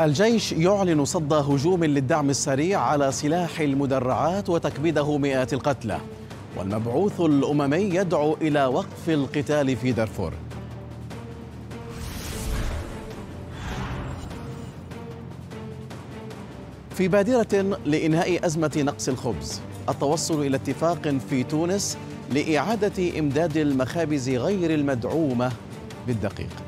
الجيش يعلن صد هجوم للدعم السريع على سلاح المدرعات وتكبيده مئات القتلى والمبعوث الأممي يدعو إلى وقف القتال في دارفور في بادرة لإنهاء أزمة نقص الخبز التوصل إلى اتفاق في تونس لإعادة إمداد المخابز غير المدعومة بالدقيق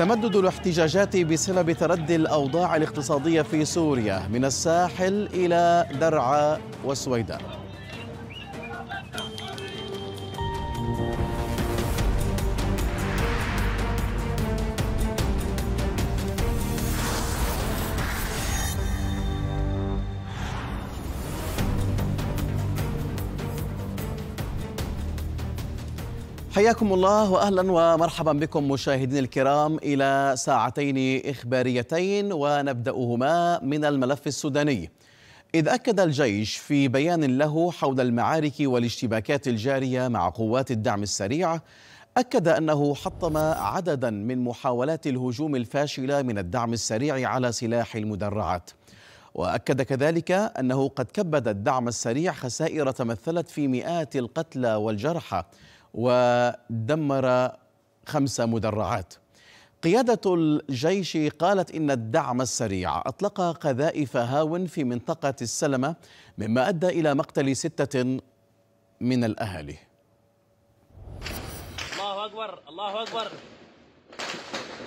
تمدد الاحتجاجات بسبب تردي الأوضاع الاقتصادية في سوريا من الساحل إلى درعا والسويداء حياكم الله واهلا ومرحبا بكم مشاهدينا الكرام الى ساعتين اخباريتين ونبداهما من الملف السوداني. اذ اكد الجيش في بيان له حول المعارك والاشتباكات الجاريه مع قوات الدعم السريع اكد انه حطم عددا من محاولات الهجوم الفاشله من الدعم السريع على سلاح المدرعات. واكد كذلك انه قد كبد الدعم السريع خسائر تمثلت في مئات القتلى والجرحى ودمر خمس مدرعات قيادة الجيش قالت إن الدعم السريع أطلق قذائف هاون في منطقة السلمة مما أدى إلى مقتل ستة من الأهالي الله أكبر الله أكبر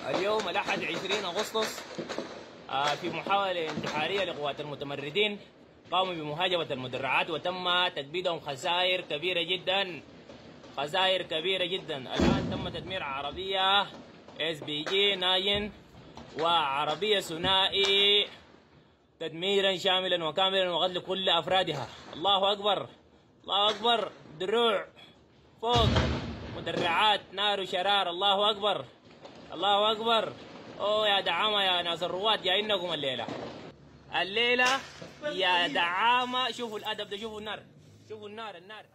اليوم الأحد 20 أغسطس آه، في محاولة انتحارية لقوات المتمردين قاموا بمهاجمة المدرعات وتم تكبيدهم خسائر كبيرة جداً خسائر كبيرة جدا الآن تم تدمير عربية اس بي جي ناين وعربية ثنائي تدميرا شاملا وكاملا وقتل كل أفرادها الله أكبر الله أكبر دروع فوق مدرعات نار وشرار الله أكبر الله أكبر أوه يا دعامة يا ناس الرواد يا إنكم الليلة الليلة يا دعامة شوفوا الأدب ده شوفوا النار شوفوا النار النار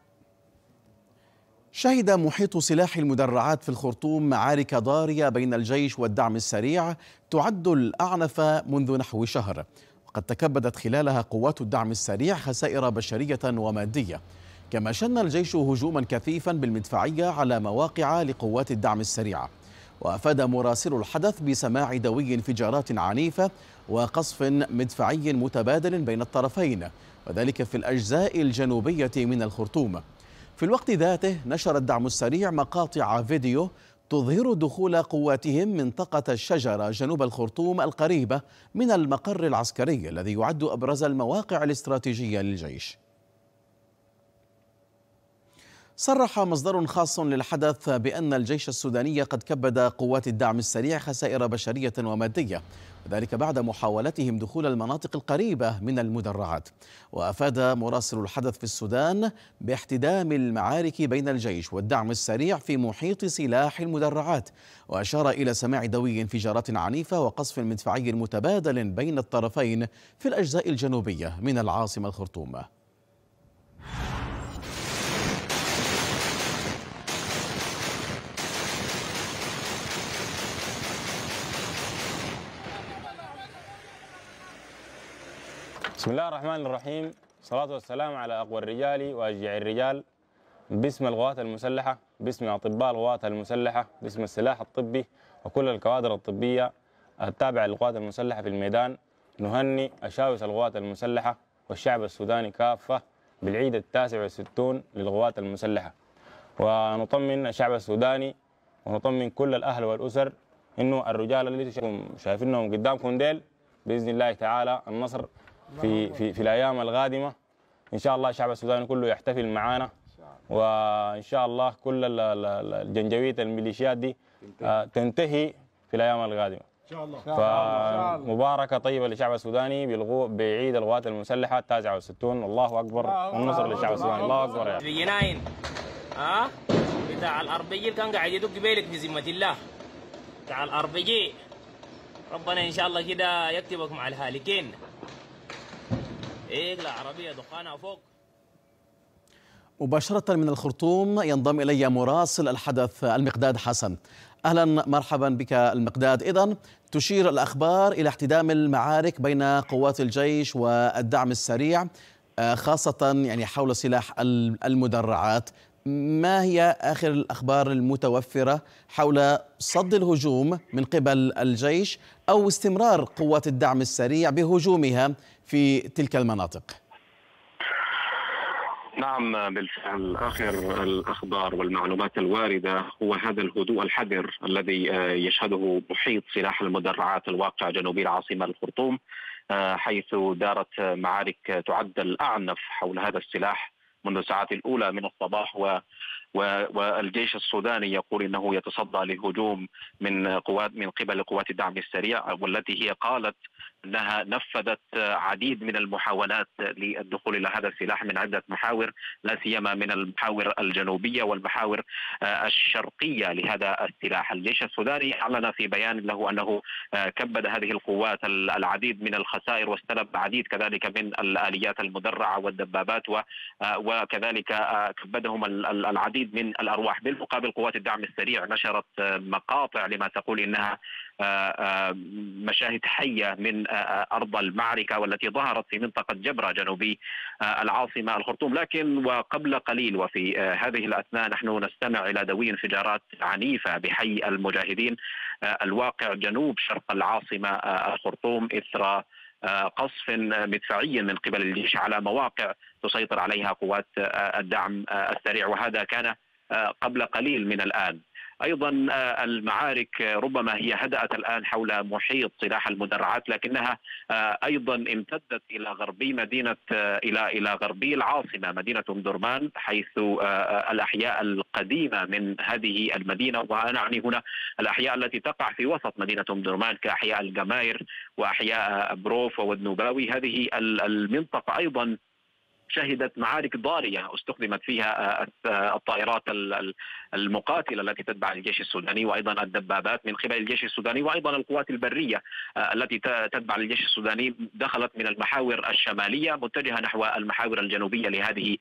شهد محيط سلاح المدرعات في الخرطوم معارك ضارية بين الجيش والدعم السريع تعد الأعنف منذ نحو شهر وقد تكبدت خلالها قوات الدعم السريع خسائر بشرية ومادية كما شن الجيش هجوما كثيفا بالمدفعية على مواقع لقوات الدعم السريع وأفاد مراسل الحدث بسماع دوي انفجارات عنيفة وقصف مدفعي متبادل بين الطرفين وذلك في الأجزاء الجنوبية من الخرطوم في الوقت ذاته نشر الدعم السريع مقاطع فيديو تظهر دخول قواتهم منطقة الشجرة جنوب الخرطوم القريبة من المقر العسكري الذي يعد أبرز المواقع الاستراتيجية للجيش صرح مصدر خاص للحدث بأن الجيش السوداني قد كبد قوات الدعم السريع خسائر بشرية ومادية وذلك بعد محاولتهم دخول المناطق القريبة من المدرعات وأفاد مراسل الحدث في السودان باحتدام المعارك بين الجيش والدعم السريع في محيط سلاح المدرعات وأشار إلى سماع دوي انفجارات عنيفة وقصف مدفعي متبادل بين الطرفين في الأجزاء الجنوبية من العاصمة الخرطوم بسم الله الرحمن الرحيم الصلاة والسلام على أقوى الرجال وأشجع الرجال باسم القوات المسلحة باسم أطباء القوات المسلحة باسم السلاح الطبي وكل الكوادر الطبية التابعة للقوات المسلحة في الميدان نهني أشاوس القوات المسلحة والشعب السوداني كافة بالعيد التاسع والستون للقوات المسلحة ونطمن الشعب السوداني ونطمن كل الأهل والأسر إنه الرجال اللي شايفينهم قدامكم ديل بإذن الله تعالى النصر في في في الايام القادمه ان شاء الله الشعب السوداني كله يحتفل معانا وان شاء الله كل الجنجويت الميليشيات دي آه، تنتهي في الايام القادمه ان شاء الله فمباركه طيبه للشعب السوداني بعيد القوات المسلحه التاسعة الله اكبر والنصر للشعب السوداني الله اكبر يعني جناين ها آه؟ بتاع الاربجي كان قاعد يدق بيلك في ذمه الله بتاع الاربجي ربنا ان شاء الله كده يكتبك مع الهالكين ايه عربية دخانها فوق مباشرة من الخرطوم ينضم إلي مراسل الحدث المقداد حسن أهلا مرحبا بك المقداد إذا تشير الأخبار إلى احتدام المعارك بين قوات الجيش والدعم السريع آه، خاصة يعني حول سلاح المدرعات ما هي آخر الأخبار المتوفرة حول صد الهجوم من قبل الجيش أو استمرار قوات الدعم السريع بهجومها في تلك المناطق؟ نعم بالفعل اخر الاخبار والمعلومات الوارده هو هذا الهدوء الحذر الذي آه، يشهده محيط سلاح المدرعات الواقع جنوبي العاصمه الخرطوم آه، حيث دارت معارك تعد الاعنف حول هذا السلاح منذ الساعات الأولى من الصباح و والجيش السوداني يقول انه يتصدى لهجوم من قوات من قبل قوات الدعم السريع والتي هي قالت انها نفذت عديد من المحاولات للدخول الى هذا السلاح من عده محاور لا سيما من المحاور الجنوبيه والمحاور آه، الشرقيه لهذا السلاح، الجيش السوداني اعلن في بيان له انه آه، كبد هذه القوات العديد من الخسائر واستلب عديد كذلك من الاليات المدرعه والدبابات آه، وكذلك كبدهم العديد من الارواح، بالمقابل قوات الدعم السريع نشرت مقاطع لما تقول انها آه، آه، مشاهد حيه من آه، ارض المعركه والتي ظهرت في منطقه جبره جنوبي العاصمه الخرطوم لكن وقبل قليل وفي هذه الاثناء نحن نستمع الى دوي انفجارات عنيفه بحي المجاهدين الواقع جنوب شرق العاصمه الخرطوم اثر قصف مدفعي من قبل الجيش على مواقع تسيطر عليها قوات الدعم السريع وهذا كان قبل قليل من الان ايضا آه، المعارك آه، ربما هي هدات الان حول محيط سلاح المدرعات لكنها آه، ايضا امتدت الى غربي مدينه الى الى غربي العاصمه مدينه ام درمان حيث الاحياء القديمه من هذه المدينه وانا اعني هنا الاحياء التي تقع في وسط مدينه ام درمان كاحياء الجماير واحياء بروف وودنوباوي هذه المنطقه ايضا شهدت معارك ضارية استخدمت فيها آه، آه، الطائرات المقاتلة التي تتبع الجيش السوداني وأيضا الدبابات من قبل الجيش السوداني وأيضا القوات البرية آه، التي تتبع الجيش السوداني دخلت من المحاور الشمالية متجهة نحو المحاور الجنوبية لهذه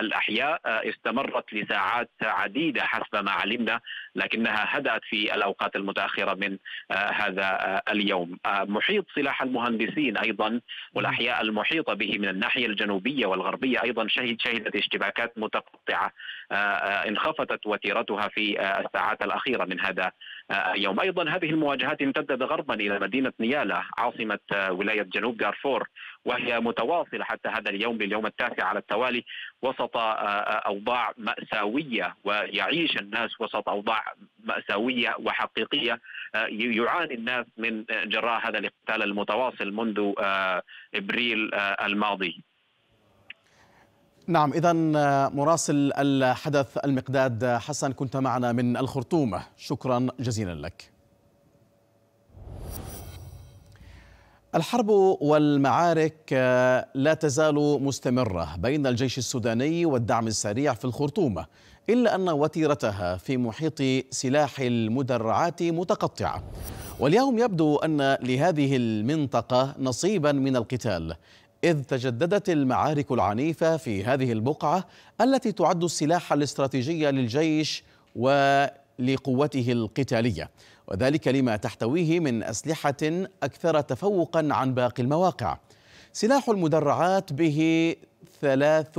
الأحياء استمرت لساعات عديدة حسب ما علمنا لكنها هدأت في الأوقات المتأخرة من هذا اليوم محيط سلاح المهندسين أيضا والأحياء المحيطة به من الناحية الجنوبية الشرقيه والغربيه ايضا شهد شهدت اشتباكات متقطعه آه، آه، انخفضت وتيرتها في آه، الساعات الاخيره من هذا اليوم ايضا هذه المواجهات امتدت غربا الى مدينه نيالا عاصمه ولايه جنوب دارفور وهي متواصله حتى هذا اليوم لليوم التاسع على التوالي وسط اوضاع ماساويه ويعيش الناس وسط اوضاع ماساويه وحقيقيه يعاني الناس من جراء هذا الاقتتال المتواصل منذ ابريل الماضي نعم إذا مراسل الحدث المقداد حسن كنت معنا من الخرطوم شكرا جزيلا لك الحرب والمعارك آه، لا تزال مستمرة بين الجيش السوداني والدعم السريع في الخرطوم إلا أن وتيرتها في محيط سلاح المدرعات متقطعة واليوم يبدو أن لهذه المنطقة نصيبا من القتال إذ تجددت المعارك العنيفة في هذه البقعة التي تعد السلاح الاستراتيجي للجيش ولقوته القتالية وذلك لما تحتويه من أسلحة أكثر تفوقا عن باقي المواقع سلاح المدرعات به ثلاث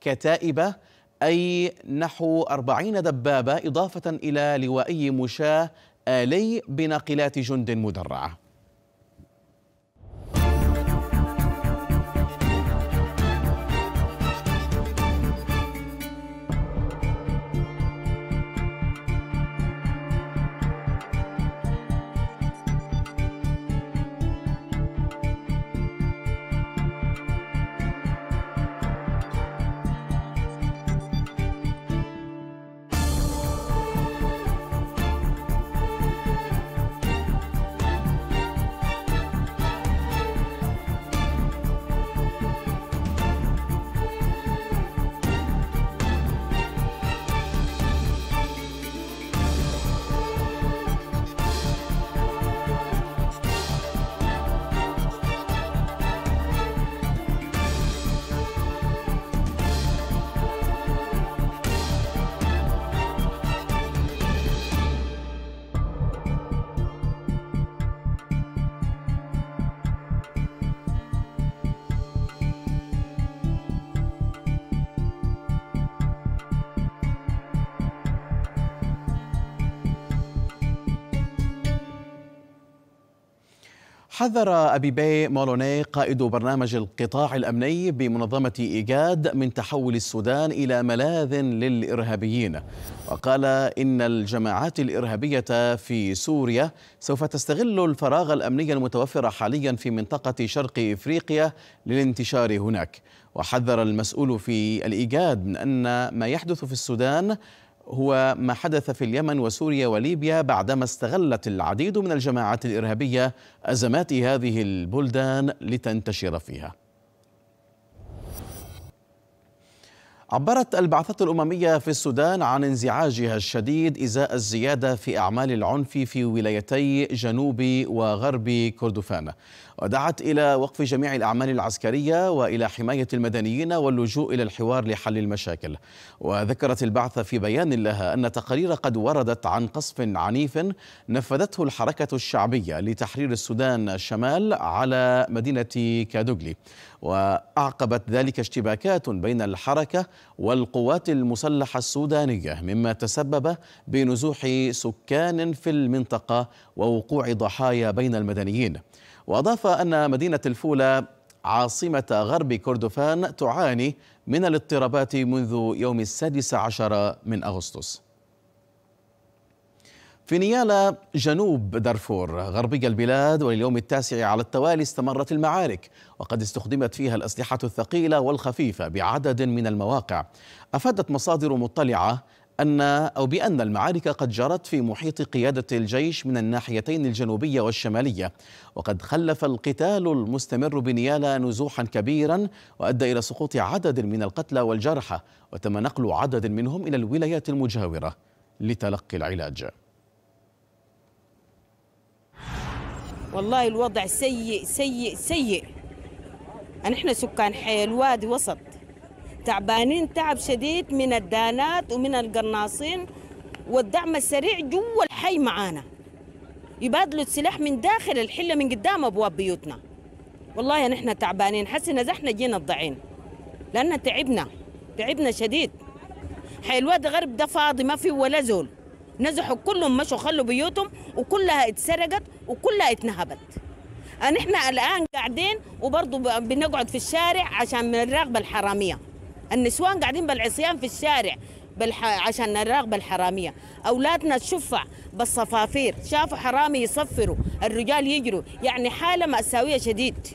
كتائب أي نحو أربعين دبابة إضافة إلى لوائي مشاة آلي بناقلات جند مدرعة حذر أبي بي مولوني قائد برنامج القطاع الأمني بمنظمة إيجاد من تحول السودان إلى ملاذ للإرهابيين وقال إن الجماعات الإرهابية في سوريا سوف تستغل الفراغ الأمني المتوفر حاليا في منطقة شرق إفريقيا للانتشار هناك وحذر المسؤول في الإيجاد من أن ما يحدث في السودان هو ما حدث في اليمن وسوريا وليبيا بعدما استغلت العديد من الجماعات الإرهابية أزمات هذه البلدان لتنتشر فيها عبرت البعثة الأممية في السودان عن انزعاجها الشديد إزاء الزيادة في أعمال العنف في ولايتي جنوب وغرب كردفان ودعت إلى وقف جميع الأعمال العسكرية وإلى حماية المدنيين واللجوء إلى الحوار لحل المشاكل وذكرت البعثة في بيان لها أن تقارير قد وردت عن قصف عنيف نفذته الحركة الشعبية لتحرير السودان الشمال على مدينة كادوغلي وأعقبت ذلك اشتباكات بين الحركة والقوات المسلحة السودانية مما تسبب بنزوح سكان في المنطقة ووقوع ضحايا بين المدنيين وأضاف أن مدينة الفولة عاصمة غرب كردفان تعاني من الاضطرابات منذ يوم السادس عشر من أغسطس في نيالا جنوب دارفور غربي البلاد ولليوم التاسع على التوالي استمرت المعارك وقد استخدمت فيها الأسلحة الثقيلة والخفيفة بعدد من المواقع أفادت مصادر مطلعة أن أو بأن المعارك قد جرت في محيط قيادة الجيش من الناحيتين الجنوبية والشمالية وقد خلف القتال المستمر بنيالا نزوحا كبيرا وأدى إلى سقوط عدد من القتلى والجرحى وتم نقل عدد منهم إلى الولايات المجاورة لتلقي العلاج والله الوضع سيء سيء سيء نحن سكان حي الوادي وسط تعبانين تعب شديد من الدانات ومن القناصين والدعم السريع جوا الحي معانا يبادلوا السلاح من داخل الحله من قدام ابواب بيوتنا والله نحن تعبانين حسنا زحنا جينا الضعين لان تعبنا تعبنا شديد حي الواد غرب ده فاضي ما في ولا زول نزحوا كلهم مشوا خلوا بيوتهم وكلها اتسرقت وكلها اتنهبت نحن الان قاعدين وبرضه بنقعد في الشارع عشان من الرغبه الحراميه النسوان قاعدين بالعصيان في الشارع بالح... عشان نراقب الحراميه اولادنا تشفع بالصفافير شافوا حرامي يصفروا الرجال يجروا يعني حاله ماساويه شديد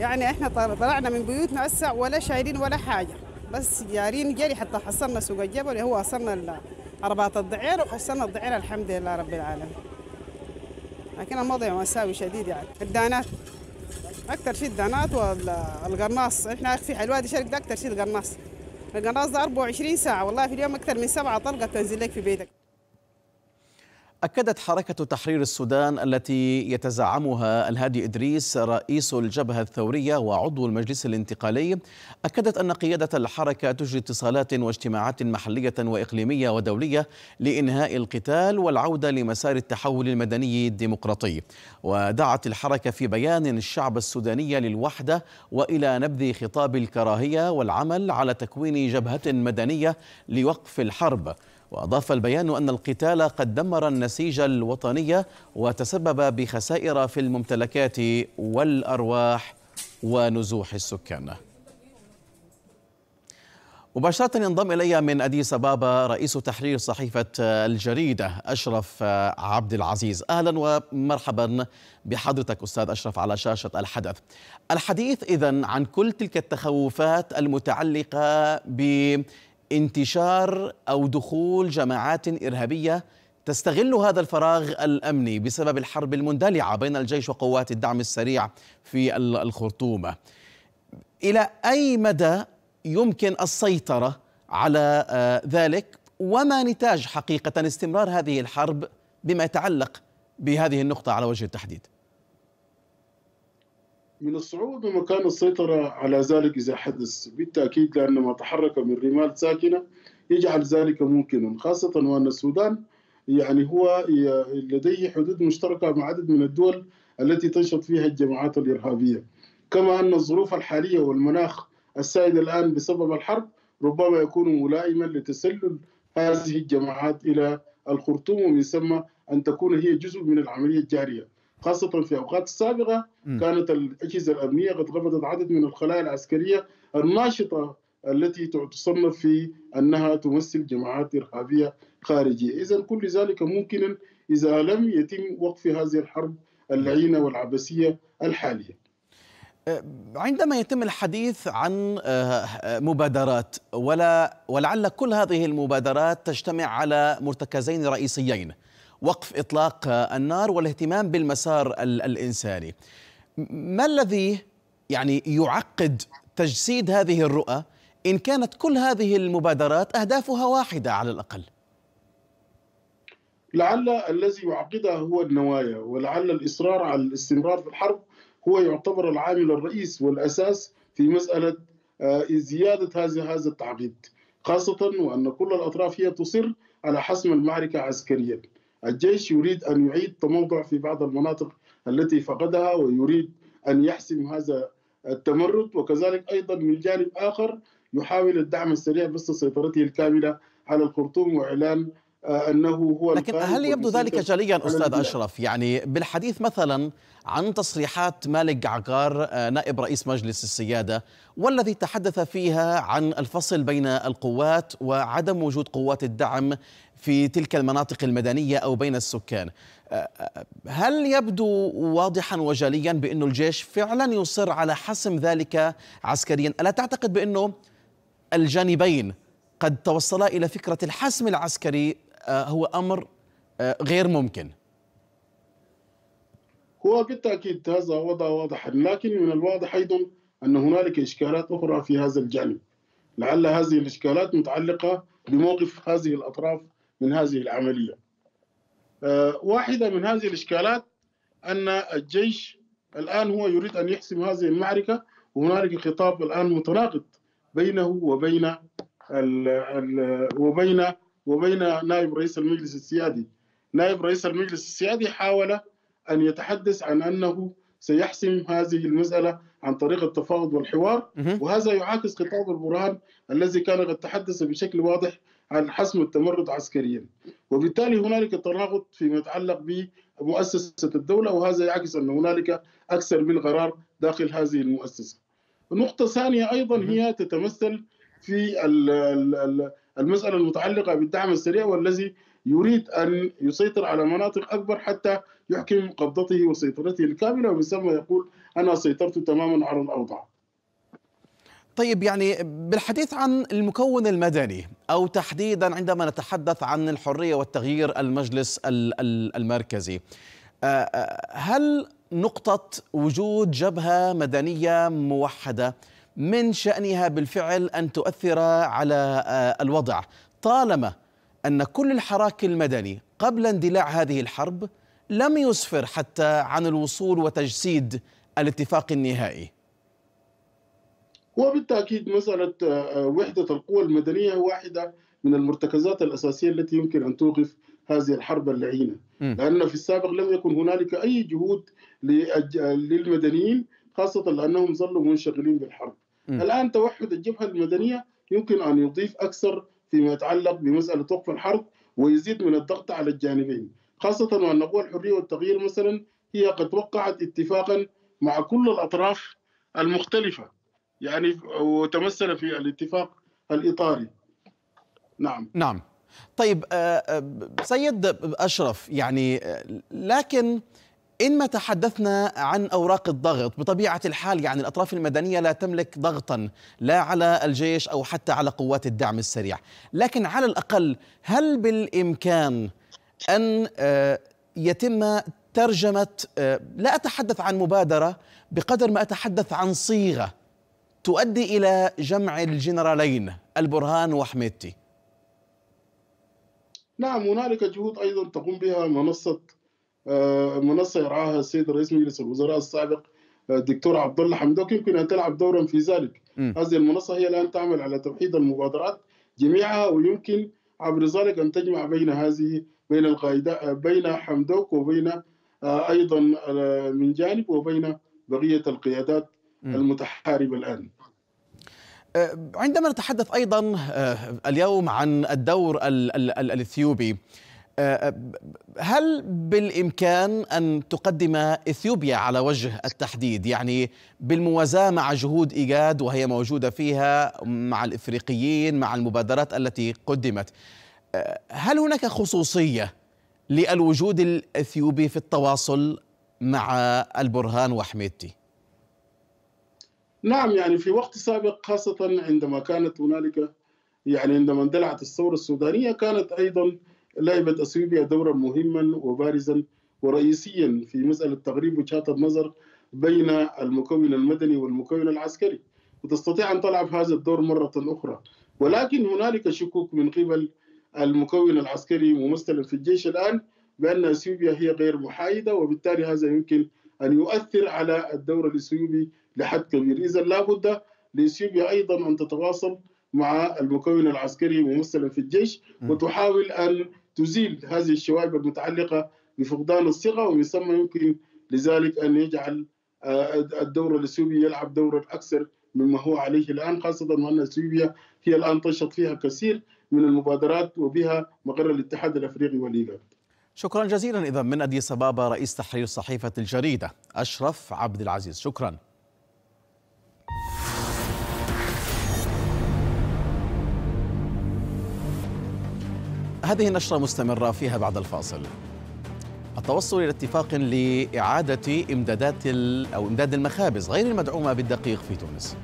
يعني احنا طلعنا من بيوتنا هسه ولا شايلين ولا حاجه بس جارين جري حتى حصلنا سوق الجبل هو حصلنا رباط الضعير وحصلنا الضعير الحمد لله رب العالمين لكن الموضوع مأساوي شديد يعني الدانات اكثر شيء الدانات والقرناص احنا في حلوادي شرق ده اكثر شيء القرناص القرناص ده 24 ساعه والله في اليوم اكثر من سبعه طلقه تنزل لك في بيتك أكدت حركة تحرير السودان التي يتزعمها الهادي إدريس رئيس الجبهة الثورية وعضو المجلس الانتقالي أكدت أن قيادة الحركة تجري اتصالات واجتماعات محلية وإقليمية ودولية لإنهاء القتال والعودة لمسار التحول المدني الديمقراطي ودعت الحركة في بيان الشعب السوداني للوحدة وإلى نبذ خطاب الكراهية والعمل على تكوين جبهة مدنية لوقف الحرب وأضاف البيان أن القتال قد دمر النسيج الوطني وتسبب بخسائر في الممتلكات والأرواح ونزوح السكان مباشرة ينضم إلي من أديس سبابة رئيس تحرير صحيفة الجريدة أشرف عبد العزيز أهلا ومرحبا بحضرتك أستاذ أشرف على شاشة الحدث الحديث إذا عن كل تلك التخوفات المتعلقة ب انتشار او دخول جماعات ارهابيه تستغل هذا الفراغ الامني بسبب الحرب المندلعه بين الجيش وقوات الدعم السريع في الخرطوم. الى اي مدى يمكن السيطره على آه، ذلك وما نتاج حقيقه استمرار هذه الحرب بما يتعلق بهذه النقطه على وجه التحديد؟ من الصعوبة مكان السيطرة على ذلك إذا حدث بالتأكيد لأن ما تحرك من رمال ساكنة يجعل ذلك ممكنا خاصة وأن السودان يعني هو لديه حدود مشتركة مع عدد من الدول التي تنشط فيها الجماعات الإرهابية كما أن الظروف الحالية والمناخ السائد الآن بسبب الحرب ربما يكون ملائما لتسلل هذه الجماعات إلى الخرطوم ومن ثم أن تكون هي جزء من العملية الجارية خاصة في أوقات السابقة كانت الأجهزة الأمنية قد رفضت عدد من الخلايا العسكرية الناشطة التي تصنف في أنها تمثل جماعات إرهابية خارجية إذا كل ذلك ممكن إذا لم يتم وقف هذه الحرب اللعينة والعبثية الحالية أه، عندما يتم الحديث عن أه، مبادرات ولا ولعل كل هذه المبادرات تجتمع على مرتكزين رئيسيين وقف إطلاق النار والاهتمام بالمسار الإنساني ما الذي يعني يعقد تجسيد هذه الرؤى إن كانت كل هذه المبادرات أهدافها واحدة على الأقل لعل الذي يعقدها هو النوايا ولعل الإصرار على الاستمرار في الحرب هو يعتبر العامل الرئيس والأساس في مسألة آه، زيادة هذا هذا التعقيد خاصة وأن كل الأطراف هي تصر على حسم المعركة عسكريا الجيش يريد أن يعيد تموضع في بعض المناطق التي فقدها ويريد أن يحسم هذا التمرد وكذلك أيضا من جانب آخر يحاول الدعم السريع بس سيطرته الكاملة على الخرطوم وإعلان آه، انه هو لكن هل يبدو ذلك جليا استاذ اشرف يعني بالحديث مثلا عن تصريحات مالك عقار آه، نائب رئيس مجلس السياده والذي تحدث فيها عن الفصل بين القوات وعدم وجود قوات الدعم في تلك المناطق المدنية أو بين السكان أه، أه، هل يبدو واضحا وجليا بأن الجيش فعلا يصر على حسم ذلك عسكريا ألا تعتقد بأنه الجانبين قد توصلا إلى فكرة الحسم العسكري أه، هو أمر غير ممكن هو بالتأكيد هذا وضع واضح لكن من الواضح أيضا أن هنالك إشكالات أخرى في هذا الجانب لعل هذه الإشكالات متعلقة بموقف هذه الأطراف من هذه العملية آه، واحدة من هذه الإشكالات أن الجيش الآن هو يريد أن يحسم هذه المعركة وهنالك خطاب الآن متناقض بينه وبين الـ الـ وبين وبين نائب رئيس المجلس السيادي نائب رئيس المجلس السيادي حاول أن يتحدث عن أنه سيحسم هذه المسألة عن طريق التفاوض والحوار وهذا يعاكس خطاب البرهان الذي كان قد تحدث بشكل واضح عن حسم التمرد عسكريا وبالتالي هنالك تناقض فيما يتعلق بمؤسسة الدولة وهذا يعكس أن هنالك أكثر من قرار داخل هذه المؤسسة النقطة الثانية أيضا هي تتمثل في المسألة المتعلقة بالدعم السريع والذي يريد أن يسيطر على مناطق أكبر حتى يحكم قبضته وسيطرته الكاملة ومن ثم يقول أنا سيطرت تماما على الأوضاع طيب يعني بالحديث عن المكون المدني او تحديدا عندما نتحدث عن الحريه والتغيير المجلس المركزي آه، آه، هل نقطه وجود جبهه مدنيه موحده من شانها بالفعل ان تؤثر على آه، الوضع طالما ان كل الحراك المدني قبل اندلاع هذه الحرب لم يسفر حتى عن الوصول وتجسيد الاتفاق النهائي وبالتأكيد مسألة آه، وحدة القوى المدنية واحدة من المرتكزات الأساسية التي يمكن أن توقف هذه الحرب اللعينة لأن في السابق لم يكن هنالك أي جهود للمدنيين خاصة لأنهم ظلوا منشغلين بالحرب م. الآن توحد الجبهة المدنية يمكن أن يضيف أكثر فيما يتعلق بمسألة وقف الحرب ويزيد من الضغط على الجانبين خاصة وأن قوى الحرية والتغيير مثلا هي قد وقعت اتفاقا مع كل الأطراف المختلفة يعني وتمثل في الاتفاق الاطاري نعم نعم طيب آه، آه، سيد اشرف يعني آه، لكن ان ما تحدثنا عن أوراق الضغط بطبيعة الحال يعني الأطراف المدنية لا تملك ضغطا لا على الجيش أو حتى على قوات الدعم السريع لكن على الأقل هل بالإمكان أن يتم ترجمة لا أتحدث عن مبادرة بقدر ما أتحدث عن صيغة تؤدي إلى جمع الجنرالين البرهان وحميدتي نعم هنالك جهود أيضا تقوم بها منصة آه، منصة يرعاها السيد رئيس مجلس الوزراء السابق الدكتور آه، عبد الله حمدوك يمكن أن تلعب دورا في ذلك هذه المنصة هي الآن تعمل على توحيد المبادرات جميعها ويمكن عبر ذلك أن تجمع بين هذه بين القائده آه، بين حمدوك وبين أيضا من جانب وبين بقية القيادات المتحاربة الآن آه، عندما نتحدث ايضا آه، اليوم عن الدور الاثيوبي آه، هل بالامكان ان تقدم اثيوبيا على وجه التحديد يعني بالموازاه مع جهود ايجاد وهي موجوده فيها مع الافريقيين مع المبادرات التي قدمت هل هناك خصوصيه للوجود الاثيوبي في التواصل مع البرهان وحميدتي نعم يعني في وقت سابق خاصة عندما كانت هنالك يعني عندما اندلعت الثورة السودانية كانت أيضا لعبت أثيوبيا دورا مهما وبارزا ورئيسيا في مسألة تغريب وجهات النظر بين المكون المدني والمكون العسكري وتستطيع أن تلعب هذا الدور مرة أخرى ولكن هنالك شكوك من قبل المكون العسكري ممثلا في الجيش الآن بأن أثيوبيا هي غير محايدة وبالتالي هذا يمكن أن يؤثر على الدور الأثيوبي لحد كبير إذا لابد لإثيوبيا أيضا أن تتواصل مع المكون العسكري ممثلا في الجيش وتحاول أن تزيل هذه الشوائب المتعلقة بفقدان الثقة ومن ثم يمكن لذلك أن يجعل آه، الدور الإثيوبي يلعب دورا أكثر مما هو عليه الآن خاصة وأن إثيوبيا هي الآن تنشط فيها كثير من المبادرات وبها مقر الاتحاد الأفريقي والإيجاد شكرا جزيلا إذا من أديس أبابا رئيس تحرير صحيفة الجريدة أشرف عبد العزيز شكرا هذه النشرة مستمرة فيها بعد الفاصل التوصل إلى اتفاق لإعادة إمدادات أو إمداد المخابز غير المدعومة بالدقيق في تونس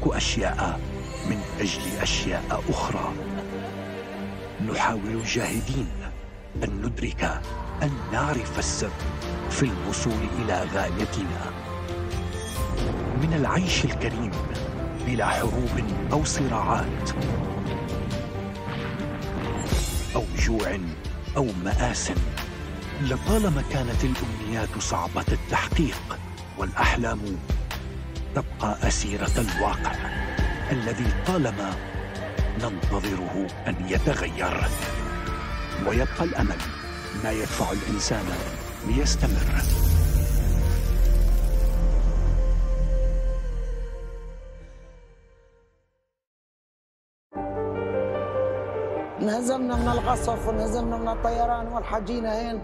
نترك أشياء من أجل أشياء أخرى نحاول جاهدين أن ندرك أن نعرف السر في الوصول إلى غايتنا من العيش الكريم بلا حروب أو صراعات أو جوع أو مآس لطالما كانت الأمنيات صعبة التحقيق والأحلام تبقى أسيرة الواقع الذي طالما ننتظره أن يتغير ويبقى الأمل ما يدفع الإنسان ليستمر انهزمنا من القصف وانهزمنا من الطيران والحجينة هين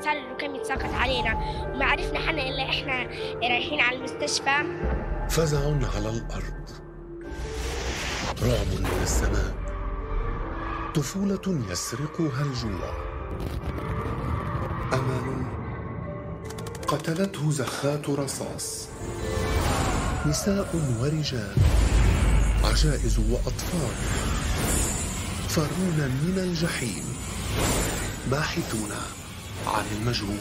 صار له يتساقط علينا وما عرفنا حنا إلا إحنا رايحين على المستشفى فزع على الأرض رعب من السماء طفولة يسرقها الجوع أمان قتلته زخات رصاص نساء ورجال عجائز وأطفال فرون من الجحيم باحثون عن المجهول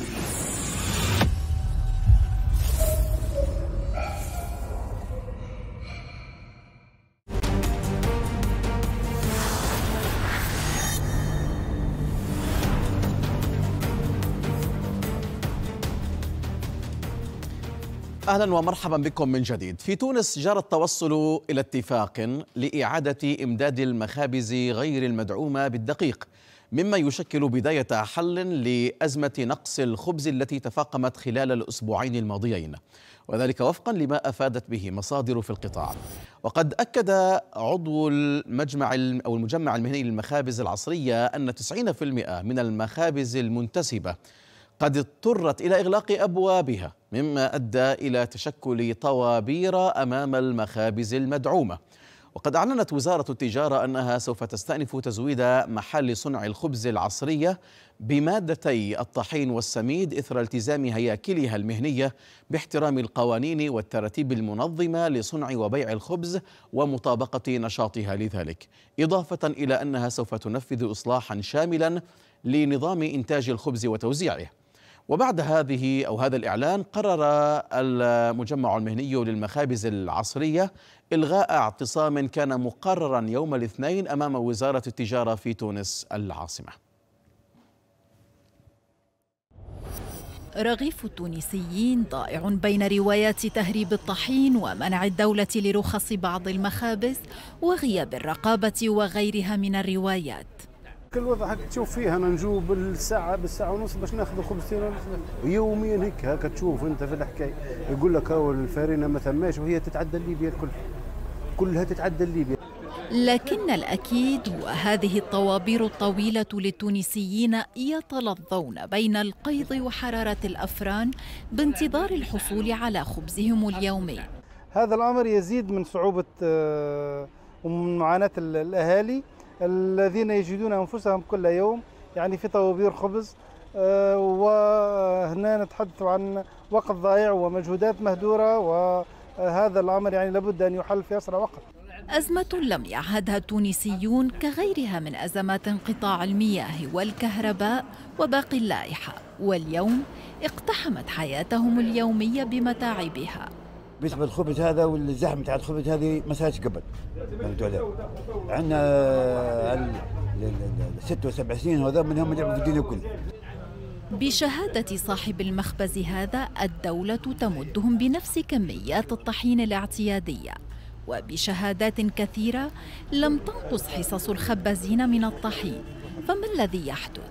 اهلا ومرحبا بكم من جديد. في تونس جرى التوصل الى اتفاق لاعاده امداد المخابز غير المدعومه بالدقيق مما يشكل بداية حل لأزمة نقص الخبز التي تفاقمت خلال الأسبوعين الماضيين وذلك وفقا لما أفادت به مصادر في القطاع وقد أكد عضو المجمع أو المجمع المهني للمخابز العصرية أن 90% من المخابز المنتسبة قد اضطرت إلى إغلاق أبوابها مما أدى إلى تشكل طوابير أمام المخابز المدعومة وقد أعلنت وزارة التجارة أنها سوف تستأنف تزويد محل صنع الخبز العصرية بمادتي الطحين والسميد إثر التزام هياكلها المهنية باحترام القوانين والتراتيب المنظمة لصنع وبيع الخبز ومطابقة نشاطها لذلك إضافة إلى أنها سوف تنفذ إصلاحا شاملا لنظام إنتاج الخبز وتوزيعه وبعد هذه أو هذا الإعلان قرر المجمع المهني للمخابز العصرية إلغاء اعتصام كان مقررا يوم الاثنين أمام وزارة التجارة في تونس العاصمة رغيف التونسيين ضائع بين روايات تهريب الطحين ومنع الدولة لرخص بعض المخابز وغياب الرقابة وغيرها من الروايات كل الوضع هكا تشوف فيه انا نجوب الساعه بالساعه ونص باش ناخذ خبزتين يوميا هيك هكا تشوف انت في الحكايه يقول لك هاو الفارينه ما ثماش وهي تتعدى ليبيا الكل كلها تتعدى ليبيا لكن الأكيد وهذه الطوابير الطويلة للتونسيين يتلظون بين القيض وحرارة الأفران بانتظار الحصول على خبزهم اليومي هذا الأمر يزيد من صعوبة آه، ومن معاناة الأهالي الذين يجدون أنفسهم كل يوم يعني في طوابير خبز آه، وهنا نتحدث عن وقت ضائع ومجهودات مهدورة وهذا الأمر يعني لابد أن يحل في أسرع وقت أزمة لم يعهدها التونسيون كغيرها من أزمات انقطاع المياه والكهرباء وباقي اللائحة واليوم اقتحمت حياتهم اليومية بمتاعبها بالنسبة للخبز هذا والزحمة تاع الخبز هذه ما صارتش قبل علي؟ عندنا الست وسبع سنين هذا منهم لعبوا في الدنيا كلها بشهادة صاحب المخبز هذا الدولة تمدهم بنفس كميات الطحين الاعتيادية وبشهادات كثيرة لم تنقص حصص الخبازين من الطحين فما الذي يحدث؟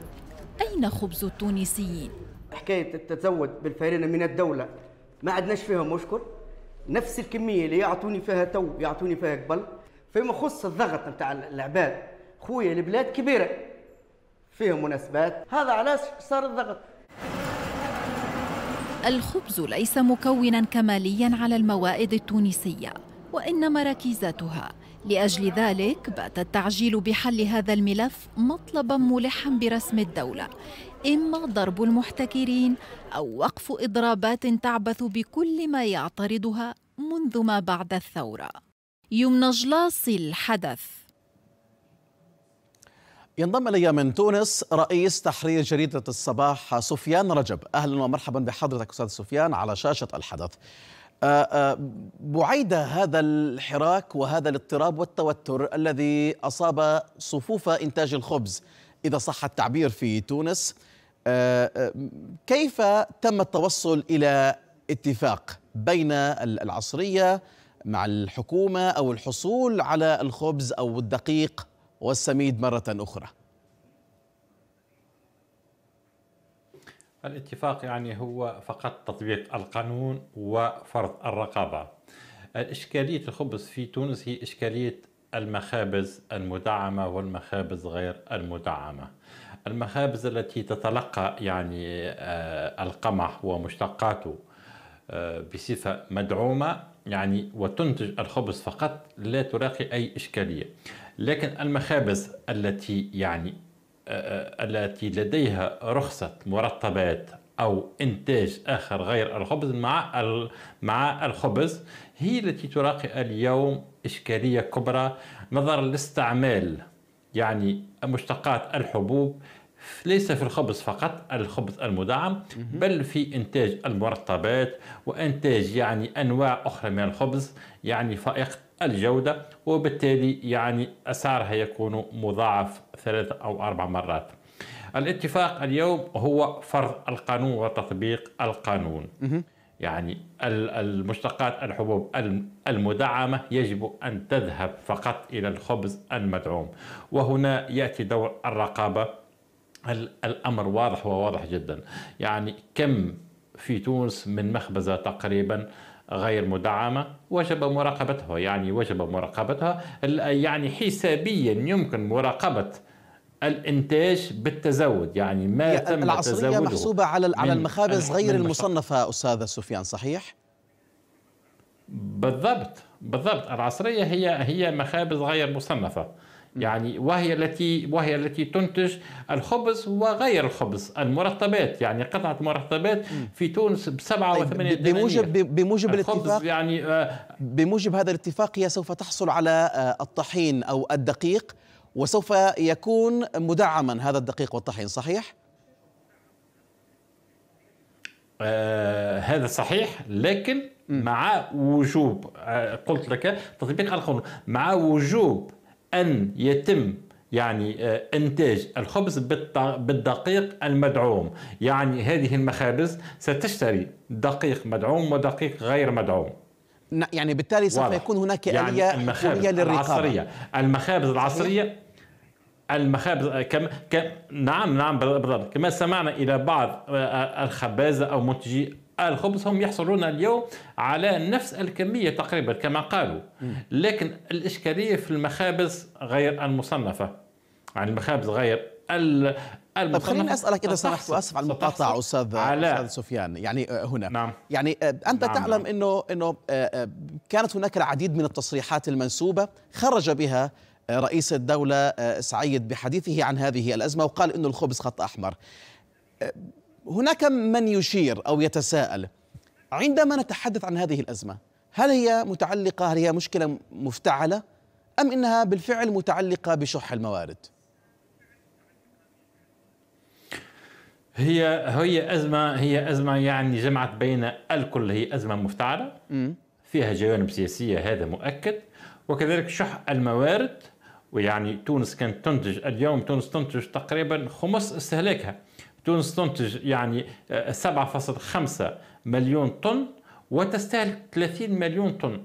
أين خبز التونسيين؟ حكاية التزود بالفارينة من الدولة ما عدناش فيهم مشكل نفس الكميه اللي يعطوني فيها تو يعطوني فيها قبل فيما يخص الضغط نتاع العباد خويا البلاد كبيره فيها مناسبات هذا علاش صار الضغط الخبز ليس مكونا كماليا على الموائد التونسيه وانما ركيزاتها لاجل ذلك بات التعجيل بحل هذا الملف مطلبا ملحا برسم الدوله إما ضرب المحتكرين أو وقف إضرابات تعبث بكل ما يعترضها منذ ما بعد الثورة يمنى جلاص الحدث ينضم الي من تونس رئيس تحرير جريده الصباح سفيان رجب اهلا ومرحبا بحضرتك استاذ سفيان على شاشه الحدث آه، آه، بعيد هذا الحراك وهذا الاضطراب والتوتر الذي أصاب صفوف إنتاج الخبز إذا صح التعبير في تونس كيف تم التوصل إلى اتفاق بين العصرية مع الحكومة أو الحصول على الخبز أو الدقيق والسميد مرة أخرى الاتفاق يعني هو فقط تطبيق القانون وفرض الرقابة إشكالية الخبز في تونس هي إشكالية المخابز المدعمة والمخابز غير المدعمة المخابز التي تتلقى يعني آه، القمح ومشتقاته آه، بصفة مدعومة يعني وتنتج الخبز فقط لا تلاقي أي إشكالية لكن المخابز التي يعني آه، التي لديها رخصة مرطبات أو إنتاج آخر غير الخبز مع مع الخبز هي التي تلاقي اليوم إشكالية كبرى نظرا لاستعمال يعني مشتقات الحبوب ليس في الخبز فقط الخبز المدعم بل في انتاج المرطبات وانتاج يعني انواع اخرى من الخبز يعني فائقه الجوده وبالتالي يعني اسعارها يكون مضاعف ثلاث او اربع مرات. الاتفاق اليوم هو فرض القانون وتطبيق القانون. يعني المشتقات الحبوب المدعمة يجب أن تذهب فقط إلى الخبز المدعوم وهنا يأتي دور الرقابة الأمر واضح وواضح جدا يعني كم في تونس من مخبزة تقريبا غير مدعمة وجب مراقبتها يعني وجب مراقبتها يعني حسابيا يمكن مراقبة الانتاج بالتزود يعني ما تم العصريه تزوده محسوبه على على المخابز غير المصنفه استاذ سفيان صحيح بالضبط بالضبط العصريه هي هي مخابز غير مصنفه يعني وهي التي وهي التي تنتج الخبز وغير الخبز المرطبات يعني قطعه مرطبات في تونس طيب، ب 87 بموجب بموجب الاتفاق يعني آه، بموجب هذا الاتفاق هي سوف تحصل على آه، الطحين او الدقيق وسوف يكون مدعما هذا الدقيق والطحين صحيح؟ آه هذا صحيح لكن مع وجوب آه قلت لك تطبيق القانون مع وجوب ان يتم يعني آه انتاج الخبز بالدقيق المدعوم يعني هذه المخابز ستشتري دقيق مدعوم ودقيق غير مدعوم يعني بالتالي سوف يكون هناك يعني آلية يعني المخابز العصرية المخابز العصرية المخابز كم... كم... نعم نعم بالضبط كما سمعنا الى بعض آه، آه، الخبازه او منتجي الخبز هم يحصلون اليوم على نفس الكميه تقريبا كما قالوا لكن الاشكاليه في المخابز غير المصنفه يعني المخابز غير ال... طب خليني اسالك اذا سمحت واسف على المقاطعه استاذ استاذ سفيان يعني آه، هنا نعم. يعني انت نعم تعلم نعم. انه انه كانت هناك العديد من التصريحات المنسوبه خرج بها رئيس الدولة آه، سعيد بحديثه عن هذه الأزمة وقال أن الخبز خط أحمر آه، هناك من يشير أو يتساءل عندما نتحدث عن هذه الأزمة هل هي متعلقة هل هي مشكلة مفتعلة أم إنها بالفعل متعلقة بشح الموارد هي هي أزمة هي أزمة يعني جمعت بين الكل هي أزمة مفتعلة فيها جوانب سياسية هذا مؤكد وكذلك شح الموارد ويعني تونس كانت تنتج اليوم تونس تنتج تقريبا خمس استهلاكها تونس تنتج يعني 7.5 آه، مليون طن وتستهلك 30 مليون طن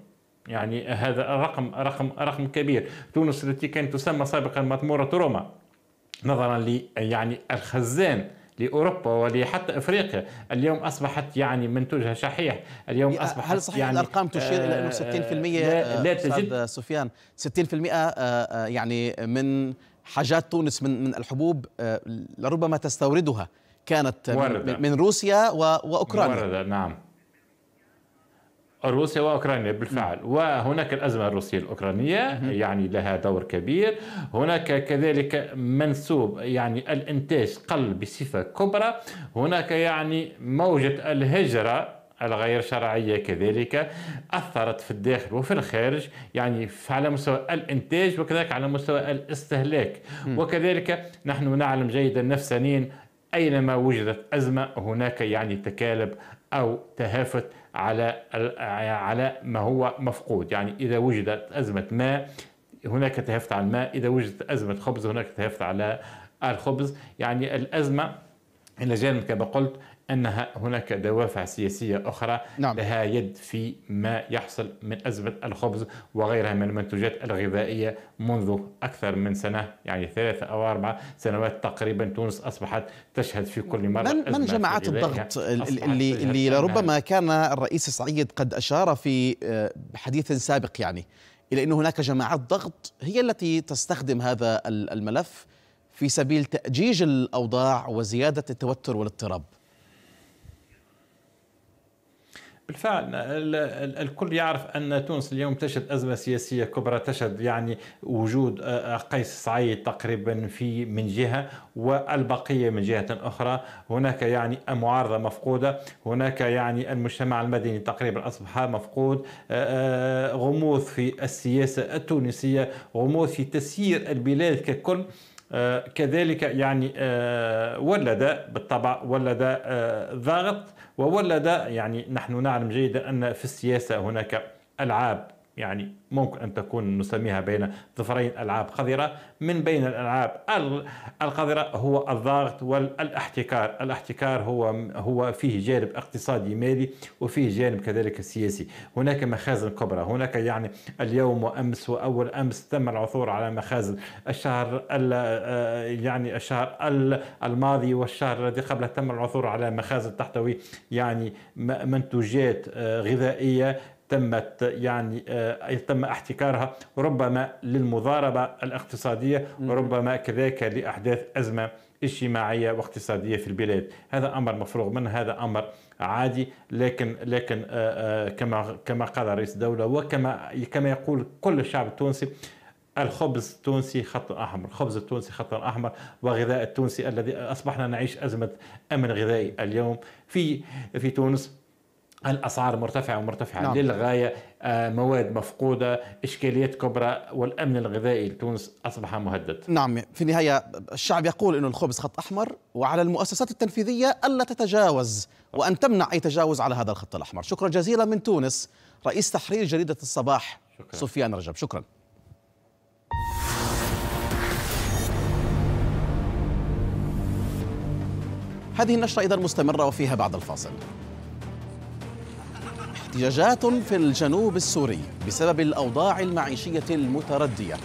يعني هذا رقم رقم رقم كبير تونس التي كانت تسمى سابقا مطمورة روما نظرا ل يعني الخزان لاوروبا ولحتى افريقيا اليوم اصبحت يعني منتوجها شحيح اليوم اصبحت هل صحيح يعني الارقام تشير الى آه، انه 60% لا, لا آه، تجد سفيان 60% آه، يعني من حاجات تونس من من الحبوب لربما تستوردها كانت ورد. من روسيا واوكرانيا ورد نعم روسيا واوكرانيا بالفعل وهناك الازمه الروسيه الاوكرانيه يعني لها دور كبير هناك كذلك منسوب يعني الانتاج قل بصفه كبرى هناك يعني موجه الهجره الغير شرعيه كذلك اثرت في الداخل وفي الخارج يعني على مستوى الانتاج وكذلك على مستوى الاستهلاك وكذلك نحن نعلم جيدا نفسانين اينما وجدت ازمه هناك يعني تكالب أو تهافت على على ما هو مفقود يعني إذا وجدت أزمة ماء هناك تهافت على الماء إذا وجدت أزمة خبز هناك تهافت على الخبز يعني الأزمة الى جانب كما قلت أن هناك دوافع سياسية أخرى نعم. لها يد في ما يحصل من أزمة الخبز وغيرها من المنتوجات الغذائية منذ أكثر من سنة يعني ثلاثة أو أربعة سنوات تقريبا تونس أصبحت تشهد في كل مرة من, من جماعات الضغط اللي, اللي لربما كان الرئيس سعيد قد أشار في آه، حديث سابق يعني إلى أن هناك جماعات ضغط هي التي تستخدم هذا الملف في سبيل تأجيج الأوضاع وزيادة التوتر والاضطراب بالفعل الكل يعرف ان تونس اليوم تشهد ازمه سياسيه كبرى تشهد يعني وجود آه، آه، قيس سعيد تقريبا في من جهه والبقيه من جهه اخرى هناك يعني معارضه مفقوده هناك يعني المجتمع المدني تقريبا اصبح مفقود آه، غموض في السياسه التونسيه غموض في تسيير البلاد ككل كذلك يعني ولد بالطبع ولد ضغط وولد يعني نحن نعلم جيدا أن في السياسة هناك ألعاب يعني ممكن أن تكون نسميها بين ظفرين ألعاب قذرة من بين الألعاب القذرة هو الضغط والاحتكار الاحتكار هو هو فيه جانب اقتصادي مالي وفيه جانب كذلك سياسي هناك مخازن كبرى هناك يعني اليوم وأمس وأول أمس تم العثور على مخازن الشهر آه، يعني الشهر الماضي والشهر الذي قبله تم العثور على مخازن تحتوي يعني منتوجات آه، غذائية تمت يعني آه، تم احتكارها ربما للمضاربة الاقتصادية وربما كذلك لأحداث أزمة اجتماعية واقتصادية في البلاد هذا أمر مفروغ منه هذا أمر عادي لكن لكن آه، آه، كما كما قال رئيس الدولة وكما كما يقول كل الشعب التونسي الخبز التونسي خط احمر، الخبز التونسي خط احمر وغذاء التونسي الذي اصبحنا نعيش ازمه امن غذائي اليوم في في تونس الاسعار مرتفعه ومرتفعه نعم. للغايه آه، مواد مفقوده اشكاليات كبرى والامن الغذائي لتونس اصبح مهدد نعم في النهايه الشعب يقول انه الخبز خط احمر وعلى المؤسسات التنفيذيه الا تتجاوز وان تمنع اي تجاوز على هذا الخط الاحمر شكرا جزيلا من تونس رئيس تحرير جريده الصباح سفيان رجب شكرا هذه النشره اذا مستمره وفيها بعد الفاصل احتجاجات في الجنوب السوري بسبب الأوضاع المعيشية المتردية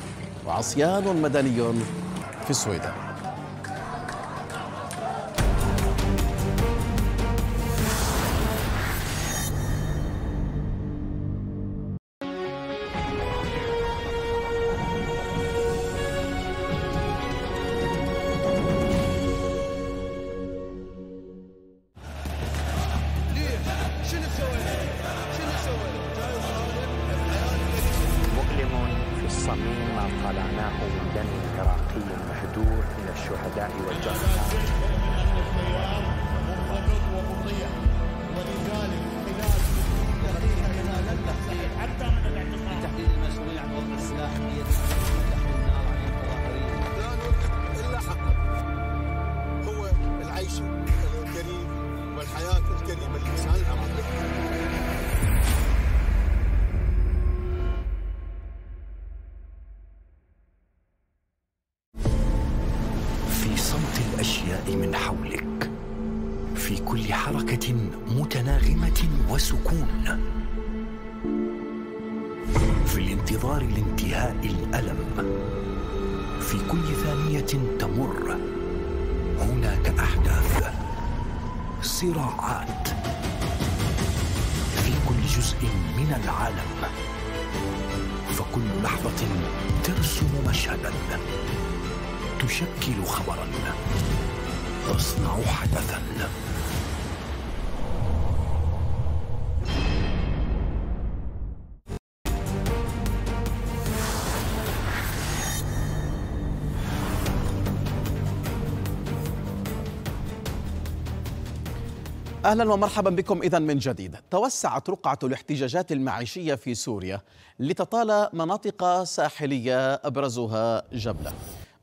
وعصيان مدني في السويدان انتظار الانتهاء الالم في كل ثانيه تمر هناك احداث صراعات في كل جزء من العالم فكل لحظه ترسم مشهدا تشكل خبرا تصنع حدثا اهلا ومرحبا بكم اذا من جديد. توسعت رقعه الاحتجاجات المعيشيه في سوريا لتطال مناطق ساحليه ابرزها جبله.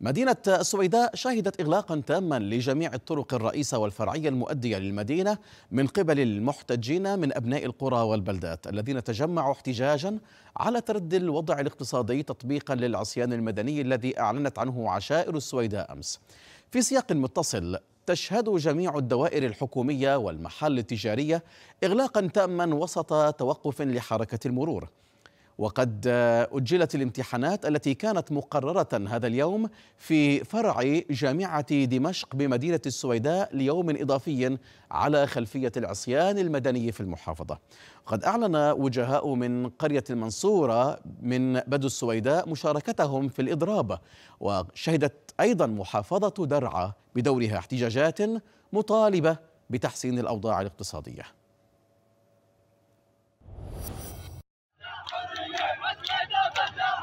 مدينة السويداء شهدت إغلاقا تاما لجميع الطرق الرئيسة والفرعية المؤدية للمدينة من قبل المحتجين من أبناء القرى والبلدات الذين تجمعوا احتجاجا على ترد الوضع الاقتصادي تطبيقا للعصيان المدني الذي أعلنت عنه عشائر السويداء أمس في سياق متصل تشهد جميع الدوائر الحكومية والمحال التجارية إغلاقا تاما وسط توقف لحركة المرور وقد أجلت الامتحانات التي كانت مقررة هذا اليوم في فرع جامعة دمشق بمدينة السويداء ليوم إضافي على خلفية العصيان المدني في المحافظة قد أعلن وجهاء من قرية المنصورة من بدو السويداء مشاركتهم في الإضراب وشهدت أيضا محافظة درعا بدورها احتجاجات مطالبة بتحسين الأوضاع الاقتصادية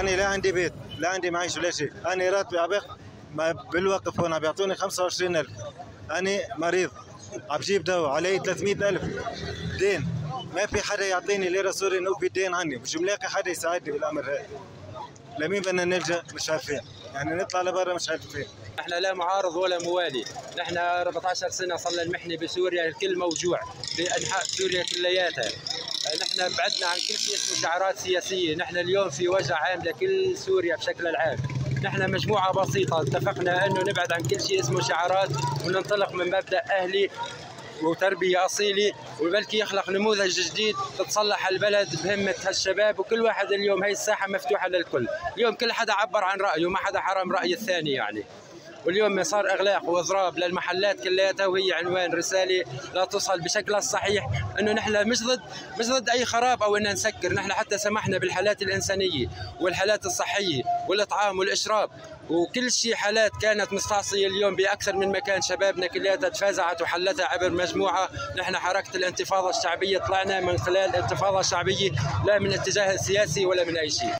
انا لا عندي بيت لا عندي معيش ولا شيء انا راتبي عبق بالوقف عم بيعطوني 25000 انا مريض عم بجيب دواء علي 300000 دين ما في حدا يعطيني ليره سوري نوفي دين عني مش ملاقي حدا يساعدني بالامر هذا لمين بدنا نلجا مش عارفين يعني نطلع لبرا مش عارفين نحن لا معارض ولا موالي نحن 14 سنه صلى المحنه بسوريا الكل موجوع في انحاء سوريا كلياتها احنا بعدنا عن كل شيء اسمه شعارات سياسيه، نحن اليوم في وجع عام لكل سوريا بشكل العام. نحن مجموعه بسيطه اتفقنا انه نبعد عن كل شيء اسمه شعارات وننطلق من مبدا اهلي وتربية أصيلة وبلكي يخلق نموذج جديد تتصلح البلد بهمة هالشباب وكل واحد اليوم هاي الساحة مفتوحة للكل اليوم كل حدا عبر عن رأيه ما حدا حرم رأي الثاني يعني واليوم صار اغلاق واضراب للمحلات كلياتها وهي عنوان رساله لا توصل بشكلها الصحيح انه نحن مش ضد مش ضد اي خراب او ان نسكر نحن حتى سمحنا بالحالات الانسانيه والحالات الصحيه والاطعام والاشراب وكل شيء حالات كانت مستعصيه اليوم باكثر من مكان شبابنا كلياتها تفازعت وحلتها عبر مجموعه نحن حركه الانتفاضه الشعبيه طلعنا من خلال انتفاضه شعبيه لا من اتجاه سياسي ولا من اي شيء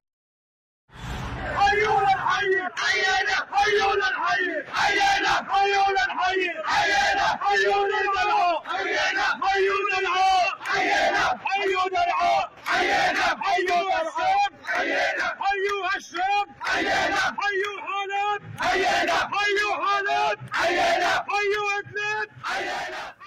الحي حينا حيونا الحي حينا حيونا الحي حينا حيونا الملعون حينا حيونا العار حينا حيونا العار حينا حيونا الشعب حينا حيوها الشعب حينا حيو حلب حينا حيو حلب حينا حيو ادلب حينا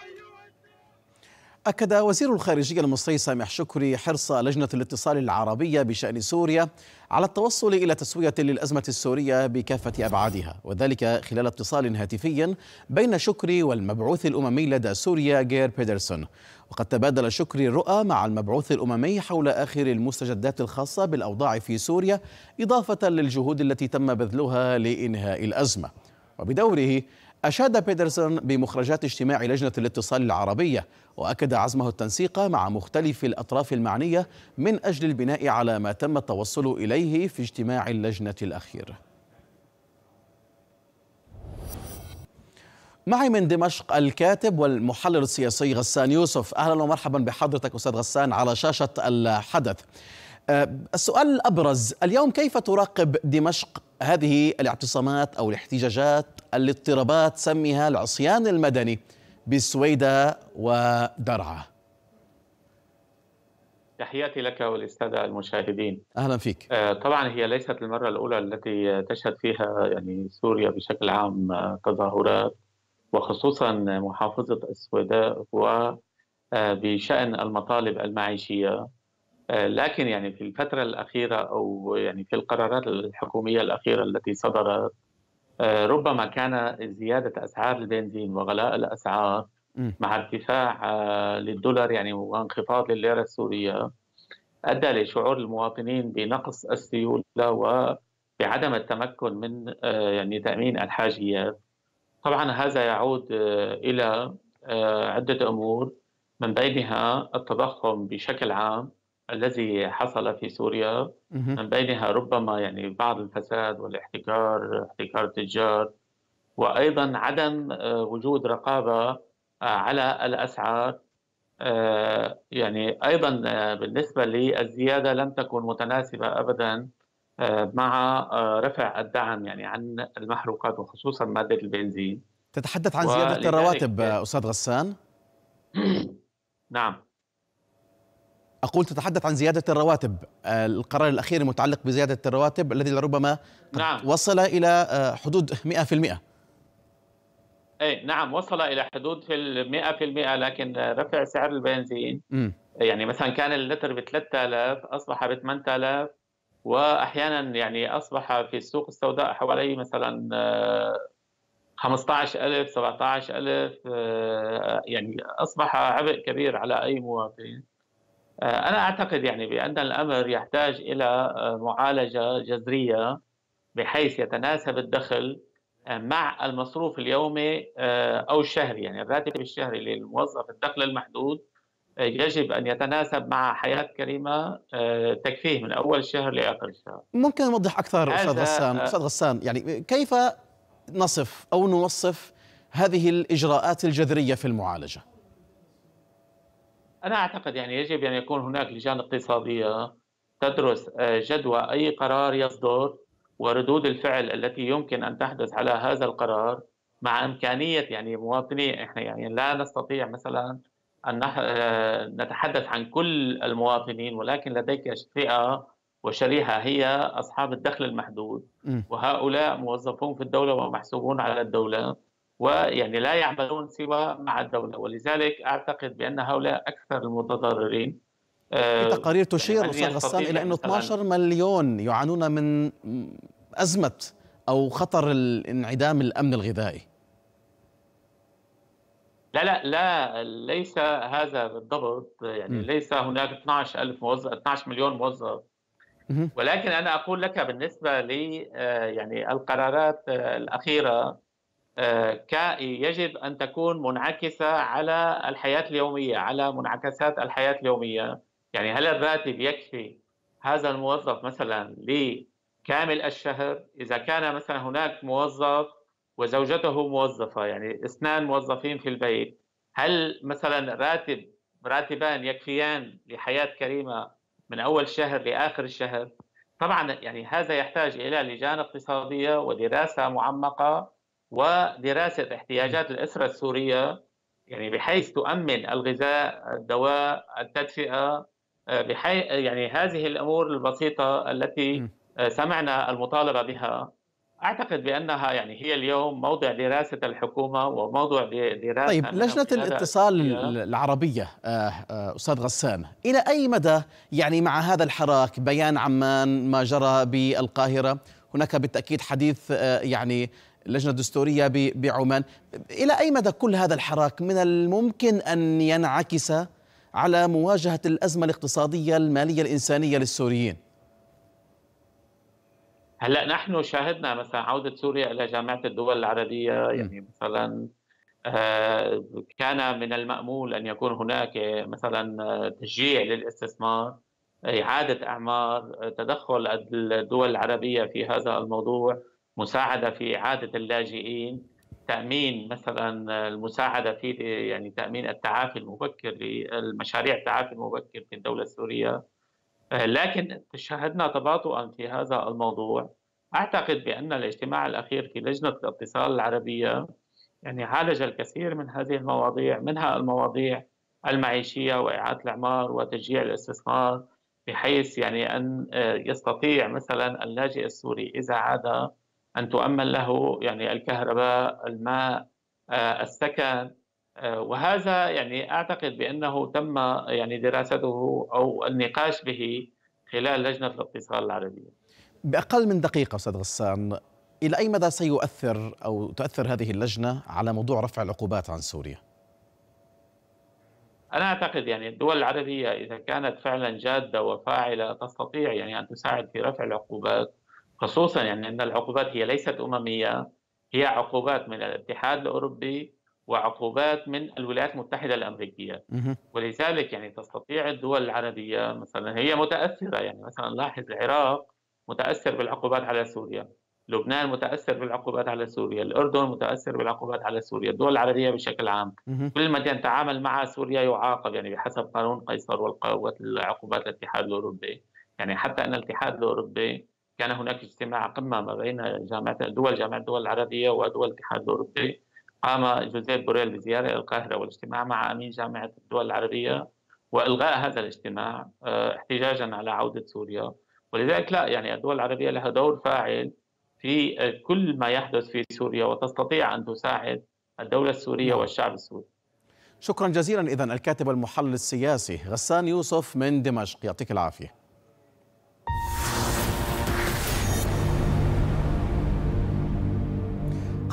أكد وزير الخارجية المصري سامح شكري حرص لجنة الاتصال العربية بشأن سوريا على التوصل إلى تسوية للأزمة السورية بكافة أبعادها وذلك خلال اتصال هاتفي بين شكري والمبعوث الأممي لدى سوريا غير بيدرسون وقد تبادل شكري الرؤى مع المبعوث الأممي حول آخر المستجدات الخاصة بالأوضاع في سوريا إضافة للجهود التي تم بذلها لإنهاء الأزمة وبدوره أشاد بيدرسون بمخرجات اجتماع لجنة الاتصال العربية وأكد عزمه التنسيق مع مختلف الأطراف المعنية من أجل البناء على ما تم التوصل إليه في اجتماع اللجنة الأخير معي من دمشق الكاتب والمحلل السياسي غسان يوسف أهلا ومرحبا بحضرتك أستاذ غسان على شاشة الحدث أه، السؤال الأبرز اليوم كيف تراقب دمشق هذه الاعتصامات أو الاحتجاجات الاضطرابات سميها العصيان المدني بالسويداء ودرعا تحياتي لك والاستاذ المشاهدين أهلا فيك آه، طبعا هي ليست المرة الأولى التي تشهد فيها يعني سوريا بشكل عام آه، تظاهرات وخصوصا محافظة السويداء وبشأن آه، المطالب المعيشية لكن يعني في الفترة الأخيرة أو يعني في القرارات الحكومية الأخيرة التي صدرت آه، ربما كان زيادة أسعار البنزين وغلاء الأسعار مع ارتفاع آه، للدولار يعني وانخفاض الليرة السورية أدى لشعور المواطنين بنقص السيولة وبعدم التمكن من آه، يعني تأمين الحاجيات طبعا هذا يعود إلى عدة أمور من بينها التضخم بشكل عام الذي حصل في سوريا من بينها ربما يعني بعض الفساد والاحتكار احتكار التجار وايضا عدم آه، وجود رقابه آه، على الاسعار آه، يعني ايضا بالنسبه للزياده لم تكن متناسبه ابدا مع رفع الدعم يعني عن المحروقات وخصوصا ماده البنزين تتحدث عن زياده الرواتب استاذ غسان نعم أقول تتحدث عن زيادة الرواتب آه، القرار الأخير المتعلق بزيادة الرواتب الذي لربما نعم. وصل إلى آه، حدود 100% اي نعم وصل الى حدود في في 100% لكن رفع سعر البنزين م. يعني مثلا كان اللتر ب 3000 اصبح ب 8000 واحيانا يعني اصبح في السوق السوداء حوالي مثلا 15000 آه، 17000 يعني اصبح عبء كبير على اي مواطن آه، أنا أعتقد يعني بأن الأمر يحتاج إلى آه، معالجة جذرية بحيث يتناسب الدخل آه، مع المصروف اليومي أو الشهري يعني الراتب الشهري للموظف الدخل المحدود يجب أن يتناسب مع حياة كريمة تكفيه من أول شهر لآخر شهر ممكن نوضح أكثر أستاذ غسان أستاذ غسان يعني كيف نصف أو نوصف هذه الإجراءات الجذرية في المعالجة انا اعتقد يعني يجب ان يكون هناك لجان اقتصاديه تدرس آه، جدوى اي قرار يصدر وردود الفعل التي يمكن ان تحدث على هذا القرار مع امكانيه يعني مواطني احنا يعني لا نستطيع مثلا ان آه، نتحدث عن كل المواطنين ولكن لديك فئه وشريحه هي اصحاب الدخل المحدود وهؤلاء موظفون في الدوله ومحسوبون على الدوله ويعني لا يعملون سوى مع الدولة ولذلك أعتقد بأن هؤلاء أكثر المتضررين آه، في تقارير تشير يعني أستاذ غسان إلى يعني أنه 12 مليون يعانون من أزمة أو خطر انعدام الأمن الغذائي لا لا لا ليس هذا بالضبط يعني م. ليس هناك 12 ألف موظف 12 مليون موظف ولكن أنا أقول لك بالنسبة لي آه، يعني القرارات آه، الأخيرة آه، يجب ان تكون منعكسه على الحياه اليوميه على منعكسات الحياه اليوميه يعني هل الراتب يكفي هذا الموظف مثلا لكامل الشهر اذا كان مثلا هناك موظف وزوجته موظفه يعني اثنان موظفين في البيت هل مثلا راتب راتبان يكفيان لحياه كريمه من اول شهر لاخر الشهر طبعا يعني هذا يحتاج الى لجان اقتصاديه ودراسه معمقه ودراسة احتياجات الأسرة السورية يعني بحيث تؤمن الغذاء الدواء التدفئة آه، بحيث يعني هذه الأمور البسيطة التي آه، سمعنا المطالبة بها أعتقد بأنها يعني هي اليوم موضع دراسة الحكومة وموضع دراسة طيب لجنة الاتصال العربية آه، أستاذ غسان إلى أي مدى يعني مع هذا الحراك بيان عمان ما جرى بالقاهرة هناك بالتأكيد حديث يعني اللجنة الدستورية بعمان إلى أي مدى كل هذا الحراك من الممكن أن ينعكس على مواجهة الأزمة الاقتصادية المالية الإنسانية للسوريين هلا نحن شاهدنا مثلا عودة سوريا إلى جامعة الدول العربية يعني مثلا آه، كان من المأمول أن يكون هناك مثلا آه، تشجيع للاستثمار إعادة أعمار تدخل الدول العربية في هذا الموضوع مساعده في اعاده اللاجئين تامين مثلا المساعده في يعني تامين التعافي المبكر للمشاريع التعافي المبكر في الدوله السوريه آه، لكن شهدنا تباطؤا في هذا الموضوع اعتقد بان الاجتماع الاخير في لجنه الاتصال العربيه يعني عالج الكثير من هذه المواضيع منها المواضيع المعيشيه واعاده الاعمار وتشجيع الاستثمار بحيث يعني ان آه، يستطيع مثلا اللاجئ السوري اذا عاد أن تؤمن له يعني الكهرباء الماء آه، السكن آه، وهذا يعني أعتقد بأنه تم يعني دراسته أو النقاش به خلال لجنة الاتصال العربية بأقل من دقيقة أستاذ غسان إلى أي مدى سيؤثر أو تؤثر هذه اللجنة على موضوع رفع العقوبات عن سوريا؟ أنا أعتقد يعني الدول العربية إذا كانت فعلا جادة وفاعلة تستطيع يعني أن تساعد في رفع العقوبات خصوصا يعني ان العقوبات هي ليست امميه هي عقوبات من الاتحاد الاوروبي وعقوبات من الولايات المتحده الامريكيه ولذلك يعني تستطيع الدول العربيه مثلا هي متاثره يعني مثلا لاحظ العراق متاثر بالعقوبات على سوريا لبنان متاثر بالعقوبات على سوريا، الاردن متاثر بالعقوبات على سوريا، الدول العربيه بشكل عام، كل ما يتعامل مع سوريا يعاقب يعني بحسب قانون قيصر والقوات العقوبات الاتحاد الاوروبي، يعني حتى ان الاتحاد الاوروبي كان هناك اجتماع قمة ما بين جامعة دول جامعة الدول العربية ودول الاتحاد الأوروبي قام جوزيف بوريل بزيارة إلى القاهرة والاجتماع مع أمين جامعة الدول العربية وإلغاء هذا الاجتماع آه، احتجاجا على عودة سوريا ولذلك لا يعني الدول العربية لها دور فاعل في كل ما يحدث في سوريا وتستطيع أن تساعد الدولة السورية نعم. والشعب السوري شكرا جزيلا إذا الكاتب المحلل السياسي غسان يوسف من دمشق يعطيك العافية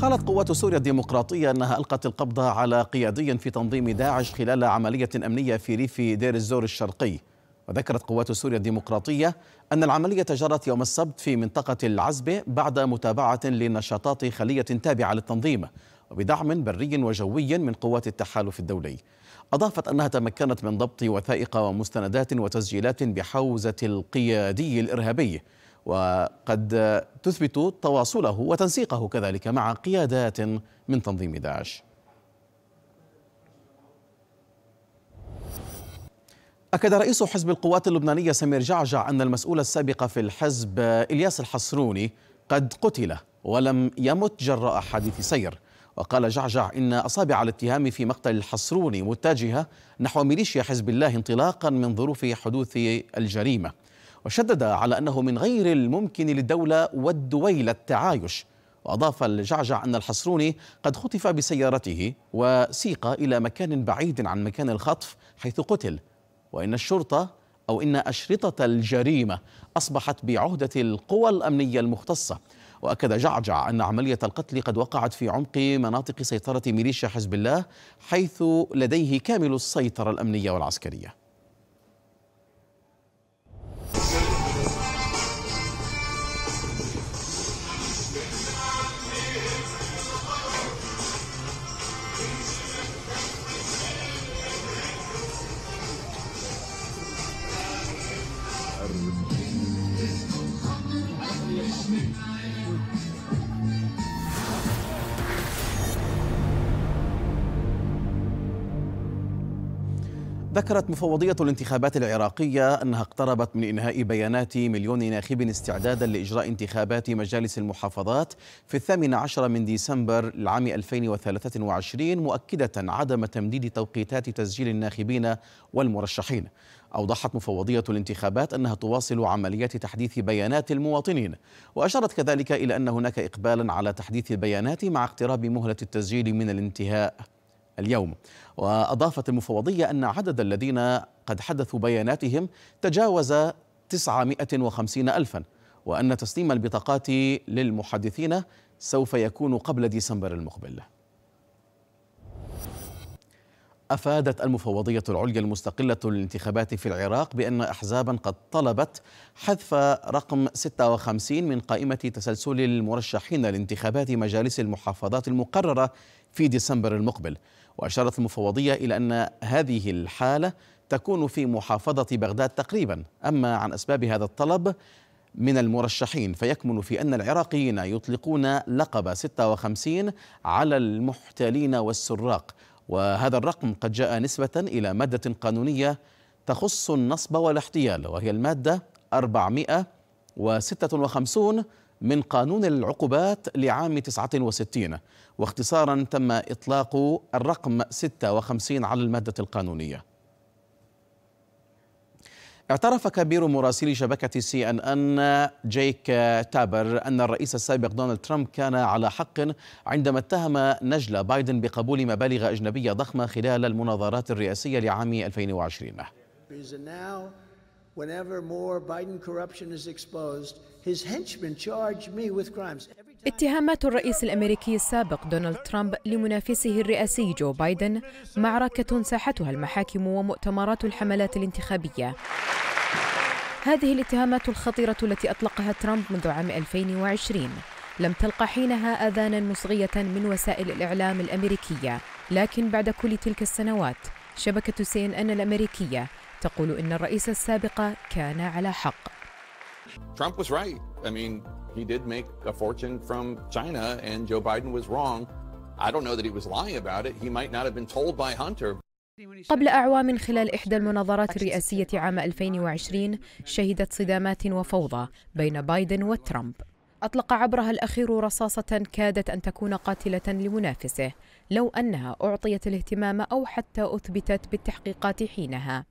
قالت قوات سوريا الديمقراطية أنها ألقت القبض على قيادي في تنظيم داعش خلال عملية أمنية في ريف دير الزور الشرقي وذكرت قوات سوريا الديمقراطية أن العملية جرت يوم السبت في منطقة العزبة بعد متابعة لنشاطات خلية تابعة للتنظيم وبدعم بري وجوي من قوات التحالف الدولي أضافت أنها تمكنت من ضبط وثائق ومستندات وتسجيلات بحوزة القيادي الإرهابي وقد تثبت تواصله وتنسيقه كذلك مع قيادات من تنظيم داعش أكد رئيس حزب القوات اللبنانية سمير جعجع أن المسؤول السابق في الحزب إلياس الحصروني قد قتل ولم يمت جراء حادث سير وقال جعجع إن أصابع الاتهام في مقتل الحصروني متجهة نحو ميليشيا حزب الله انطلاقا من ظروف حدوث الجريمة وشدد على أنه من غير الممكن للدولة والدويلة التعايش وأضاف الجعجع أن الحصروني قد خطف بسيارته وسيق إلى مكان بعيد عن مكان الخطف حيث قتل وإن الشرطة أو إن أشرطة الجريمة أصبحت بعهدة القوى الأمنية المختصة وأكد جعجع أن عملية القتل قد وقعت في عمق مناطق سيطرة ميليشيا حزب الله حيث لديه كامل السيطرة الأمنية والعسكرية ذكرت مفوضية الانتخابات العراقية أنها اقتربت من إنهاء بيانات مليون ناخب استعدادا لإجراء انتخابات مجالس المحافظات في الثامن عشر من ديسمبر العام 2023 مؤكدة عدم تمديد توقيتات تسجيل الناخبين والمرشحين أوضحت مفوضية الانتخابات أنها تواصل عمليات تحديث بيانات المواطنين وأشارت كذلك إلى أن هناك إقبالا على تحديث البيانات مع اقتراب مهلة التسجيل من الانتهاء اليوم وأضافت المفوضية أن عدد الذين قد حدثوا بياناتهم تجاوز 950 ألفا وأن تسليم البطاقات للمحدثين سوف يكون قبل ديسمبر المقبل أفادت المفوضية العليا المستقلة للانتخابات في العراق بأن أحزابا قد طلبت حذف رقم 56 من قائمة تسلسل المرشحين لانتخابات مجالس المحافظات المقررة في ديسمبر المقبل وأشارت المفوضية إلى أن هذه الحالة تكون في محافظة بغداد تقريبا أما عن أسباب هذا الطلب من المرشحين فيكمن في أن العراقيين يطلقون لقب 56 على المحتالين والسراق وهذا الرقم قد جاء نسبة إلى مادة قانونية تخص النصب والاحتيال وهي المادة 456 من قانون العقوبات لعام 69 واختصارا تم إطلاق الرقم 56 على المادة القانونية اعترف كبير مراسلي شبكة سي أن أن جيك تابر أن الرئيس السابق دونالد ترامب كان على حق عندما اتهم نجلة بايدن بقبول مبالغ أجنبية ضخمة خلال المناظرات الرئاسية لعام 2020 Whenever more Biden corruption is exposed, his henchmen charge me with crimes. اتهامات الرئيس الامريكي السابق دونالد ترامب لمنافسه الرئاسي جو بايدن معركه ساحتها المحاكم ومؤتمرات الحملات الانتخابيه هذه الاتهامات الخطيره التي اطلقها ترامب منذ عام 2020 لم تلقى حينها اذانا مصغيه من وسائل الاعلام الامريكيه لكن بعد كل تلك السنوات شبكه سي ان ان الامريكيه تقول ان الرئيس السابق كان على حق ترامب was right. I mean, he did make a fortune from China, and Joe Biden was wrong. I don't know that he was lying about it. He might not have been told by Hunter. قبل أعوام خلال إحدى المناظرات الرئاسية عام 2020 شهدت صدامات وفوضى بين بايدن وترامب أطلق عبرها الأخير رصاصة كادت أن تكون قاتلة لمنافسه لو أنها أعطيت الاهتمام أو حتى أثبتت بالتحقيقات حينها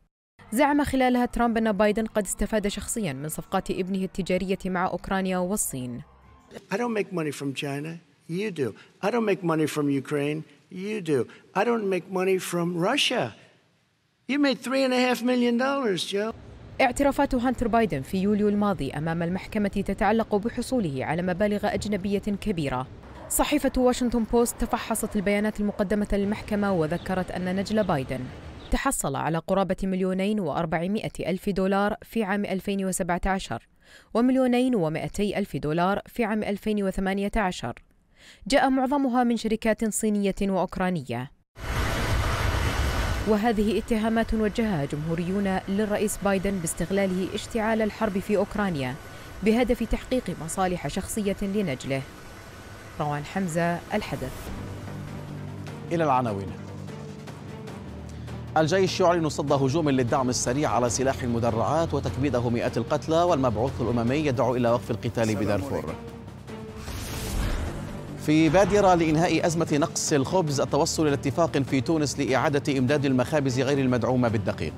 زعم خلالها ترامب أن بايدن قد استفاد شخصيا من صفقات ابنه التجارية مع أوكرانيا والصين I don't make money from China, you do. I don't make money from Ukraine, you do. I don't make money from Russia. You made three and a half million dollars, Joe. اعترافات هانتر بايدن في يوليو الماضي أمام المحكمة تتعلق بحصوله على مبالغ أجنبية كبيرة صحيفة واشنطن بوست تفحصت البيانات المقدمة للمحكمة وذكرت أن نجل بايدن تحصل على قرابة مليونين وأربعمائة ألف دولار في عام 2017 ومليونين ومائتي ألف دولار في عام 2018 جاء معظمها من شركات صينية وأوكرانية وهذه اتهامات وجهها جمهوريون للرئيس بايدن باستغلاله اشتعال الحرب في أوكرانيا بهدف تحقيق مصالح شخصية لنجله روان حمزة الحدث إلى العناوين الجيش يعلن صد هجوم للدعم السريع على سلاح المدرعات وتكبيده مئات القتلى والمبعوث الأممي يدعو إلى وقف القتال بدارفور في بادرة لإنهاء أزمة نقص الخبز التوصل إلى اتفاق في تونس لإعادة إمداد المخابز غير المدعومة بالدقيق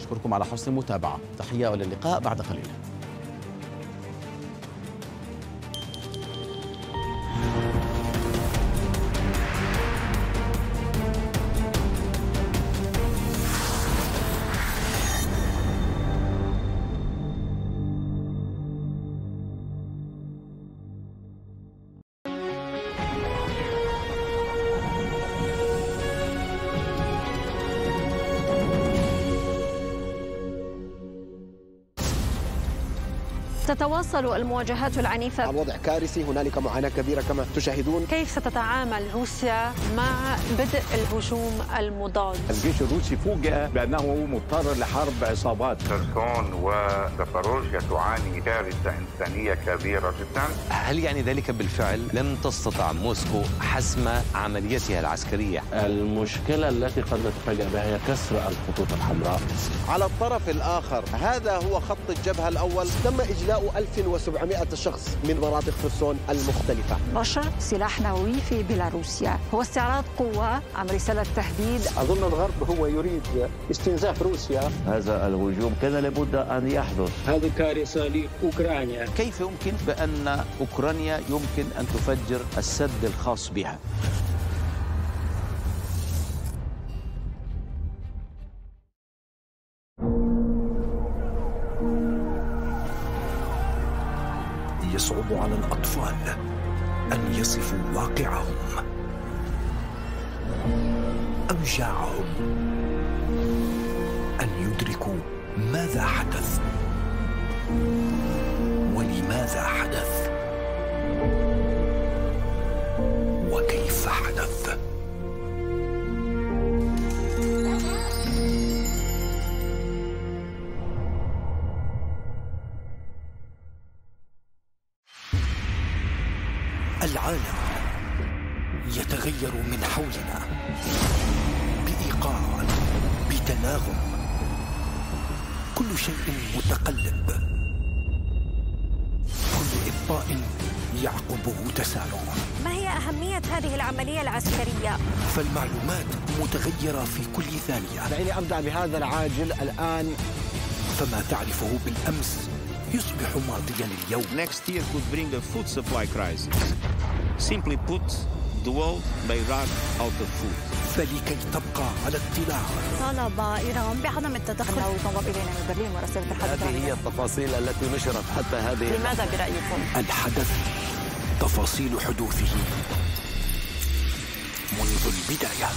أشكركم على حسن المتابعة تحية وإلى اللقاء بعد قليل того, تتواصل المواجهات العنيفة الوضع كارثي هنالك معاناة كبيرة كما تشاهدون كيف ستتعامل روسيا مع بدء الهجوم المضاد الجيش الروسي فوجئ بأنه مضطر لحرب عصابات خرسون وزاباروجيا تعاني كارثة إنسانية كبيرة جدا هل يعني ذلك بالفعل لم تستطع موسكو حسم عمليتها العسكرية المشكلة التي قد نتفاجئ بها هي كسر الخطوط الحمراء على الطرف الآخر هذا هو خط الجبهة الأول تم إجلاء 1700 شخص من مناطق خرسون المختلفة نشر سلاح نووي في بيلاروسيا هو استعراض قوة عن رسالة تهديد أظن الغرب هو يريد استنزاف روسيا هذا الهجوم كان لابد أن يحدث هذه كارثة لأوكرانيا كيف يمكن بأن أوكرانيا يمكن أن تفجر السد الخاص بها على الأطفال أن يصفوا واقعهم أوجاعهم أن يدركوا ماذا حدث ولماذا حدث وكيف حدث متغيرة في كل ثانية دعيني أبدأ بهذا العاجل الآن فما تعرفه بالأمس يصبح ماضيا اليوم Next year could bring a food supply crisis Simply put, the world may run out of food فلكي تبقى على اطلاع طلب إيران بعدم التدخل لو إلينا من برلين ورسائل التحدث هذه هي التفاصيل التي نشرت حتى هذه لماذا برأيكم؟ الحدث تفاصيل حدوثه منذ البداية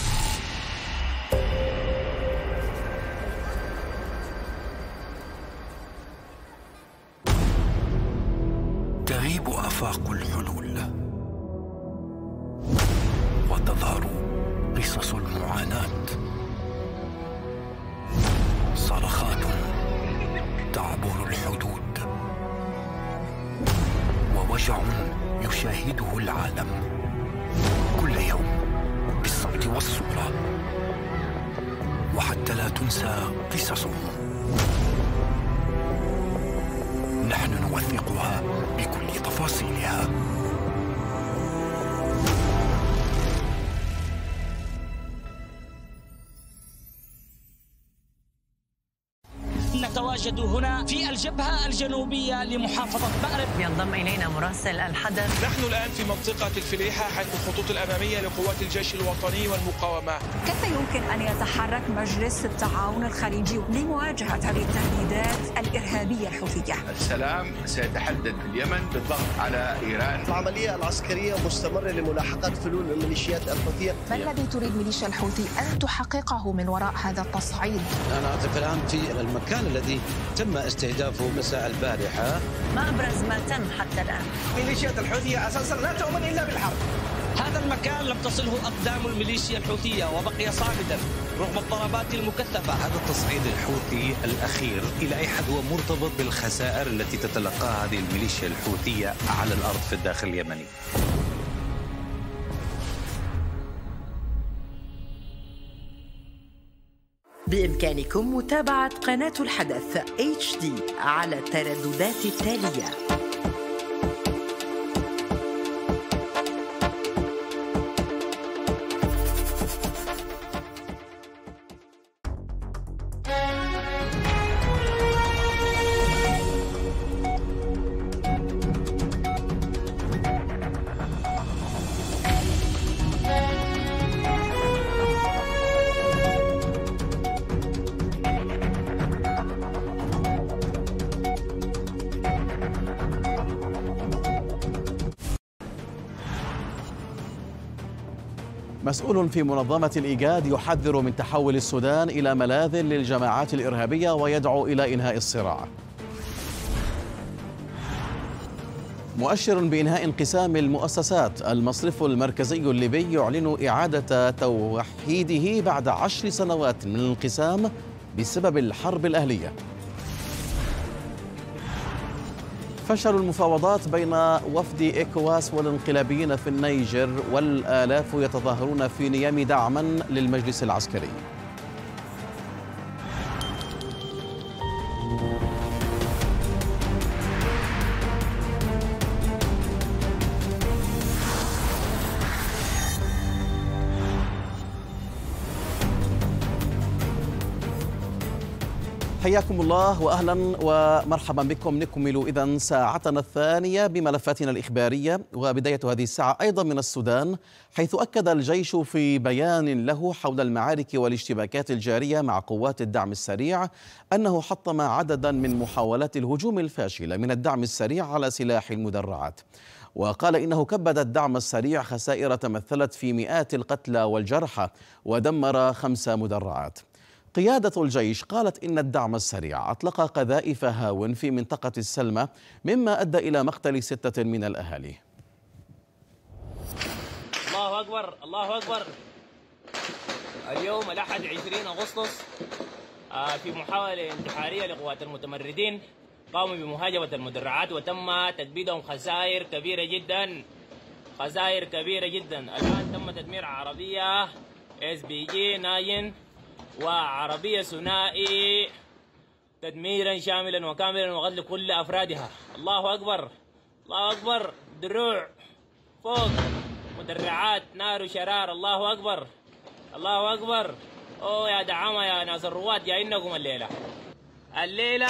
الجبهة الجنوبية لمحافظة مأرب ينضم إلينا مراسل الحدث نحن الآن في منطقة الفليحة حيث الخطوط الأمامية لقوات الجيش الوطني والمقاومة كيف يمكن أن يتحرك مجلس التعاون الخليجي لمواجهة هذه التهديدات الإرهابية الحوثية السلام سيتحدد في اليمن بالضغط على إيران العملية العسكرية مستمرة لملاحقة فلول الميليشيات الحوثية ما الذي تريد ميليشيا الحوثي أن تحققه من وراء هذا التصعيد؟ أنا أعطيك الآن في المكان الذي تم استهدافه مساء البارحة ما أبرز ما تم حتى الآن؟ ميليشيات الحوثية أساسا لا تؤمن إلا بالحرب هذا المكان لم تصله أقدام الميليشيا الحوثية وبقي صامدا رغم الضربات المكثفة هذا التصعيد الحوثي الأخير إلى أي حد هو مرتبط بالخسائر التي تتلقاها هذه الميليشيا الحوثية على الأرض في الداخل اليمني بإمكانكم متابعة قناة الحدث HD على الترددات التالية مسؤول في منظمة الإيجاد يحذر من تحول السودان إلى ملاذ للجماعات الإرهابية ويدعو إلى إنهاء الصراع مؤشر بإنهاء انقسام المؤسسات المصرف المركزي الليبي يعلن إعادة توحيده بعد عشر سنوات من الانقسام بسبب الحرب الأهلية فشل المفاوضات بين وفد إيكواس والانقلابيين في النيجر والآلاف يتظاهرون في نيامي دعما للمجلس العسكري حياكم الله واهلا ومرحبا بكم نكمل اذا ساعتنا الثانيه بملفاتنا الاخباريه وبدايه هذه الساعه ايضا من السودان حيث اكد الجيش في بيان له حول المعارك والاشتباكات الجاريه مع قوات الدعم السريع انه حطم عددا من محاولات الهجوم الفاشله من الدعم السريع على سلاح المدرعات وقال إنه كبد الدعم السريع خسائر تمثلت في مئات القتلى والجرحى ودمر خمس مدرعات قيادة الجيش قالت إن الدعم السريع أطلق قذائف هاون في منطقة السلمة مما أدى إلى مقتل ستة من الأهالي الله أكبر الله أكبر اليوم الأحد 20 أغسطس آه، في محاولة انتحارية لقوات المتمردين قاموا بمهاجمة المدرعات وتم تدبيدهم خسائر كبيرة جدا خسائر كبيرة جدا الآن تم تدمير عربية اس بي جي ناين وعربية ثنائي تدميرا شاملا وكاملا وغد لكل أفرادها الله أكبر الله أكبر دروع فوق مدرعات نار وشرار الله أكبر الله أكبر أوه يا دعامة يا ناس الرواد إنكم الليلة الليلة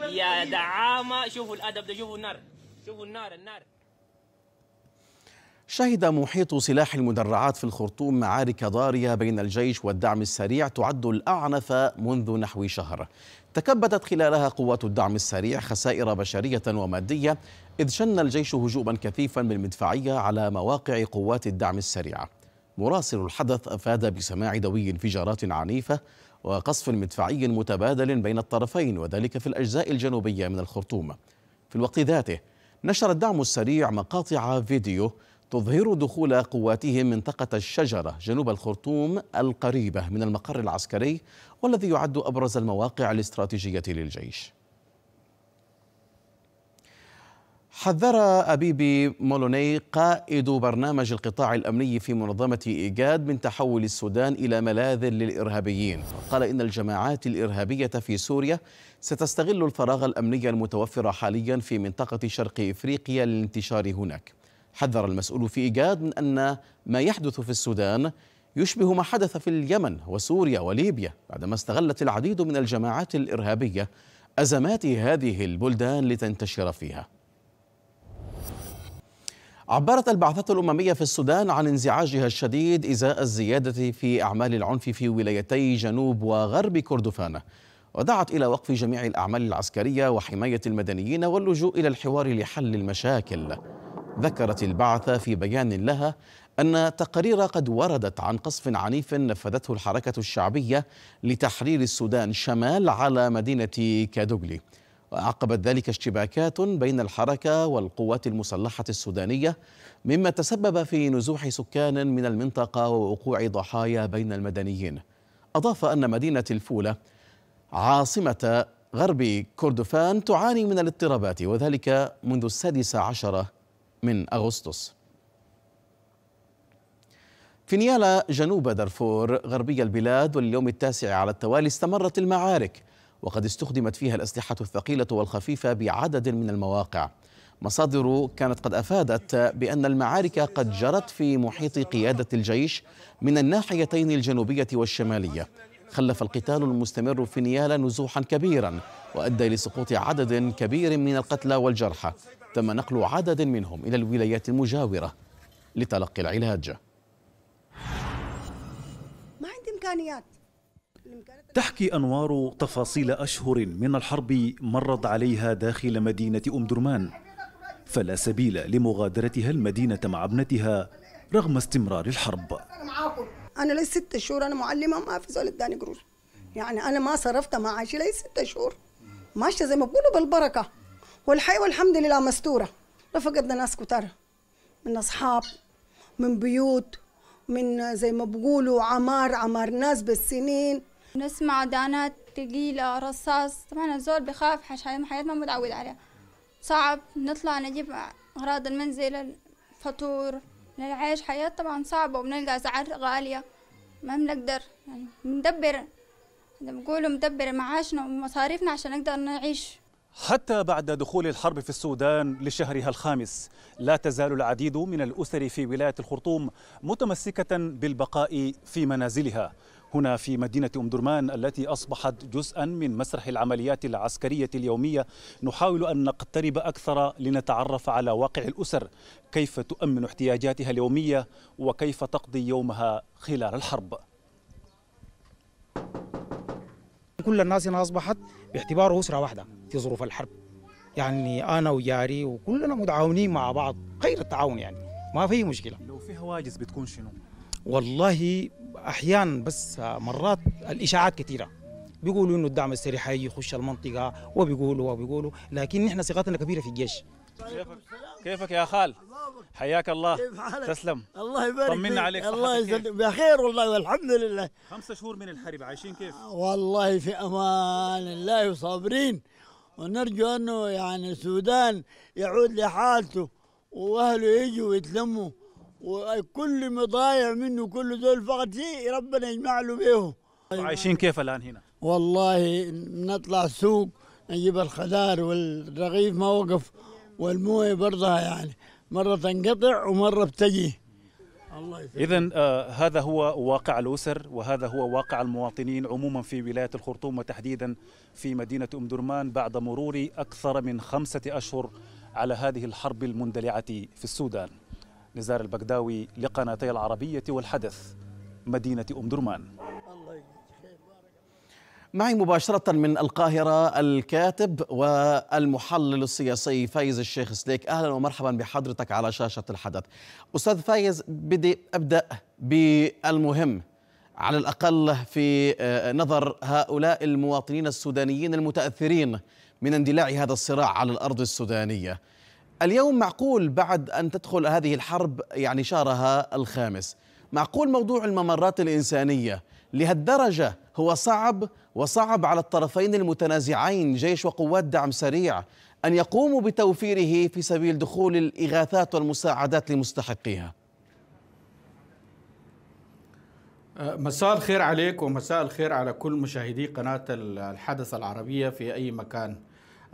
يا دعامة شوفوا الأدب ده شوفوا النار شوفوا النار النار شهد محيط سلاح المدرعات في الخرطوم معارك ضارية بين الجيش والدعم السريع تعد الأعنف منذ نحو شهر تكبدت خلالها قوات الدعم السريع خسائر بشرية ومادية إذ شن الجيش هجوما كثيفا بالمدفعية على مواقع قوات الدعم السريع مراسل الحدث أفاد بسماع دوي انفجارات عنيفة وقصف مدفعي متبادل بين الطرفين وذلك في الأجزاء الجنوبية من الخرطوم في الوقت ذاته نشر الدعم السريع مقاطع فيديو تظهر دخول قواتهم منطقة الشجرة جنوب الخرطوم القريبة من المقر العسكري والذي يعد أبرز المواقع الاستراتيجية للجيش حذر أبيبي مولوني قائد برنامج القطاع الأمني في منظمة إيجاد من تحول السودان إلى ملاذ للإرهابيين وقال إن الجماعات الإرهابية في سوريا ستستغل الفراغ الأمني المتوفر حاليا في منطقة شرق إفريقيا للانتشار هناك حذر المسؤول في إيجاد من أن ما يحدث في السودان يشبه ما حدث في اليمن وسوريا وليبيا بعدما استغلت العديد من الجماعات الإرهابية أزمات هذه البلدان لتنتشر فيها عبرت البعثة الأممية في السودان عن انزعاجها الشديد إزاء الزيادة في أعمال العنف في ولايتي جنوب وغرب كردفان ودعت إلى وقف جميع الأعمال العسكرية وحماية المدنيين واللجوء إلى الحوار لحل المشاكل ذكرت البعثة في بيان لها أن تقارير قد وردت عن قصف عنيف نفذته الحركة الشعبية لتحرير السودان شمال على مدينة كادوغلي وعقبت ذلك اشتباكات بين الحركة والقوات المسلحة السودانية مما تسبب في نزوح سكان من المنطقة ووقوع ضحايا بين المدنيين أضاف أن مدينة الفولة عاصمة غرب كردفان تعاني من الاضطرابات وذلك منذ السادسة عشرة من أغسطس في نيالا جنوب دارفور غربي البلاد ولليوم التاسع على التوالي استمرت المعارك وقد استخدمت فيها الأسلحة الثقيلة والخفيفة بعدد من المواقع مصادر كانت قد افادت بان المعارك قد جرت في محيط قياده الجيش من الناحيتين الجنوبيه والشماليه خلف القتال المستمر في نيالا نزوحا كبيرا وادى لسقوط عدد كبير من القتلى والجرحى تم نقل عدد منهم إلى الولايات المجاورة لتلقي العلاج ما عندي إمكانيات تحكي أنوار تفاصيل أشهر من الحرب مرت عليها داخل مدينة أم درمان فلا سبيل لمغادرتها المدينة مع ابنتها رغم استمرار الحرب أنا لي ست شهور أنا معلمة ما في زول اداني قروش يعني أنا ما صرفت معاشي لي ست شهور ماشية زي ما بقولوا بالبركة والحقيقه والحمد لله مستوره لا فقدنا ناس كتار من اصحاب من بيوت من زي ما بقولوا عمار عمار ناس بالسنين نسمع دانات تقيلة رصاص طبعا الزول بخاف حش حياة ما متعود عليها صعب نطلع نجيب أغراض المنزل الفطور للعيش حياة طبعا صعبة وبنلقى أسعار غالية ما بنقدر يعني بندبر بقولوا مدبر معاشنا ومصاريفنا عشان نقدر نعيش حتى بعد دخول الحرب في السودان لشهرها الخامس لا تزال العديد من الأسر في ولاية الخرطوم متمسكة بالبقاء في منازلها هنا في مدينة أم درمان التي أصبحت جزءا من مسرح العمليات العسكرية اليومية نحاول أن نقترب أكثر لنتعرف على واقع الأسر كيف تؤمن احتياجاتها اليومية وكيف تقضي يومها خلال الحرب كل الناس هنا أصبحت باعتباره أسرة واحدة في ظروف الحرب يعني أنا وجاري وكلنا متعاونين مع بعض خير التعاون يعني ما في مشكلة لو في هواجس بتكون شنو؟ والله أحيانا بس مرات الإشاعات كثيرة بيقولوا انه الدعم السري حيخش المنطقه وبيقولوا وبيقولوا لكن نحن ثقتنا كبيره في الجيش كيفك يا خال حياك الله كيف حالك؟ تسلم الله يبارك طمنا عليك الله يسلمك بخير والله والحمد لله خمسة شهور من الحرب عايشين كيف؟ والله في امان الله وصابرين ونرجو انه يعني السودان يعود لحالته واهله يجوا ويتلموا وكل مضايع منه كل ذول فقط شيء ربنا يجمع له بيهم عايشين كيف الان هنا؟ والله نطلع السوق نجيب الخضار والرغيف ما وقف والمويه برضها يعني مرة تنقطع ومرة بتجي إذا آه هذا هو واقع الأسر وهذا هو واقع المواطنين عموما في ولاية الخرطوم وتحديدا في مدينة أم درمان بعد مرور أكثر من خمسة أشهر على هذه الحرب المندلعة في السودان نزار البكداوي لقناتي العربية والحدث مدينة أم درمان معي مباشرة من القاهرة الكاتب والمحلل السياسي فايز الشيخ سليك أهلا ومرحبا بحضرتك على شاشة الحدث أستاذ فايز بدي أبدأ بالمهم على الأقل في آه، نظر هؤلاء المواطنين السودانيين المتأثرين من اندلاع هذا الصراع على الأرض السودانية اليوم معقول بعد أن تدخل هذه الحرب يعني شهرها الخامس معقول موضوع الممرات الإنسانية لهالدرجة هو صعب وصعب على الطرفين المتنازعين جيش وقوات دعم سريع أن يقوموا بتوفيره في سبيل دخول الإغاثات والمساعدات لمستحقيها مساء الخير عليك ومساء الخير على كل مشاهدي قناة الحدث العربية في أي مكان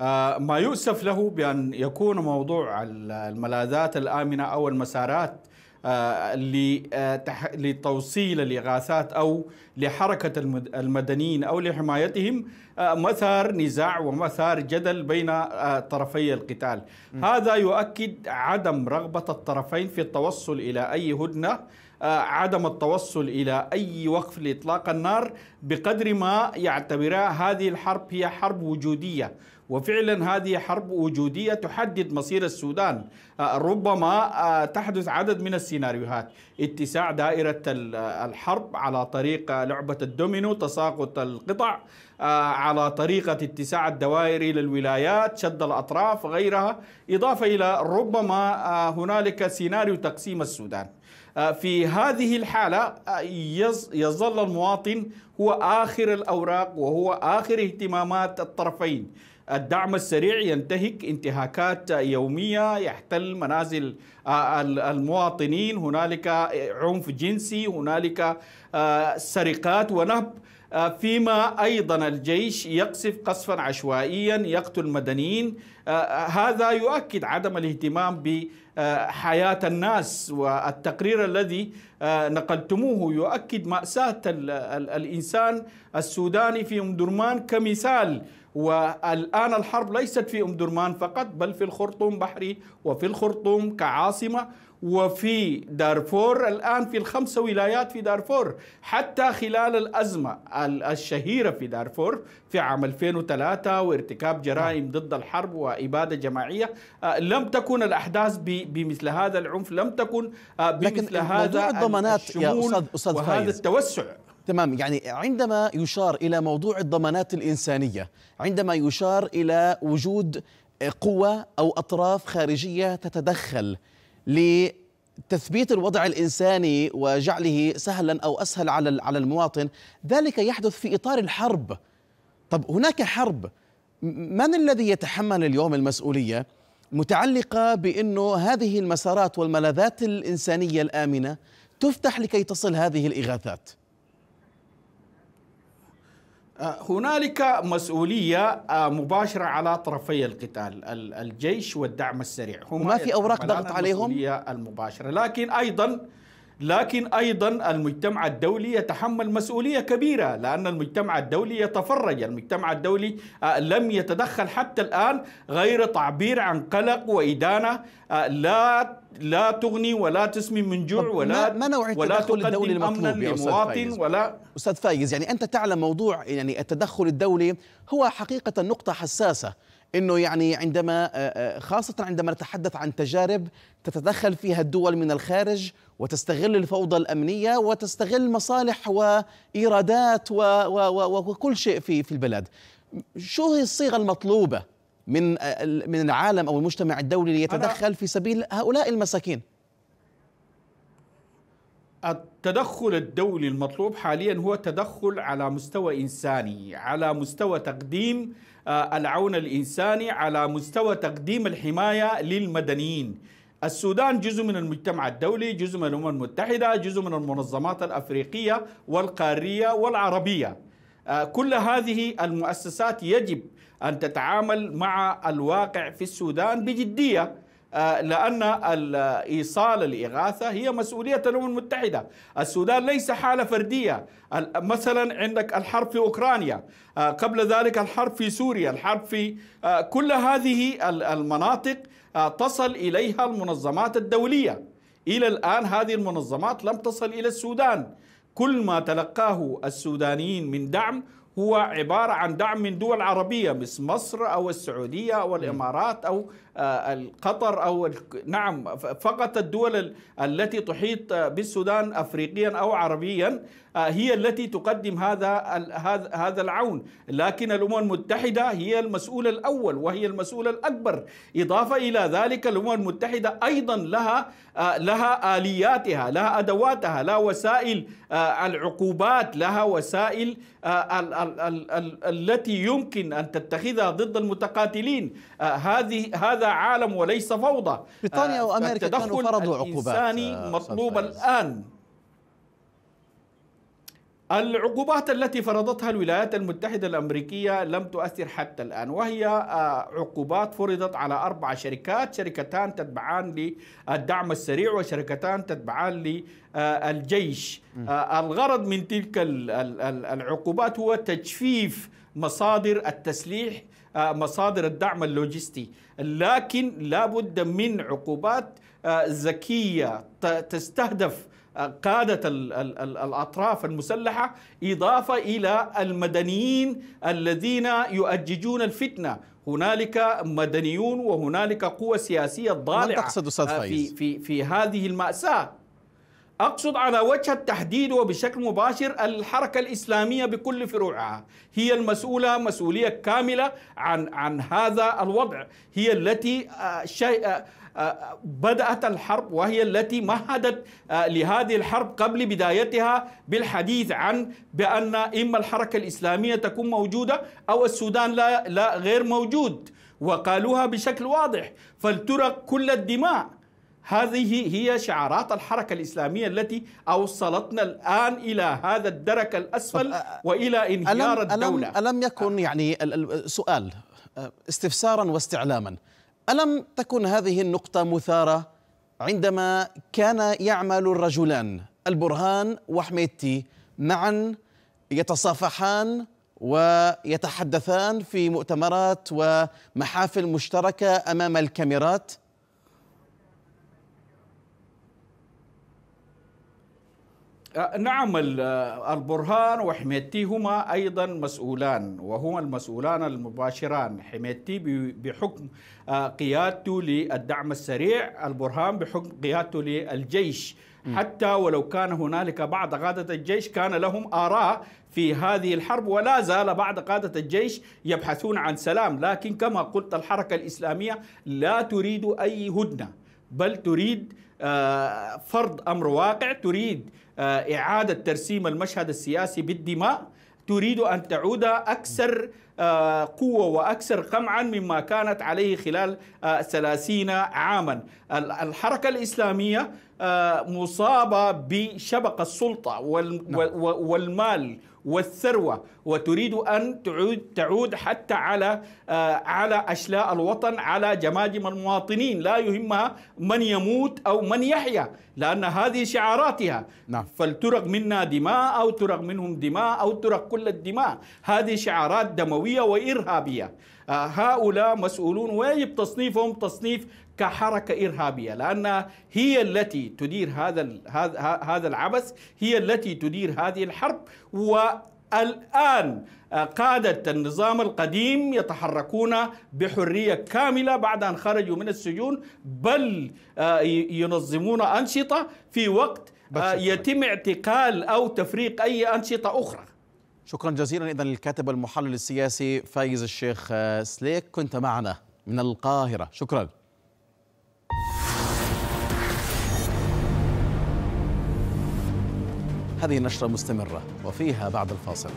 آه، ما يؤسف له بأن يكون موضوع الملاذات الآمنة أو المسارات آه، آه، لتوصيل الإغاثات أو لحركة المدنيين أو لحمايتهم آه، مثار نزاع ومثار جدل بين طرفي القتال هذا يؤكد عدم رغبة الطرفين في التوصل إلى أي هدنة عدم التوصل إلى أي وقف لإطلاق النار بقدر ما يعتبرها هذه الحرب هي حرب وجودية وفعلا هذه حرب وجودية تحدد مصير السودان آه، ربما آه، تحدث عدد من السيناريوهات اتساع دائرة آه، الحرب على طريق لعبة الدومينو تساقط القطع على طريقة اتساع الدوائر إلى الولايات شد الأطراف غيرها إضافة إلى ربما هنالك سيناريو تقسيم السودان في هذه الحالة يظل المواطن هو آخر الأوراق وهو آخر اهتمامات الطرفين الدعم السريع ينتهك انتهاكات يومية يحتل منازل آه، المواطنين هنالك عنف جنسي هنالك آه، سرقات ونهب آه، فيما ايضا الجيش يقصف قصفا عشوائيا يقتل مدنيين هذا يؤكد عدم الاهتمام بحياه الناس والتقرير الذي نقلتموه يؤكد ماساه الانسان السوداني في ام درمان كمثال والآن الحرب ليست في أم درمان فقط بل في الخرطوم بحري وفي الخرطوم كعاصمة وفي دارفور الآن في الخمس ولايات في دارفور حتى خلال الأزمة الشهيرة في دارفور في عام 2003 وارتكاب جرائم نعم. ضد الحرب وإبادة جماعية آه، لم تكن الأحداث بمثل هذا العنف لم تكن آه، بمثل لكن هذا الضمانات يا أستاذ, أستاذ وهذا التوسع تمام يعني عندما يشار إلى موضوع الضمانات الإنسانية عندما يشار إلى وجود قوى أو أطراف خارجية تتدخل لتثبيت الوضع الإنساني وجعله سهلا أو أسهل على على المواطن ذلك يحدث في إطار الحرب طب هناك حرب من الذي يتحمل اليوم المسؤولية متعلقة بأنه هذه المسارات والملاذات الإنسانية الآمنة تفتح لكي تصل هذه الإغاثات آه، هنالك مسؤولية آه، مباشرة على طرفي القتال الجيش والدعم السريع هما وما في أوراق ضغط عليهم المباشرة لكن أيضا لكن أيضا المجتمع الدولي يتحمل مسؤولية كبيرة لأن المجتمع الدولي يتفرج المجتمع الدولي آه، لم يتدخل حتى الآن غير تعبير عن قلق وإدانة آه، لا لا تغني ولا تسمي من جوع ولا ما نوع ولا الدولي المطلوب يا أستاذ فايز. ولا استاذ فايز يعني انت تعلم موضوع يعني التدخل الدولي هو حقيقه نقطه حساسه انه يعني عندما آه، خاصه عندما نتحدث عن تجارب تتدخل فيها الدول من الخارج وتستغل الفوضى الامنيه وتستغل مصالح وايرادات و و و وكل شيء في في البلد. شو هي الصيغه المطلوبه من من العالم او المجتمع الدولي ليتدخل في سبيل هؤلاء المساكين؟ التدخل الدولي المطلوب حاليا هو تدخل على مستوى انساني، على مستوى تقديم آه، العون الانساني، على مستوى تقديم الحمايه للمدنيين. السودان جزء من المجتمع الدولي جزء من الأمم المتحدة جزء من المنظمات الأفريقية والقارية والعربية آه، كل هذه المؤسسات يجب أن تتعامل مع الواقع في السودان بجدية آه، لأن إيصال الإغاثة هي مسؤولية الأمم المتحدة السودان ليس حالة فردية مثلا عندك الحرب في أوكرانيا آه، قبل ذلك الحرب في سوريا الحرب في كل هذه المناطق آه، تصل إليها المنظمات الدولية إلى الآن هذه المنظمات لم تصل إلى السودان كل ما تلقاه السودانيين من دعم هو عبارة عن دعم من دول عربية مثل مصر أو السعودية أو الإمارات أو آه، قطر أو نعم فقط الدول التي تحيط آه، بالسودان أفريقيا أو عربيا آه، هي التي تقدم هذا هذا العون لكن الامم المتحده هي المسؤول الاول وهي المسؤول الاكبر اضافه الى ذلك الامم المتحده ايضا لها آه، لها الياتها لها ادواتها لها وسائل آه، العقوبات لها وسائل التي يمكن ان تتخذها ضد المتقاتلين هذه هذا عالم وليس فوضى بريطانيا وامريكا كانوا فرضوا عقوبات مطلوب الان العقوبات التي فرضتها الولايات المتحدة الأمريكية لم تؤثر حتى الآن وهي آه، عقوبات فرضت على أربع شركات شركتان تتبعان للدعم السريع وشركتان تتبعان للجيش آه، آه، الغرض من تلك العقوبات هو تجفيف مصادر التسليح مصادر الدعم اللوجستي لكن لابد من عقوبات ذكية تستهدف قادة الأطراف المسلحة إضافة إلى المدنيين الذين يؤججون الفتنة هنالك مدنيون وهنالك قوة سياسية ضالعة تقصد أستاذ فايز؟ في, في, في هذه المأساة أقصد على وجه التحديد وبشكل مباشر الحركة الإسلامية بكل فروعها هي المسؤولة مسؤولية كاملة عن, عن هذا الوضع هي التي آه، شيء آه، آه، آه، بدأت الحرب وهي التي مهدت آه، لهذه الحرب قبل بدايتها بالحديث عن بأن إما الحركة الإسلامية تكون موجودة أو السودان لا, لا غير موجود وقالوها بشكل واضح فلترك كل الدماء هذه هي شعارات الحركة الإسلامية التي أوصلتنا الآن إلى هذا الدرك الأسفل وإلى انهيار ألم الدولة ألم, ألم يكن يعني سؤال استفسارا واستعلاما ألم تكن هذه النقطة مثارة عندما كان يعمل الرجلان البرهان وحميدتي معا يتصافحان ويتحدثان في مؤتمرات ومحافل مشتركة أمام الكاميرات نعم البرهان وحميدتي هما أيضا مسؤولان وهما المسؤولان المباشران حميدتي بحكم آه، قيادته للدعم السريع البرهان بحكم قيادته للجيش حتى ولو كان هنالك بعض قادة الجيش كان لهم آراء في هذه الحرب ولا زال بعض قادة الجيش يبحثون عن سلام لكن كما قلت الحركة الإسلامية لا تريد أي هدنة بل تريد آه، فرض أمر واقع تريد آه، إعادة ترسيم المشهد السياسي بالدماء تريد أن تعود أكثر آه، قوة وأكثر قمعا مما كانت عليه خلال آه، ثلاثين عاما الحركة الإسلامية مصابة بشبق السلطة نعم. والمال والثروة وتريد أن تعود, تعود حتى على آه، على أشلاء الوطن على جماجم المواطنين لا يهمها من يموت أو من يحيا لأن هذه شعاراتها نعم. فلترق منا دماء أو ترق منهم دماء أو ترق كل الدماء هذه شعارات دموية وإرهابية آه، هؤلاء مسؤولون ويجب تصنيفهم تصنيف كحركه ارهابيه لان هي التي تدير هذا هذا العبث هي التي تدير هذه الحرب و الآن آه، قادة النظام القديم يتحركون بحرية كاملة بعد أن خرجوا من السجون بل آه، ينظمون أنشطة في وقت آه، يتم اعتقال أو تفريق أي أنشطة أخرى شكرا جزيلا إذا للكاتب المحلل السياسي فايز الشيخ سليك كنت معنا من القاهرة شكرا هذه نشرة مستمرة وفيها بعد الفاصل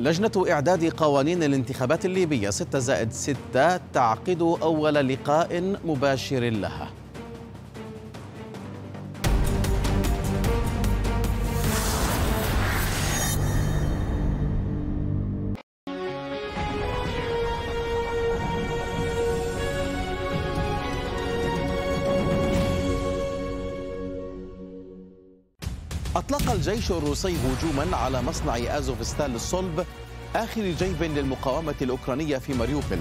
لجنة إعداد قوانين الانتخابات الليبية 6 زائد 6 تعقد أول لقاء مباشر لها الجيش الروسي هجوما على مصنع أزوفستال للصلب آخر جيب للمقاومة الأوكرانية في ماريوبل.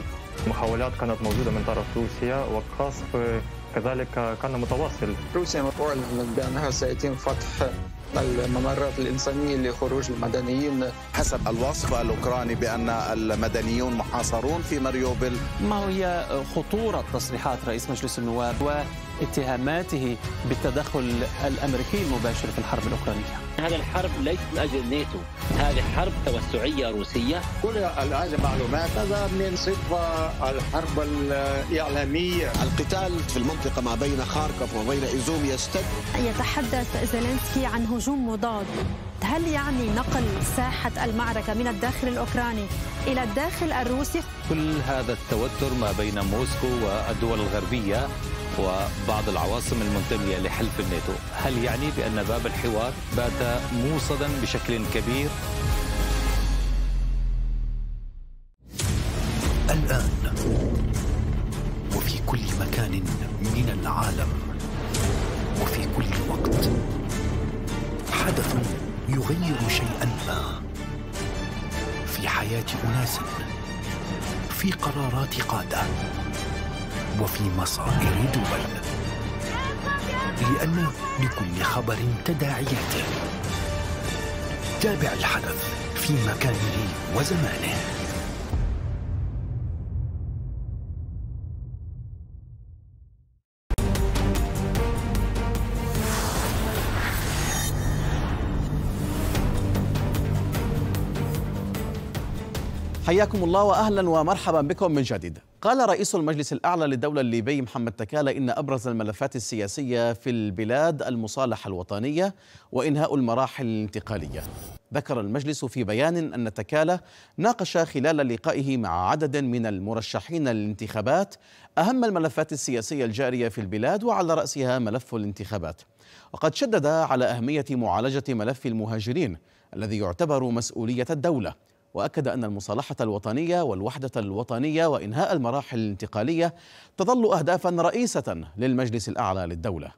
محاولات كانت موجودة من طرف روسيا والقصف كذلك كان متواصل روسيا أعلنت بأنها سيتم فتح الممرات الإنسانية لخروج المدنيين حسب الوصف الأوكراني بأن المدنيون محاصرون في ماريوبل. ما هي خطورة تصريحات رئيس مجلس النواب و اتهاماته بالتدخل الامريكي المباشر في الحرب الاوكرانيه. هذا الحرب ليست من اجل نيتو، هذه حرب توسعيه روسيه. كل هذه معلومات هذا من صفه الحرب الاعلاميه. القتال في المنطقه ما بين خاركوف وبين ايزوم يشتد. يتحدث زيلينسكي عن هجوم مضاد. هل يعني نقل ساحة المعركة من الداخل الأوكراني إلى الداخل الروسي؟ كل هذا التوتر ما بين موسكو والدول الغربية وبعض العواصم المنتمية لحلف الناتو هل يعني بأن باب الحوار بات موصدا بشكل كبير؟ الآن وفي كل مكان من العالم وفي كل وقت حدث يغير شيئا ما في حياة أناس في قرارات قادة وفي مصائر دول لأن لكل خبر تداعياته تابع الحدث في مكانه وزمانه حياكم الله واهلا ومرحبا بكم من جديد. قال رئيس المجلس الاعلى للدوله الليبي محمد تكالا ان ابرز الملفات السياسيه في البلاد المصالحه الوطنيه وانهاء المراحل الانتقاليه. ذكر المجلس في بيان ان تكالا ناقش خلال لقائه مع عدد من المرشحين للانتخابات اهم الملفات السياسيه الجاريه في البلاد وعلى راسها ملف الانتخابات. وقد شدد على اهميه معالجه ملف المهاجرين الذي يعتبر مسؤوليه الدوله. واكد ان المصالحه الوطنيه والوحده الوطنيه وانهاء المراحل الانتقاليه تظل اهدافا رئيسه للمجلس الاعلى للدوله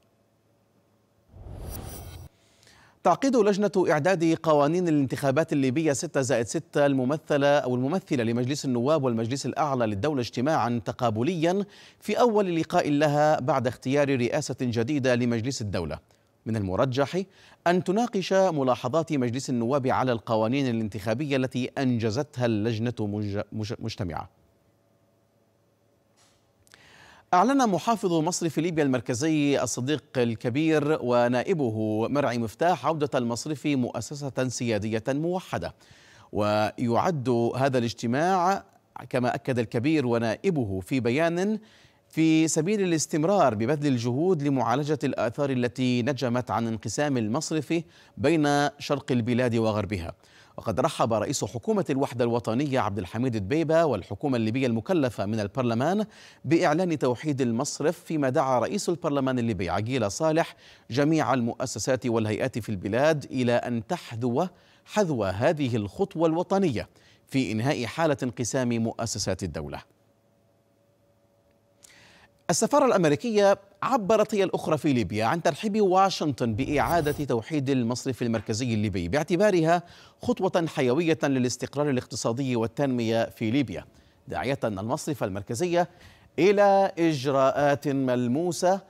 تعقيد لجنة إعداد قوانين الانتخابات الليبية 6 زائد 6 الممثلة أو الممثلة لمجلس النواب والمجلس الأعلى للدولة اجتماعا تقابليا في أول لقاء لها بعد اختيار رئاسة جديدة لمجلس الدولة من المرجح أن تناقش ملاحظات مجلس النواب على القوانين الانتخابية التي أنجزتها اللجنة مجتمعة أعلن محافظ مصرف ليبيا المركزي الصديق الكبير ونائبه مرعي مفتاح عودة المصرف مؤسسة سيادية موحدة ويعد هذا الاجتماع كما أكد الكبير ونائبه في بيان في سبيل الاستمرار ببذل الجهود لمعالجة الآثار التي نجمت عن انقسام المصرف بين شرق البلاد وغربها وقد رحب رئيس حكومة الوحدة الوطنية عبد الحميد الدبيبة والحكومة الليبية المكلفة من البرلمان بإعلان توحيد المصرف فيما دعا رئيس البرلمان الليبي عقيل صالح جميع المؤسسات والهيئات في البلاد إلى أن تحذو حذو هذه الخطوة الوطنية في إنهاء حالة انقسام مؤسسات الدولة السفارة الأمريكية عبرت هي الأخرى في ليبيا عن ترحيب واشنطن بإعادة توحيد المصرف المركزي الليبي باعتبارها خطوة حيوية للاستقرار الاقتصادي والتنمية في ليبيا داعية المصرف المركزي إلى إجراءات ملموسة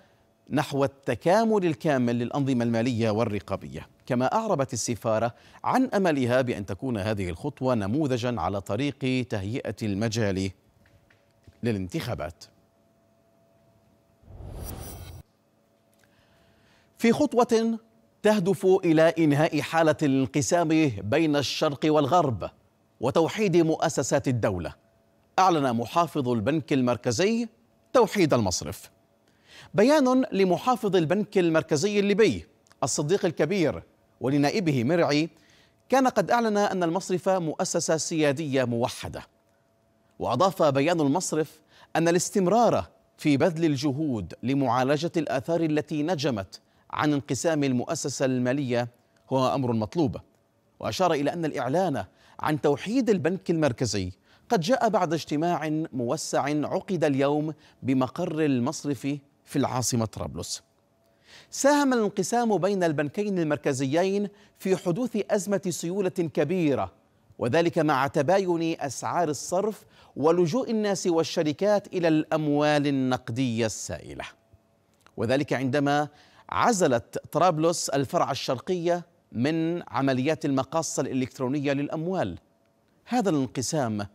نحو التكامل الكامل للأنظمة المالية والرقابية كما أعربت السفارة عن أملها بأن تكون هذه الخطوة نموذجا على طريق تهيئة المجال للانتخابات في خطوة تهدف إلى إنهاء حالة الانقسام بين الشرق والغرب وتوحيد مؤسسات الدولة أعلن محافظ البنك المركزي توحيد المصرف بيان لمحافظ البنك المركزي الليبي الصديق الكبير ولنائبه مرعي كان قد أعلن أن المصرف مؤسسة سيادية موحدة وأضاف بيان المصرف أن الاستمرار في بذل الجهود لمعالجة الآثار التي نجمت عن انقسام المؤسسة المالية هو أمر مطلوب وأشار إلى أن الإعلان عن توحيد البنك المركزي قد جاء بعد اجتماع موسع عقد اليوم بمقر المصرف في العاصمة طرابلس ساهم الانقسام بين البنكين المركزيين في حدوث أزمة سيولة كبيرة وذلك مع تباين أسعار الصرف ولجوء الناس والشركات إلى الأموال النقدية السائلة وذلك عندما عزلت طرابلس الفرع الشرقية من عمليات المقاصة الإلكترونية للأموال هذا الانقسام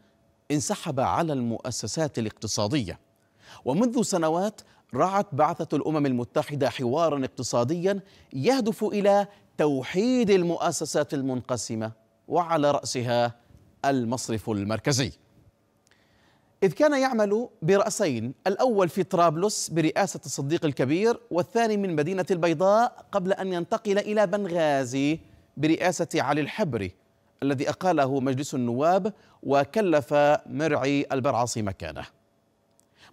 انسحب على المؤسسات الاقتصادية ومنذ سنوات رعت بعثة الأمم المتحدة حوارا اقتصاديا يهدف إلى توحيد المؤسسات المنقسمة وعلى رأسها المصرف المركزي إذ كان يعمل برأسين الأول في طرابلس برئاسة الصديق الكبير والثاني من مدينة البيضاء قبل أن ينتقل إلى بنغازي برئاسة علي الحبري الذي أقاله مجلس النواب وكلف مرعي البرعصي مكانه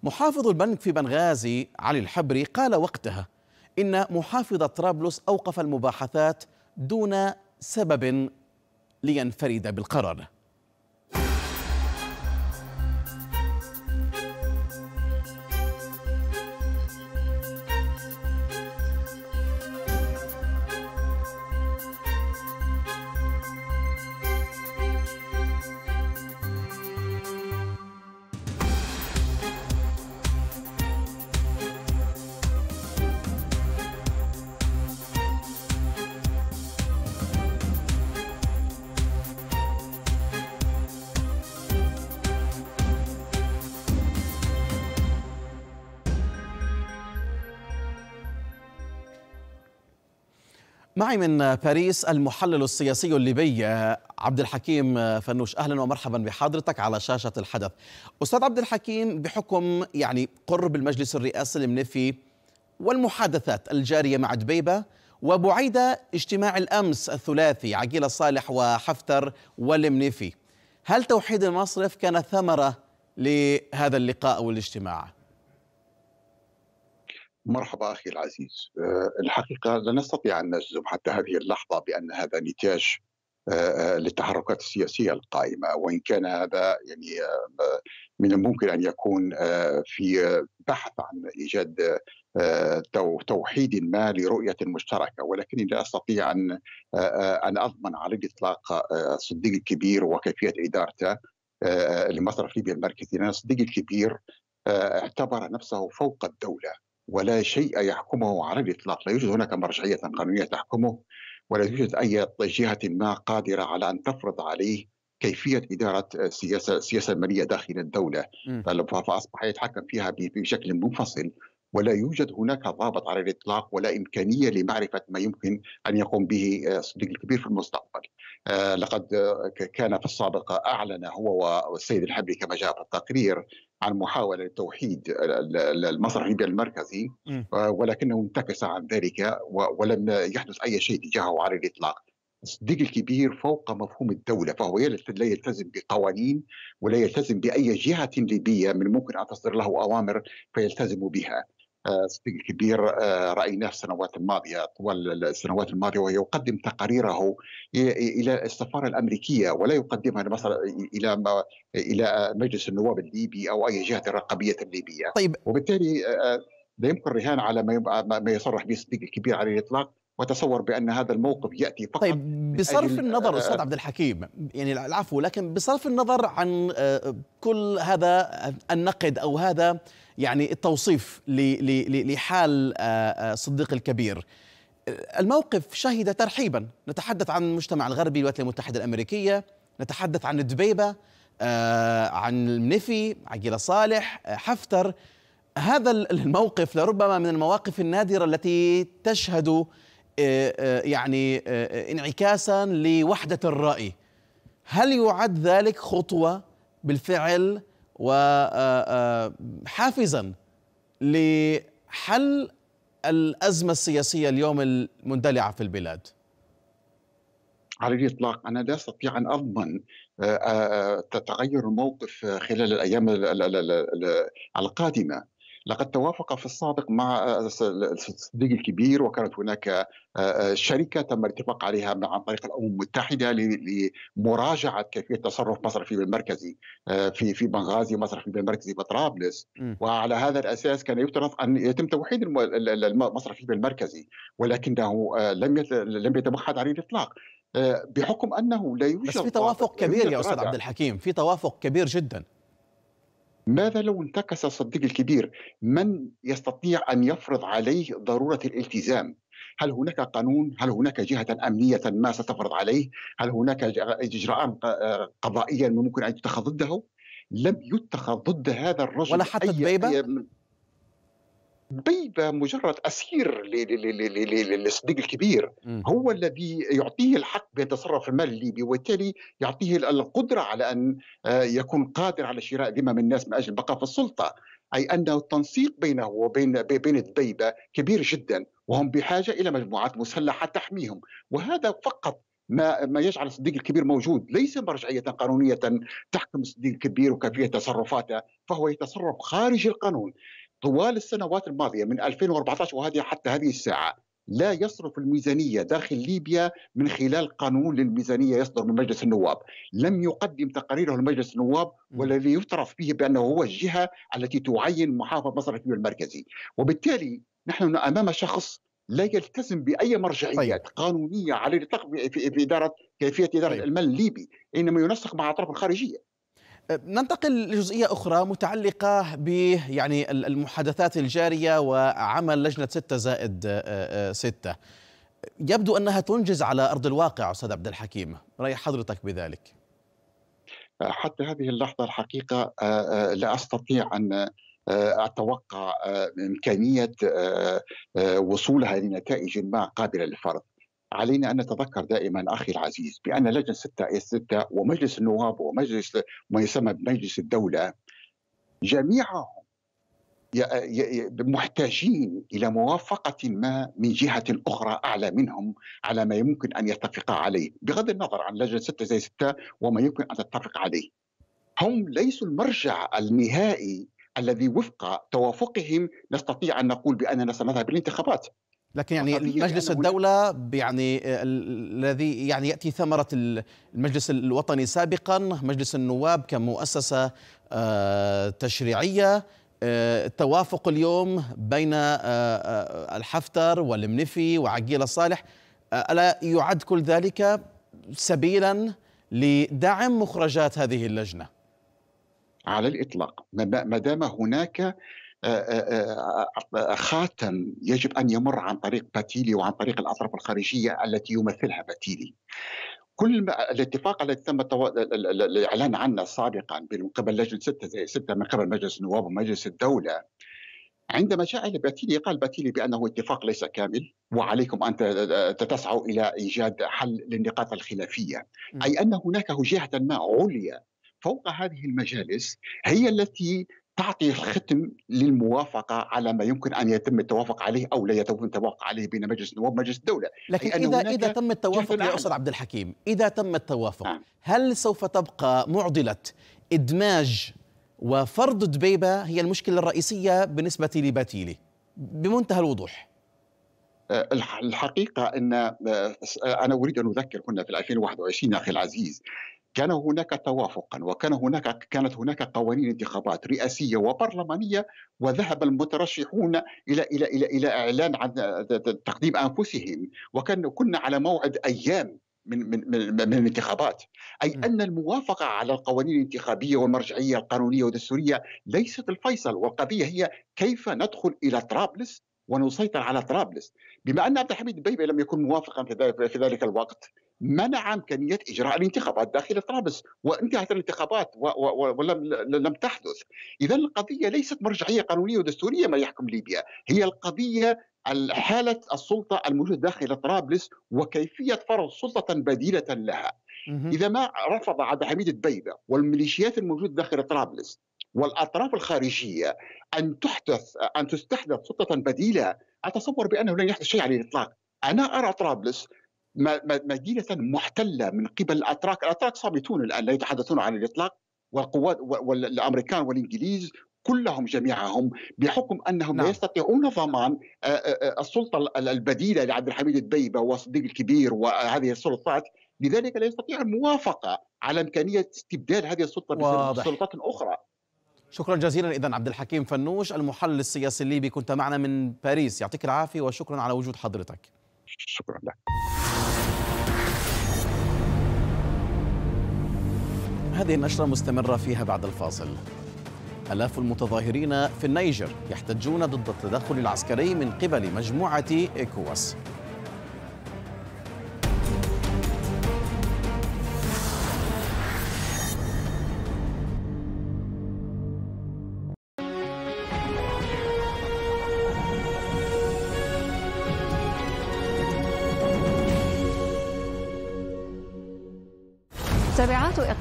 محافظ البنك في بنغازي علي الحبري قال وقتها إن محافظ طرابلس أوقف المباحثات دون سبب لينفرد بالقرار معي من باريس المحلل السياسي الليبي عبد الحكيم فنوش اهلا ومرحبا بحضرتك على شاشه الحدث. استاذ عبد الحكيم بحكم يعني قرب المجلس الرئاسي المنفي والمحادثات الجاريه مع دبيبه وبعيده اجتماع الامس الثلاثي عقيله صالح وحفتر والمنفي. هل توحيد المصرف كان ثمره لهذا اللقاء والاجتماع؟ مرحبا اخي العزيز آه، الحقيقه لا نستطيع ان نجزم حتى هذه اللحظه بان هذا نتاج آه، آه، للتحركات السياسيه القائمه وان كان هذا يعني من الممكن ان يكون في بحث عن ايجاد توحيد ما لرؤيه مشتركه ولكني لا استطيع ان ان اضمن على الاطلاق صديق الكبير وكيفيه ادارته لمصرف ليبيا المركزي لان صديق الكبير اعتبر نفسه فوق الدوله ولا شيء يحكمه على الاطلاق، لا يوجد هناك مرجعيه قانونيه تحكمه ولا يوجد اي جهه ما قادره على ان تفرض عليه كيفيه اداره سياسه سياسه ماليه داخل الدوله، فاصبح يتحكم فيها بشكل منفصل ولا يوجد هناك ضابط على الاطلاق ولا امكانيه لمعرفه ما يمكن ان يقوم به الصديق الكبير في المستقبل. آه، لقد آه، كان في السابق اعلن هو والسيد الحبلي كما جاء في التقرير عن محاولة توحيد المسرح الليبي المركزي آه، ولكنه انتكس عن ذلك ولم يحدث أي شيء تجاهه على الإطلاق الصديق الكبير فوق مفهوم الدولة فهو لا يلتزم بقوانين ولا يلتزم بأي جهة ليبية من ممكن أن تصدر له أوامر فيلتزم بها آه، صديق كبير آه، رايناه السنوات الماضيه طوال السنوات الماضيه يقدم تقاريره الى السفاره الامريكيه ولا يقدمها مثلا الى الى مجلس النواب الليبي او اي جهه رقابية الليبيه طيب وبالتالي آه، لا يمكن الرهان على ما يصرح به الصديق الكبير على الاطلاق وتصور بان هذا الموقف ياتي فقط طيب بصرف النظر استاذ آه، عبد الحكيم يعني العفو لكن بصرف النظر عن آه، كل هذا النقد او هذا يعني التوصيف لحال آه، صديق الكبير الموقف شهد ترحيبا نتحدث عن المجتمع الغربي الولايات المتحده الامريكيه نتحدث عن دبيبه عن المنفي عقيله صالح حفتر هذا الموقف لربما من المواقف النادره التي تشهد آه، آه، يعني آه، انعكاسا لوحدة الرأي هل يعد ذلك خطوة بالفعل وحافزا لحل الأزمة السياسية اليوم المندلعة في البلاد على الإطلاق أنا لا أستطيع أن أضمن تتغير الموقف خلال الأيام القادمة لقد توافق في السابق مع آه، الصديق الكبير وكانت هناك آه، آه، شركه تم الاتفاق عليها عن طريق الامم المتحده لمراجعه كيفيه تصرف مصرفي بالمركزي المركزي في في بنغازي ومصرفي بالمركزي المركزي بطرابلس وعلى هذا الاساس كان يفترض ان يتم توحيد المصرف بالمركزي المركزي ولكنه لم لم يتمحد عليه الاطلاق بحكم انه لا يوجد بس في توافق كبير يا استاذ عبد الحكيم في توافق كبير جدا ماذا لو انتكس الصديق الكبير؟ من يستطيع ان يفرض عليه ضروره الالتزام؟ هل هناك قانون؟ هل هناك جهه امنيه ما ستفرض عليه؟ هل هناك اجراءات قضائيه ممكن ان تتخذ ضده؟ لم يتخذ ضد هذا الرجل ولا حتى أي بيبه مجرد اسير للصديق الكبير هو الذي يعطيه الحق بيتصرف في المال الليبي وبالتالي يعطيه القدره على ان آه، يكون قادر على شراء ذمم الناس من اجل البقاء في السلطه اي ان التنسيق بينه وبين بين الدبيبه كبير جدا وهم بحاجه الى مجموعات مسلحه تحميهم وهذا فقط ما ما يجعل الصديق الكبير موجود ليس مرجعيه قانونيه تحكم الصديق الكبير وكيفيه تصرفاته فهو يتصرف خارج القانون طوال السنوات الماضيه من 2014 وهذه حتى هذه الساعه لا يصرف الميزانيه داخل ليبيا من خلال قانون للميزانيه يصدر من مجلس النواب، لم يقدم تقاريره لمجلس النواب والذي يعترف به بانه هو الجهه التي تعين محافظ مصرف المركزي، وبالتالي نحن امام شخص لا يلتزم باي مرجعيات طيب. قانونيه على الاطلاق في اداره كيفيه اداره طيب. المال الليبي، انما ينسق مع الاطراف الخارجيه. ننتقل لجزئية أخرى متعلقة ب يعني المحادثات الجارية وعمل لجنة ستة زائد آه، آه، آه، ستة يبدو أنها تنجز على أرض الواقع أستاذ عبد الحكيم رأي حضرتك بذلك حتى هذه اللحظة الحقيقة لا أستطيع أن أتوقع إمكانية وصولها لنتائج ما قابلة للفرض علينا ان نتذكر دائما اخي العزيز بان لجنه 6 اي 6 ومجلس النواب ومجلس ما يسمى بمجلس الدوله جميعهم محتاجين الى موافقه ما من جهه اخرى اعلى منهم على ما يمكن ان يتفقا عليه، بغض النظر عن لجنه 6 زي 6 وما يمكن ان تتفق عليه. هم ليسوا المرجع النهائي الذي وفق توافقهم نستطيع ان نقول باننا سنذهب للانتخابات، لكن يعني مجلس الدولة يعني آه، الذي يعني يأتي ثمرة المجلس الوطني سابقا مجلس النواب كمؤسسة آه، تشريعية آه، التوافق اليوم بين الحفتر والمنفي وعقيل الصالح ألا يعد كل ذلك سبيلا لدعم مخرجات هذه اللجنة؟ على الإطلاق ما دام هناك آه، آه، آه، خاتم يجب ان يمر عن طريق باتيلي وعن طريق الاطراف الخارجيه التي يمثلها باتيلي. كل ما الاتفاق الذي تم التو... الاعلان عنه سابقا من قبل لجنه سته زي سته من قبل مجلس النواب ومجلس الدوله عندما جاء الى باتيلي قال باتيلي بانه اتفاق ليس كامل وعليكم ان تسعوا الى ايجاد حل للنقاط الخلافيه، اي ان هناك جهه ما عليا فوق هذه المجالس هي التي تعطي الختم للموافقه على ما يمكن ان يتم التوافق عليه او لا يتم التوافق عليه بين مجلس النواب ومجلس الدوله لكن اذا اذا تم التوافق يا استاذ عبد الحكيم اذا تم التوافق نعم. هل سوف تبقى معضله ادماج وفرض دبيبه هي المشكله الرئيسيه بالنسبه لباتيلي بمنتهى الوضوح أه، الحقيقه ان أه، انا اريد ان اذكر كنا في 2021 اخي العزيز كان هناك توافقا وكان هناك كانت هناك قوانين انتخابات رئاسيه وبرلمانيه وذهب المترشحون الى الى الى الى اعلان عن تقديم انفسهم وكان كنا على موعد ايام من من من الانتخابات اي ان الموافقه على القوانين الانتخابيه والمرجعيه القانونيه والدستوريه ليست الفيصل والقضيه هي كيف ندخل الى طرابلس ونسيطر على طرابلس بما ان عبد الحميد البيبي لم يكن موافقا في ذلك الوقت منع امكانيه اجراء الانتخابات داخل طرابلس وانتهت الانتخابات ولم لم تحدث اذا القضيه ليست مرجعيه قانونيه ودستوريه ما يحكم ليبيا هي القضيه حاله السلطه الموجوده داخل طرابلس وكيفيه فرض سلطه بديله لها اذا ما رفض عبد الحميد البيبه والميليشيات الموجوده داخل طرابلس والاطراف الخارجيه ان تحدث ان تستحدث سلطه بديله اتصور بانه لن يحدث شيء على الاطلاق انا ارى طرابلس مدينه محتله من قبل الاتراك، الاتراك صامتون الان لا يتحدثون عن الاطلاق والقوات والامريكان والانجليز كلهم جميعهم بحكم انهم نعم. لا يستطيعون ضمان السلطه البديله لعبد الحميد البيبة وصديق الكبير وهذه السلطات لذلك لا يستطيع الموافقه على امكانيه استبدال هذه السلطه بسلطات اخرى شكرا جزيلا اذا عبد الحكيم فنوش المحلل السياسي الليبي كنت معنا من باريس يعطيك العافيه وشكرا على وجود حضرتك شكرا لك هذه النشرة مستمرة فيها بعد الفاصل ألاف المتظاهرين في النيجر يحتجون ضد التدخل العسكري من قبل مجموعة إيكواس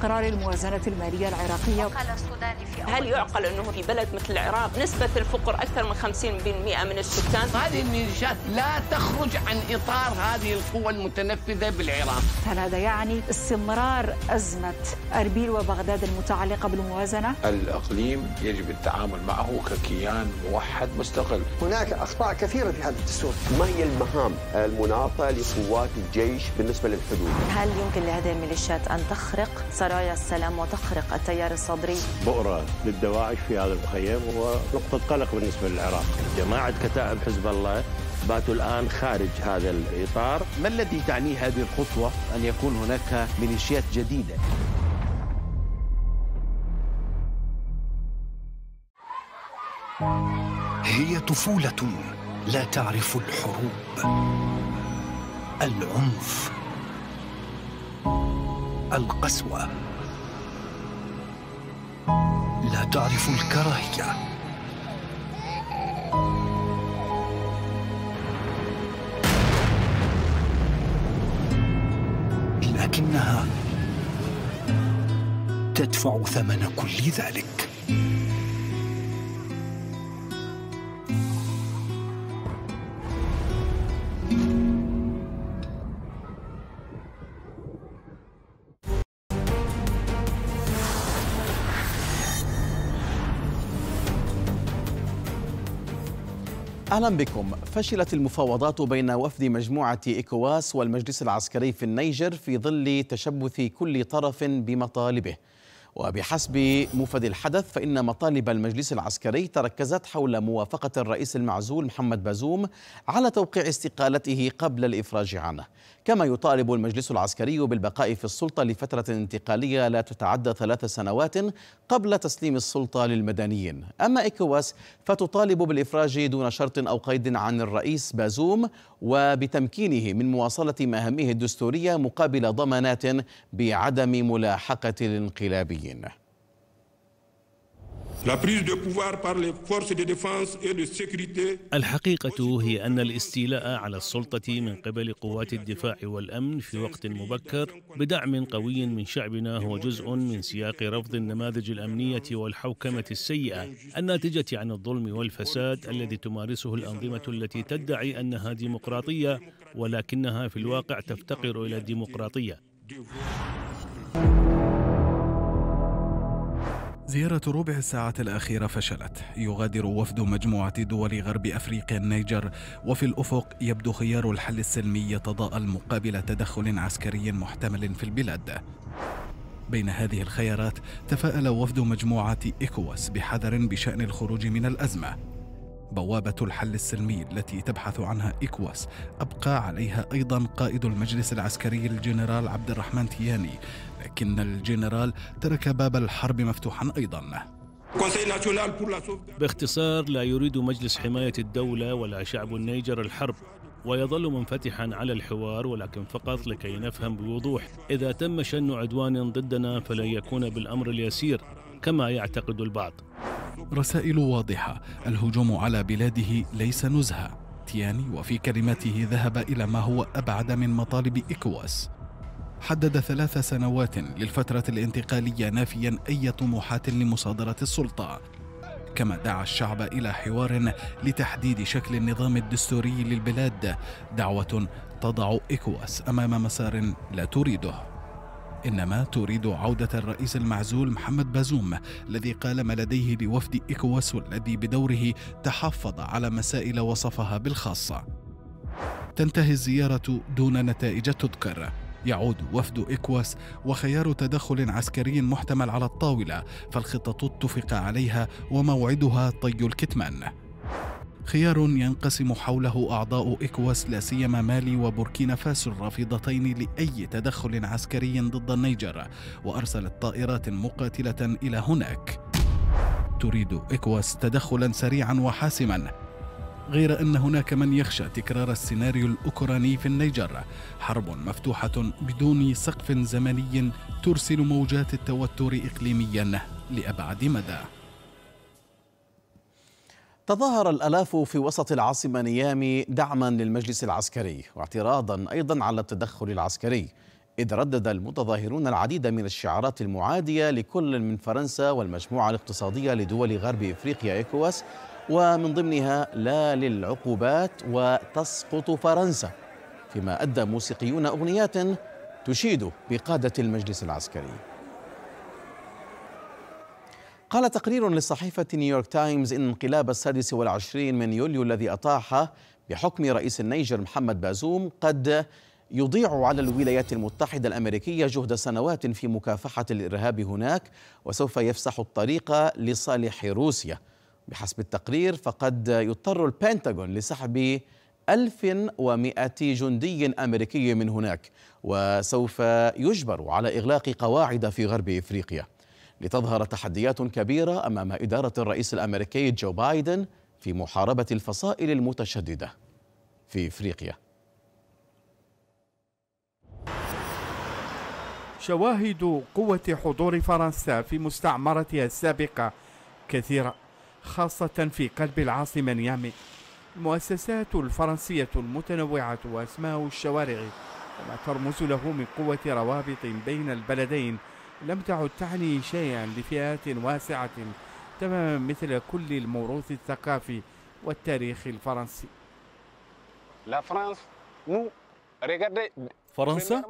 استقرار الموازنة المالية العراقية وقال السوداني في هل يعقل أنه في بلد مثل العراق نسبة الفقر أكثر من 50% من السكان هذه الميليشيات لا تخرج عن إطار هذه القوى المتنفذة بالعراق هل هذا يعني استمرار أزمة أربيل وبغداد المتعلقة بالموازنة؟ الإقليم يجب التعامل معه ككيان موحد مستقل هناك أخطاء كثيرة في هذا الدستور ما هي المهام المناطة لقوات الجيش بالنسبة للحدود؟ هل يمكن لهذه الميليشيات أن تخرق صراع رايا السلام وتخرق التيار الصدري بؤرة للدواعش في هذا المخيم ونقطة قلق بالنسبة للعراق جماعة كتائب حزب الله باتوا الآن خارج هذا الإطار ما الذي تعنيه هذه الخطوة أن يكون هناك ميليشيات جديدة هي طفولة لا تعرف الحروب العنف القسوه تعرف الكراهية لكنها تدفع ثمن كل ذلك أهلا بكم فشلت المفاوضات بين وفد مجموعة إيكواس والمجلس العسكري في النيجر في ظل تشبث كل طرف بمطالبه وبحسب مفد الحدث فإن مطالب المجلس العسكري تركزت حول موافقة الرئيس المعزول محمد بازوم على توقيع استقالته قبل الإفراج عنه كما يطالب المجلس العسكري بالبقاء في السلطة لفترة انتقالية لا تتعدى ثلاث سنوات قبل تسليم السلطة للمدنيين أما إكواس فتطالب بالإفراج دون شرط أو قيد عن الرئيس بازوم وبتمكينه من مواصلة مهامه الدستورية مقابل ضمانات بعدم ملاحقة الانقلابيين المدنيين الحقيقة هي أن الاستيلاء على السلطة من قبل قوات الدفاع والأمن في وقت مبكر بدعم قوي من شعبنا هو جزء من سياق رفض النماذج الأمنية والحوكمة السيئة الناتجة عن الظلم والفساد الذي تمارسه الأنظمة التي تدعي أنها ديمقراطية ولكنها في الواقع تفتقر إلى الديمقراطية. زيارة ربع الساعة الأخيرة فشلت يغادر وفد مجموعة دول غرب أفريقيا النيجر وفي الأفق يبدو خيار الحل السلمي يتضاءل مقابل تدخل عسكري محتمل في البلاد بين هذه الخيارات تفاءل وفد مجموعة إيكواس بحذر بشأن الخروج من الأزمة بوابة الحل السلمي التي تبحث عنها إيكواس أبقى عليها أيضا قائد المجلس العسكري الجنرال عبد الرحمن تياني لكن الجنرال ترك باب الحرب مفتوحا أيضا باختصار لا يريد مجلس حماية الدولة ولا شعب النيجر الحرب ويظل منفتحا على الحوار ولكن فقط لكي نفهم بوضوح إذا تم شن عدوان ضدنا فلن يكون بالأمر اليسير كما يعتقد البعض رسائل واضحة الهجوم على بلاده ليس نزهة تياني وفي كلماته ذهب إلى ما هو أبعد من مطالب إكواس حدد ثلاث سنوات للفترة الانتقالية نافيا أي طموحات لمصادرة السلطة كما دعا الشعب إلى حوار لتحديد شكل النظام الدستوري للبلاد دعوة تضع إكواس أمام مسار لا تريده إنما تريد عودة الرئيس المعزول محمد بازوم الذي قال ما لديه لوفد إكواس والذي بدوره تحفظ على مسائل وصفها بالخاصة تنتهي الزيارة دون نتائج تذكر يعود وفد إكواس وخيار تدخل عسكري محتمل على الطاولة فالخطة اتفق عليها وموعدها طي الكتمان خيار ينقسم حوله أعضاء إكواس لا سيما مالي وبوركينا فاسو الرافضتين لأي تدخل عسكري ضد النيجر وأرسلت طائرات مقاتلة إلى هناك تريد إكواس تدخلا سريعا وحاسما غير أن هناك من يخشى تكرار السيناريو الأوكراني في النيجر حرب مفتوحة بدون سقف زمني ترسل موجات التوتر إقليميا لأبعد مدى تظاهر الالاف في وسط العاصمه نيامي دعما للمجلس العسكري واعتراضا ايضا على التدخل العسكري اذ ردد المتظاهرون العديد من الشعارات المعاديه لكل من فرنسا والمجموعه الاقتصاديه لدول غرب افريقيا ايكواس ومن ضمنها لا للعقوبات وتسقط فرنسا فيما أدى موسيقيون أغنيات تشيد بقادة المجلس العسكري قال تقرير لصحيفة نيويورك تايمز إن انقلاب السادس والعشرين من يوليو الذي أطاح بحكم رئيس النيجر محمد بازوم قد يضيع على الولايات المتحدة الأمريكية جهد سنوات في مكافحة الإرهاب هناك وسوف يفسح الطريق لصالح روسيا بحسب التقرير فقد يضطر البنتاغون لسحب 1100 جندي أمريكي من هناك وسوف يجبر على إغلاق قواعد في غرب إفريقيا لتظهر تحديات كبيرة أمام إدارة الرئيس الأمريكي جو بايدن في محاربة الفصائل المتشددة في إفريقيا شواهد قوة حضور فرنسا في مستعمرتها السابقة كثيرة خاصة في قلب العاصمة نيامي المؤسسات الفرنسية المتنوعة وأسماء الشوارع وما ترمز له من قوة روابط بين البلدين لم تعد تعني شيئا لفئات واسعة تماما مثل كل الموروث الثقافي والتاريخ الفرنسي. La France, nous, regardez فرنسا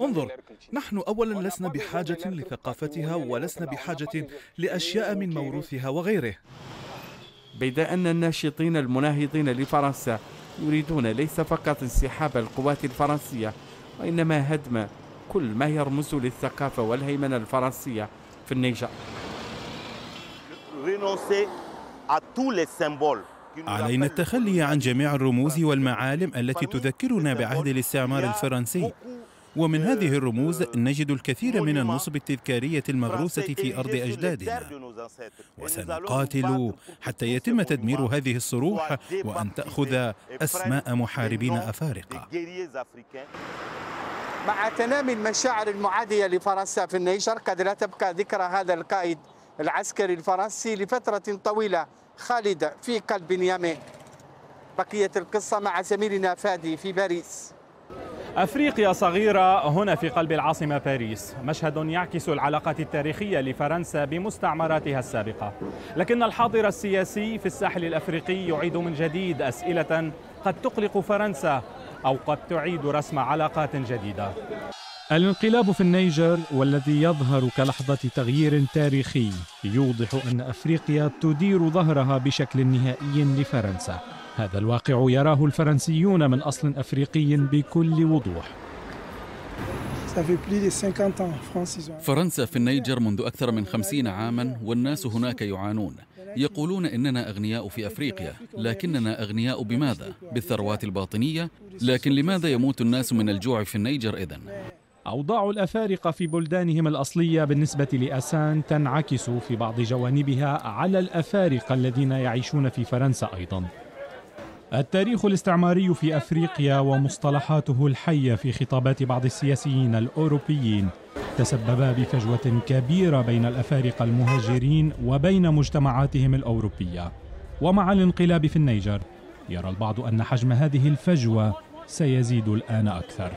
انظر نحن أولا لسنا بحاجة لثقافتها ولسنا بحاجة لأشياء من موروثها وغيره بيد أن الناشطين المناهضين لفرنسا يريدون ليس فقط انسحاب القوات الفرنسية وإنما هدم كل ما يرمز للثقافة والهيمنة الفرنسية في النيجر علينا التخلي عن جميع الرموز والمعالم التي تذكرنا بعهد الاستعمار الفرنسي ومن هذه الرموز آه، نجد الكثير من النصب التذكارية المغروسة في أرض أجدادنا وسنقاتل حتى يتم تدمير هذه الصروح وأن تأخذ أسماء محاربين أفارقة مع تنامي المشاعر المعادية لفرنسا في النيجر قد لا تبقى ذكرى هذا القائد العسكري الفرنسي لفترة طويلة خالدة في قلب اليمن بقية القصة مع زميلنا فادي في باريس أفريقيا صغيرة هنا في قلب العاصمة باريس مشهد يعكس العلاقات التاريخية لفرنسا بمستعمراتها السابقة لكن الحاضر السياسي في الساحل الأفريقي يعيد من جديد أسئلة قد تقلق فرنسا أو قد تعيد رسم علاقات جديدة الانقلاب في النيجر والذي يظهر كلحظة تغيير تاريخي يوضح أن أفريقيا تدير ظهرها بشكل نهائي لفرنسا هذا الواقع يراه الفرنسيون من أصل أفريقي بكل وضوح فرنسا في النيجر منذ أكثر من خمسين عاما والناس هناك يعانون يقولون إننا أغنياء في أفريقيا لكننا أغنياء بماذا؟ بالثروات الباطنية؟ لكن لماذا يموت الناس من الجوع في النيجر إذن؟ أوضاع الأفارقة في بلدانهم الأصلية بالنسبة لأسان تنعكس في بعض جوانبها على الأفارقة الذين يعيشون في فرنسا أيضا التاريخ الاستعماري في أفريقيا ومصطلحاته الحية في خطابات بعض السياسيين الأوروبيين تسببا بفجوة كبيرة بين الأفارقة المهاجرين وبين مجتمعاتهم الأوروبية ومع الانقلاب في النيجر يرى البعض أن حجم هذه الفجوة سيزيد الآن أكثر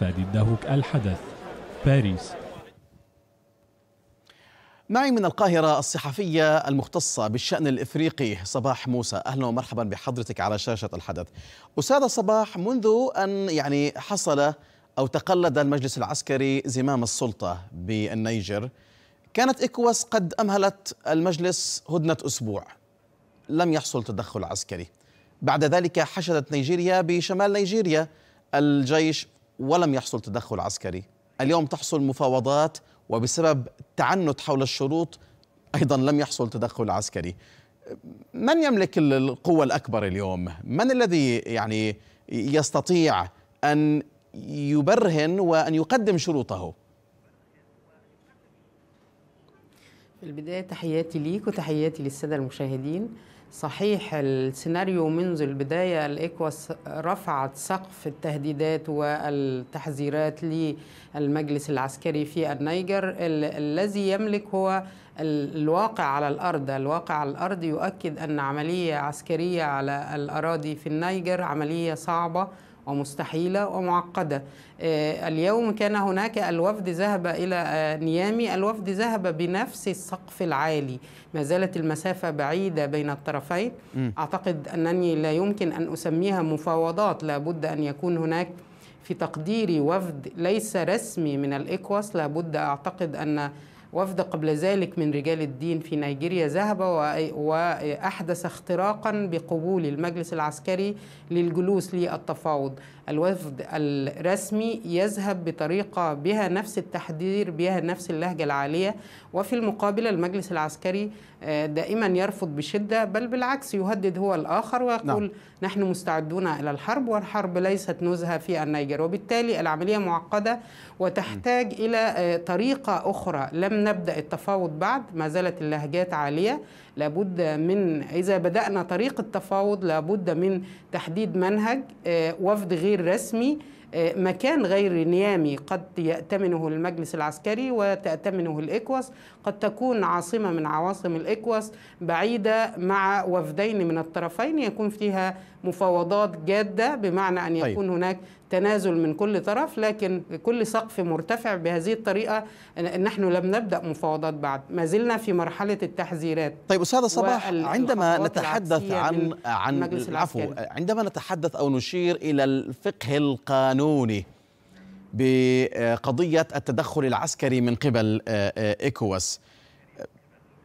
فادي الدهوك الحدث باريس معي من القاهرة الصحفية المختصة بالشأن الإفريقي صباح موسى أهلا ومرحبا بحضرتك على شاشة الحدث أستاذة صباح منذ أن يعني حصل أو تقلد المجلس العسكري زمام السلطة بالنيجر كانت إكواس قد أمهلت المجلس هدنة أسبوع لم يحصل تدخل عسكري بعد ذلك حشدت نيجيريا بشمال نيجيريا الجيش ولم يحصل تدخل عسكري اليوم تحصل مفاوضات وبسبب تعنت حول الشروط أيضا لم يحصل تدخل عسكري من يملك القوة الأكبر اليوم؟ من الذي يعني يستطيع أن يبرهن وأن يقدم شروطه؟ في البداية تحياتي ليك وتحياتي للسادة المشاهدين صحيح السيناريو منذ البداية الإكواس رفعت سقف التهديدات والتحذيرات للمجلس العسكري في النيجر الذي يملك هو الواقع على الأرض الواقع على الأرض يؤكد أن عملية عسكرية على الأراضي في النيجر عملية صعبة ومستحيلة ومعقدة آه، اليوم كان هناك الوفد ذهب إلى آه، نيامي الوفد ذهب بنفس السقف العالي ما زالت المسافة بعيدة بين الطرفين م. أعتقد أنني لا يمكن أن أسميها مفاوضات لابد أن يكون هناك في تقديري وفد ليس رسمي من الإكواس لابد أعتقد أن وفد قبل ذلك من رجال الدين في نيجيريا ذهب وأحدث اختراقا بقبول المجلس العسكري للجلوس للتفاوض الوفد الرسمي يذهب بطريقة بها نفس التحذير بها نفس اللهجة العالية وفي المقابل المجلس العسكري آه، دائما يرفض بشدة بل بالعكس يهدد هو الآخر ويقول نعم. نحن مستعدون إلى الحرب والحرب ليست نزهة في النيجر وبالتالي العملية معقدة وتحتاج م. إلى آه، طريقة أخرى لم نبدأ التفاوض بعد ما زالت اللهجات عالية لابد من إذا بدأنا طريق التفاوض لابد من تحديد منهج آه، وفد غير رسمي آه، مكان غير نيامي قد يأتمنه المجلس العسكري وتأتمنه الإكواس قد تكون عاصمة من عواصم الإكواس بعيدة مع وفدين من الطرفين يكون فيها مفاوضات جادة بمعنى أن طيب. يكون طيب. هناك تنازل من كل طرف لكن كل سقف مرتفع بهذه الطريقة نحن لم نبدأ مفاوضات بعد ما زلنا في مرحلة التحذيرات طيب أستاذ صباح عندما نتحدث عن عن العفو عندما نتحدث أو نشير إلى الفقه القانوني بقضية التدخل العسكري من قبل إيكوس آه، آه،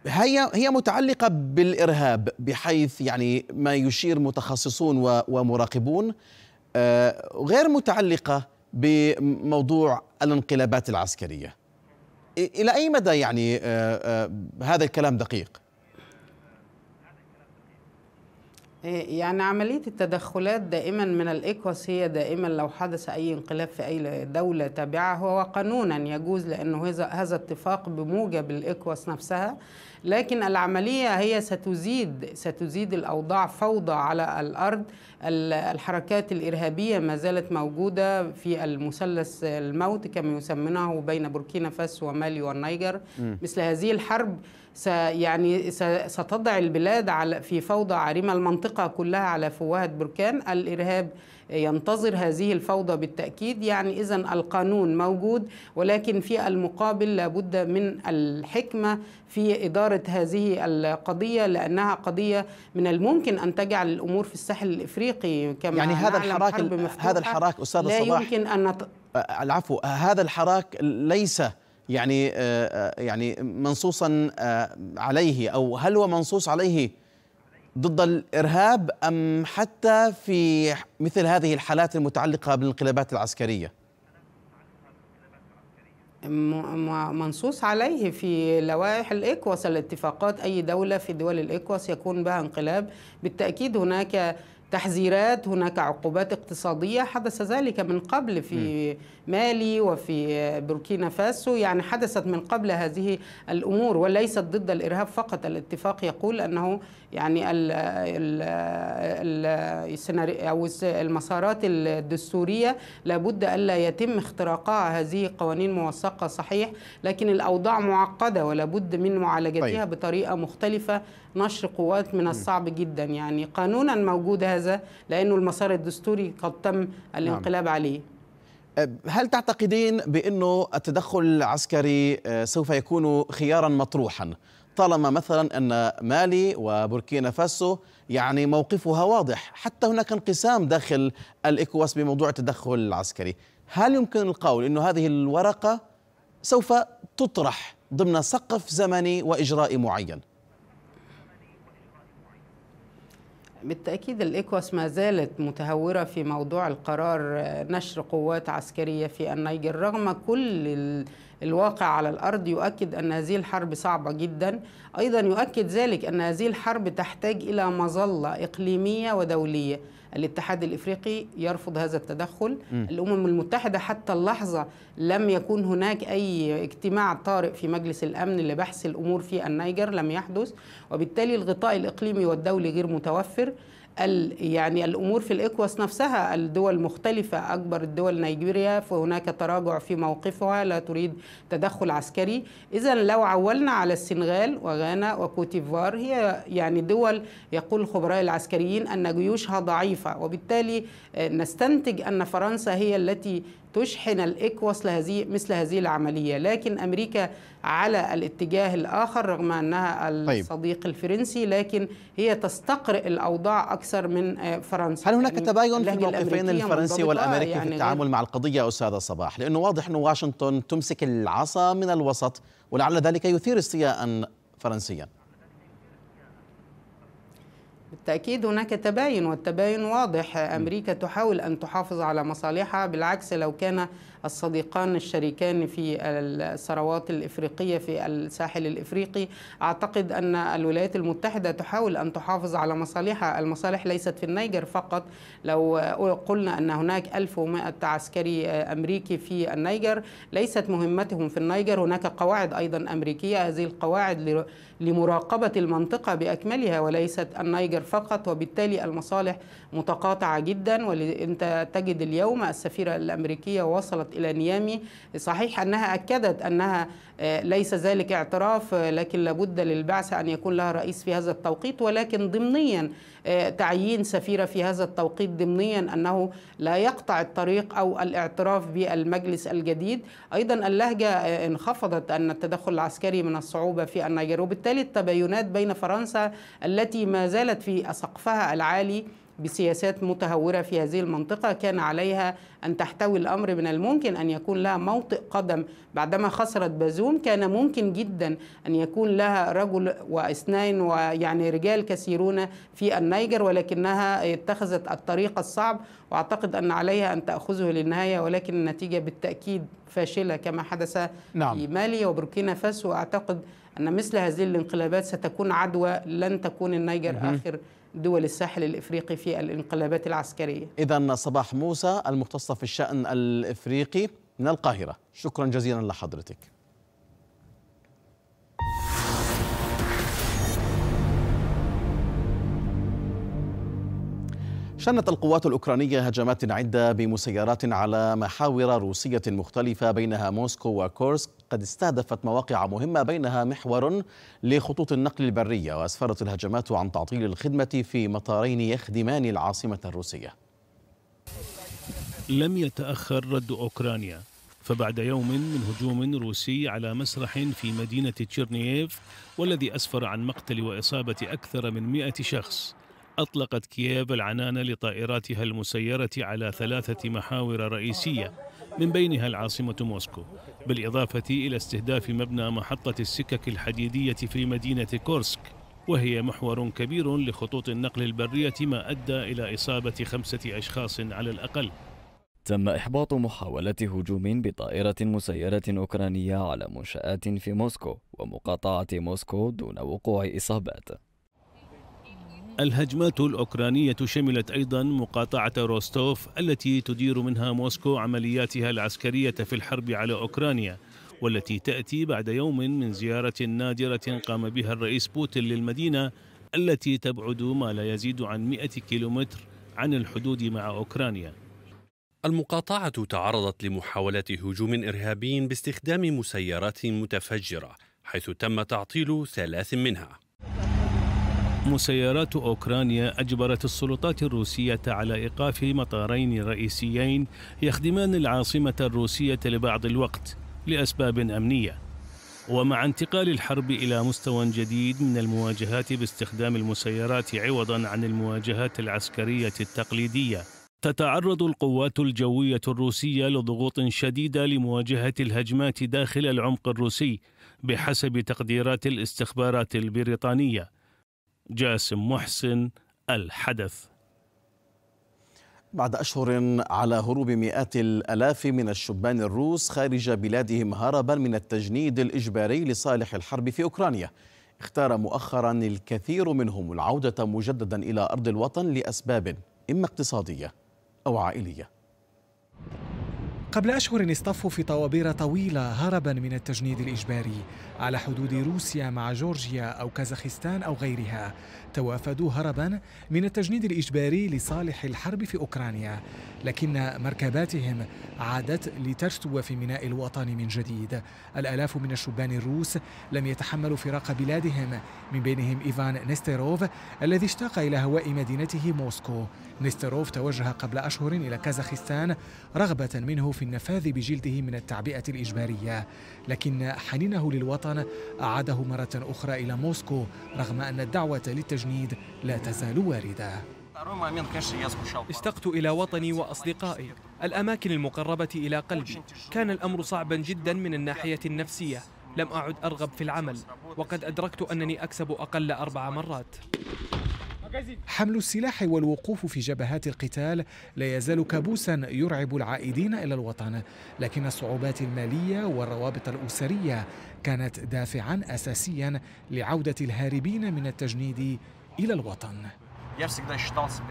هي هي متعلقه بالارهاب بحيث يعني ما يشير متخصصون ومراقبون آه، غير متعلقه بموضوع الانقلابات العسكريه الى اي مدى يعني آه، آه، هذا الكلام دقيق إيه، يعني عملية التدخلات دائما من الايكوس هي دائما لو حدث أي انقلاب في أي دولة تابعة هو قانونا يجوز لأنه هذا اتفاق بموجب الايكوس نفسها لكن العملية هي ستزيد ستزيد الأوضاع فوضى على الأرض الحركات الإرهابية ما زالت موجودة في المثلث الموت كما يسمونه بين بوركينا فاسو ومالي والنيجر مثل هذه الحرب يعني ستضع البلاد على في فوضى عارمة المنطقة كلها على فوهة بركان الإرهاب ينتظر هذه الفوضى بالتأكيد يعني إذا القانون موجود ولكن في المقابل لابد من الحكمة في إدارة هذه القضية لأنها قضية من الممكن أن تجعل الأمور في الساحل الإفريقي كما يعني هذا الحراك هذا الحراك أستاذ الصباح لا يمكن أن العفو آه، هذا الحراك ليس يعني آه، آه، يعني منصوصا آه، عليه او هل هو منصوص عليه ضد الارهاب ام حتى في مثل هذه الحالات المتعلقه بالانقلابات العسكريه؟ منصوص عليه في لوائح الإكواس الاتفاقات أي دولة في دول الإكواس يكون بها انقلاب بالتأكيد هناك تحذيرات هناك عقوبات اقتصادية حدث ذلك من قبل في مالي وفي بوركينا فاسو يعني حدثت من قبل هذه الأمور وليست ضد الإرهاب فقط الاتفاق يقول أنه يعني ال ال او المسارات الدستوريه لابد الا يتم اختراقها هذه قوانين موثقه صحيح لكن الاوضاع معقده ولابد من معالجتها طيب. بطريقه مختلفه نشر قوات من الصعب جدا يعني قانونا موجود هذا لانه المسار الدستوري قد تم نعم. الانقلاب نعم. عليه هل تعتقدين بانه التدخل العسكري آه، سوف يكون خيارا مطروحا طالما مثلا أن مالي وبوركينا فاسو يعني موقفها واضح حتى هناك انقسام داخل الإكواس بموضوع التدخل العسكري هل يمكن القول أن هذه الورقة سوف تطرح ضمن سقف زمني وإجرائي معين؟ بالتأكيد الإكواس ما زالت متهورة في موضوع القرار نشر قوات عسكرية في النيجر رغم كل الواقع على الأرض يؤكد أن هذه الحرب صعبة جدا أيضا يؤكد ذلك أن هذه الحرب تحتاج إلى مظلة إقليمية ودولية الاتحاد الافريقي يرفض هذا التدخل م. الامم المتحده حتى اللحظه لم يكن هناك اي اجتماع طارئ في مجلس الامن لبحث الامور في النيجر لم يحدث وبالتالي الغطاء الاقليمي والدولي غير متوفر يعني الامور في الاكواس نفسها الدول مختلفه اكبر الدول نيجيريا فهناك تراجع في موقفها لا تريد تدخل عسكري اذا لو عولنا على السنغال وغانا وكوتيفوار هي يعني دول يقول الخبراء العسكريين ان جيوشها ضعيفه وبالتالي آه، نستنتج ان فرنسا هي التي تشحن الاكواس لهذه مثل هذه العملية لكن أمريكا على الاتجاه الآخر رغم أنها طيب. الصديق طيب. الفرنسي لكن هي تستقرئ الأوضاع أكثر من آه، فرنسا هل هناك يعني تباين في الموقفين الفرنسي والأمريكي يعني في التعامل مع القضية أستاذ صباح لأنه واضح أن واشنطن تمسك العصا من الوسط ولعل ذلك يثير استياء فرنسيا بالتأكيد هناك تباين والتباين واضح أمريكا تحاول أن تحافظ على مصالحها بالعكس لو كان الصديقان الشريكان في الثروات الإفريقية في الساحل الإفريقي أعتقد أن الولايات المتحدة تحاول أن تحافظ على مصالحها المصالح ليست في النيجر فقط لو قلنا أن هناك 1100 عسكري أمريكي في النيجر ليست مهمتهم في النيجر هناك قواعد أيضا أمريكية هذه القواعد لمراقبة المنطقة بأكملها وليست النيجر فقط وبالتالي المصالح متقاطعة جدا وأنت تجد اليوم السفيرة الأمريكية وصلت وصلت إلى نيامي صحيح أنها أكدت أنها آه، ليس ذلك اعتراف آه، لكن لابد للبعثة أن يكون لها رئيس في هذا التوقيت ولكن ضمنيا آه، تعيين سفيرة في هذا التوقيت ضمنيا أنه لا يقطع الطريق أو الاعتراف بالمجلس الجديد أيضا اللهجة انخفضت أن التدخل العسكري من الصعوبة في النيجر وبالتالي التباينات بين فرنسا التي ما زالت في سقفها العالي بسياسات متهورة في هذه المنطقة كان عليها أن تحتوي الأمر من الممكن أن يكون لها موطئ قدم بعدما خسرت بازوم كان ممكن جدا أن يكون لها رجل واثنين ويعني رجال كثيرون في النيجر ولكنها اتخذت الطريق الصعب وأعتقد أن عليها أن تأخذه للنهاية ولكن النتيجة بالتأكيد فاشلة كما حدث نعم. في مالي وبوركينا فاسو وأعتقد أن مثل هذه الانقلابات ستكون عدوى لن تكون النيجر آخر دول الساحل الإفريقي في الانقلابات العسكرية إذا صباح موسى المختصة في الشأن الإفريقي من القاهرة شكرا جزيلا لحضرتك شنت القوات الأوكرانية هجمات عدة بمسيرات على محاور روسية مختلفة بينها موسكو وكورسك قد استهدفت مواقع مهمة بينها محور لخطوط النقل البرية وأسفرت الهجمات عن تعطيل الخدمة في مطارين يخدمان العاصمة الروسية لم يتأخر رد أوكرانيا فبعد يوم من هجوم روسي على مسرح في مدينة تشيرنييف والذي أسفر عن مقتل وإصابة أكثر من مئة شخص أطلقت كييف العنان لطائراتها المسيرة على ثلاثة محاور رئيسية من بينها العاصمة موسكو بالإضافة إلى استهداف مبنى محطة السكك الحديدية في مدينة كورسك وهي محور كبير لخطوط النقل البرية ما أدى إلى إصابة خمسة أشخاص على الأقل تم إحباط محاولة هجوم بطائرة مسيرة أوكرانية على منشآت في موسكو ومقاطعة موسكو دون وقوع إصابات الهجمات الأوكرانية شملت أيضا مقاطعة روستوف التي تدير منها موسكو عملياتها العسكرية في الحرب على أوكرانيا والتي تأتي بعد يوم من زيارة نادرة قام بها الرئيس بوتين للمدينة التي تبعد ما لا يزيد عن 100 كيلومتر عن الحدود مع أوكرانيا المقاطعة تعرضت لمحاولات هجوم إرهابي باستخدام مسيرات متفجرة حيث تم تعطيل ثلاث منها مسيرات أوكرانيا أجبرت السلطات الروسية على إيقاف مطارين رئيسيين يخدمان العاصمة الروسية لبعض الوقت لأسباب أمنية ومع انتقال الحرب إلى مستوى جديد من المواجهات باستخدام المسيرات عوضا عن المواجهات العسكرية التقليدية تتعرض القوات الجوية الروسية لضغوط شديدة لمواجهة الهجمات داخل العمق الروسي بحسب تقديرات الاستخبارات البريطانية جاسم محسن الحدث بعد أشهر على هروب مئات الألاف من الشبان الروس خارج بلادهم هربا من التجنيد الإجباري لصالح الحرب في أوكرانيا اختار مؤخرا الكثير منهم العودة مجددا إلى أرض الوطن لأسباب إما اقتصادية أو عائلية قبل أشهر اصطفوا في طوابير طويلة هربا من التجنيد الإجباري على حدود روسيا مع جورجيا أو كازاخستان أو غيرها توافدوا هربا من التجنيد الإجباري لصالح الحرب في أوكرانيا لكن مركباتهم عادت لتشتو في ميناء الوطن من جديد الآلاف من الشبان الروس لم يتحملوا فراق بلادهم من بينهم إيفان نيستيروف الذي اشتاق إلى هواء مدينته موسكو نيستيروف توجه قبل أشهر إلى كازاخستان رغبة منه في النفاذ بجلده من التعبئة الإجبارية لكن حنينه للوطن أعاده مرة أخرى إلى موسكو رغم أن الدعوة للتجنيد لا تزال واردة اشتقت إلى وطني وأصدقائي الأماكن المقربة إلى قلبي كان الأمر صعبا جدا من الناحية النفسية لم أعد أرغب في العمل وقد أدركت أنني أكسب أقل أربع مرات حمل السلاح والوقوف في جبهات القتال لا يزال كابوسا يرعب العائدين إلى الوطن لكن الصعوبات المالية والروابط الأسرية كانت دافعا أساسيا لعودة الهاربين من التجنيد إلى الوطن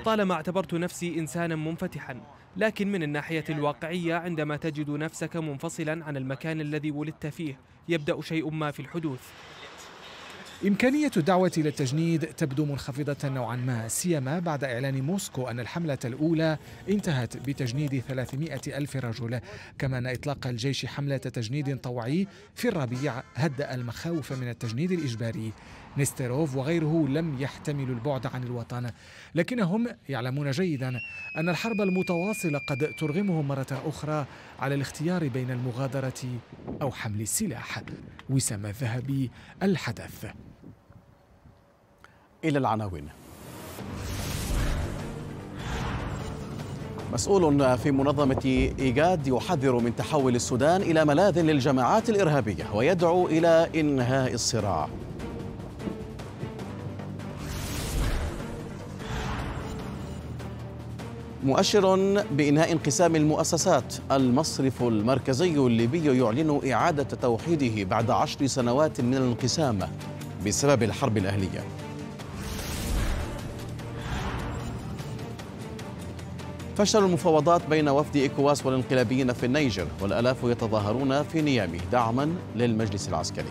طالما اعتبرت نفسي إنسانا منفتحا لكن من الناحية الواقعية عندما تجد نفسك منفصلا عن المكان الذي ولدت فيه يبدأ شيء ما في الحدوث إمكانية الدعوة إلى التجنيد تبدو منخفضة نوعا ما سيما بعد إعلان موسكو أن الحملة الأولى انتهت بتجنيد 300 ألف رجل كما أن إطلاق الجيش حملة تجنيد طوعي في الربيع هدأ المخاوف من التجنيد الإجباري نيستروف وغيره لم يحتملوا البعد عن الوطن لكنهم يعلمون جيدا أن الحرب المتواصلة قد ترغمهم مرة أخرى على الاختيار بين المغادرة أو حمل السلاح وسام الذهبي الحدث إلى العناوين مسؤول في منظمة إيجاد يحذر من تحول السودان إلى ملاذ للجماعات الإرهابية ويدعو إلى إنهاء الصراع مؤشر بإنهاء انقسام المؤسسات المصرف المركزي الليبي يعلن إعادة توحيده بعد عشر سنوات من الانقسام بسبب الحرب الأهلية فشل المفاوضات بين وفد إيكواس والانقلابيين في النيجر والألاف يتظاهرون في نيامي دعما للمجلس العسكري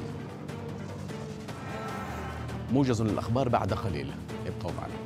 موجز الأخبار بعد قليل ابقوا معنا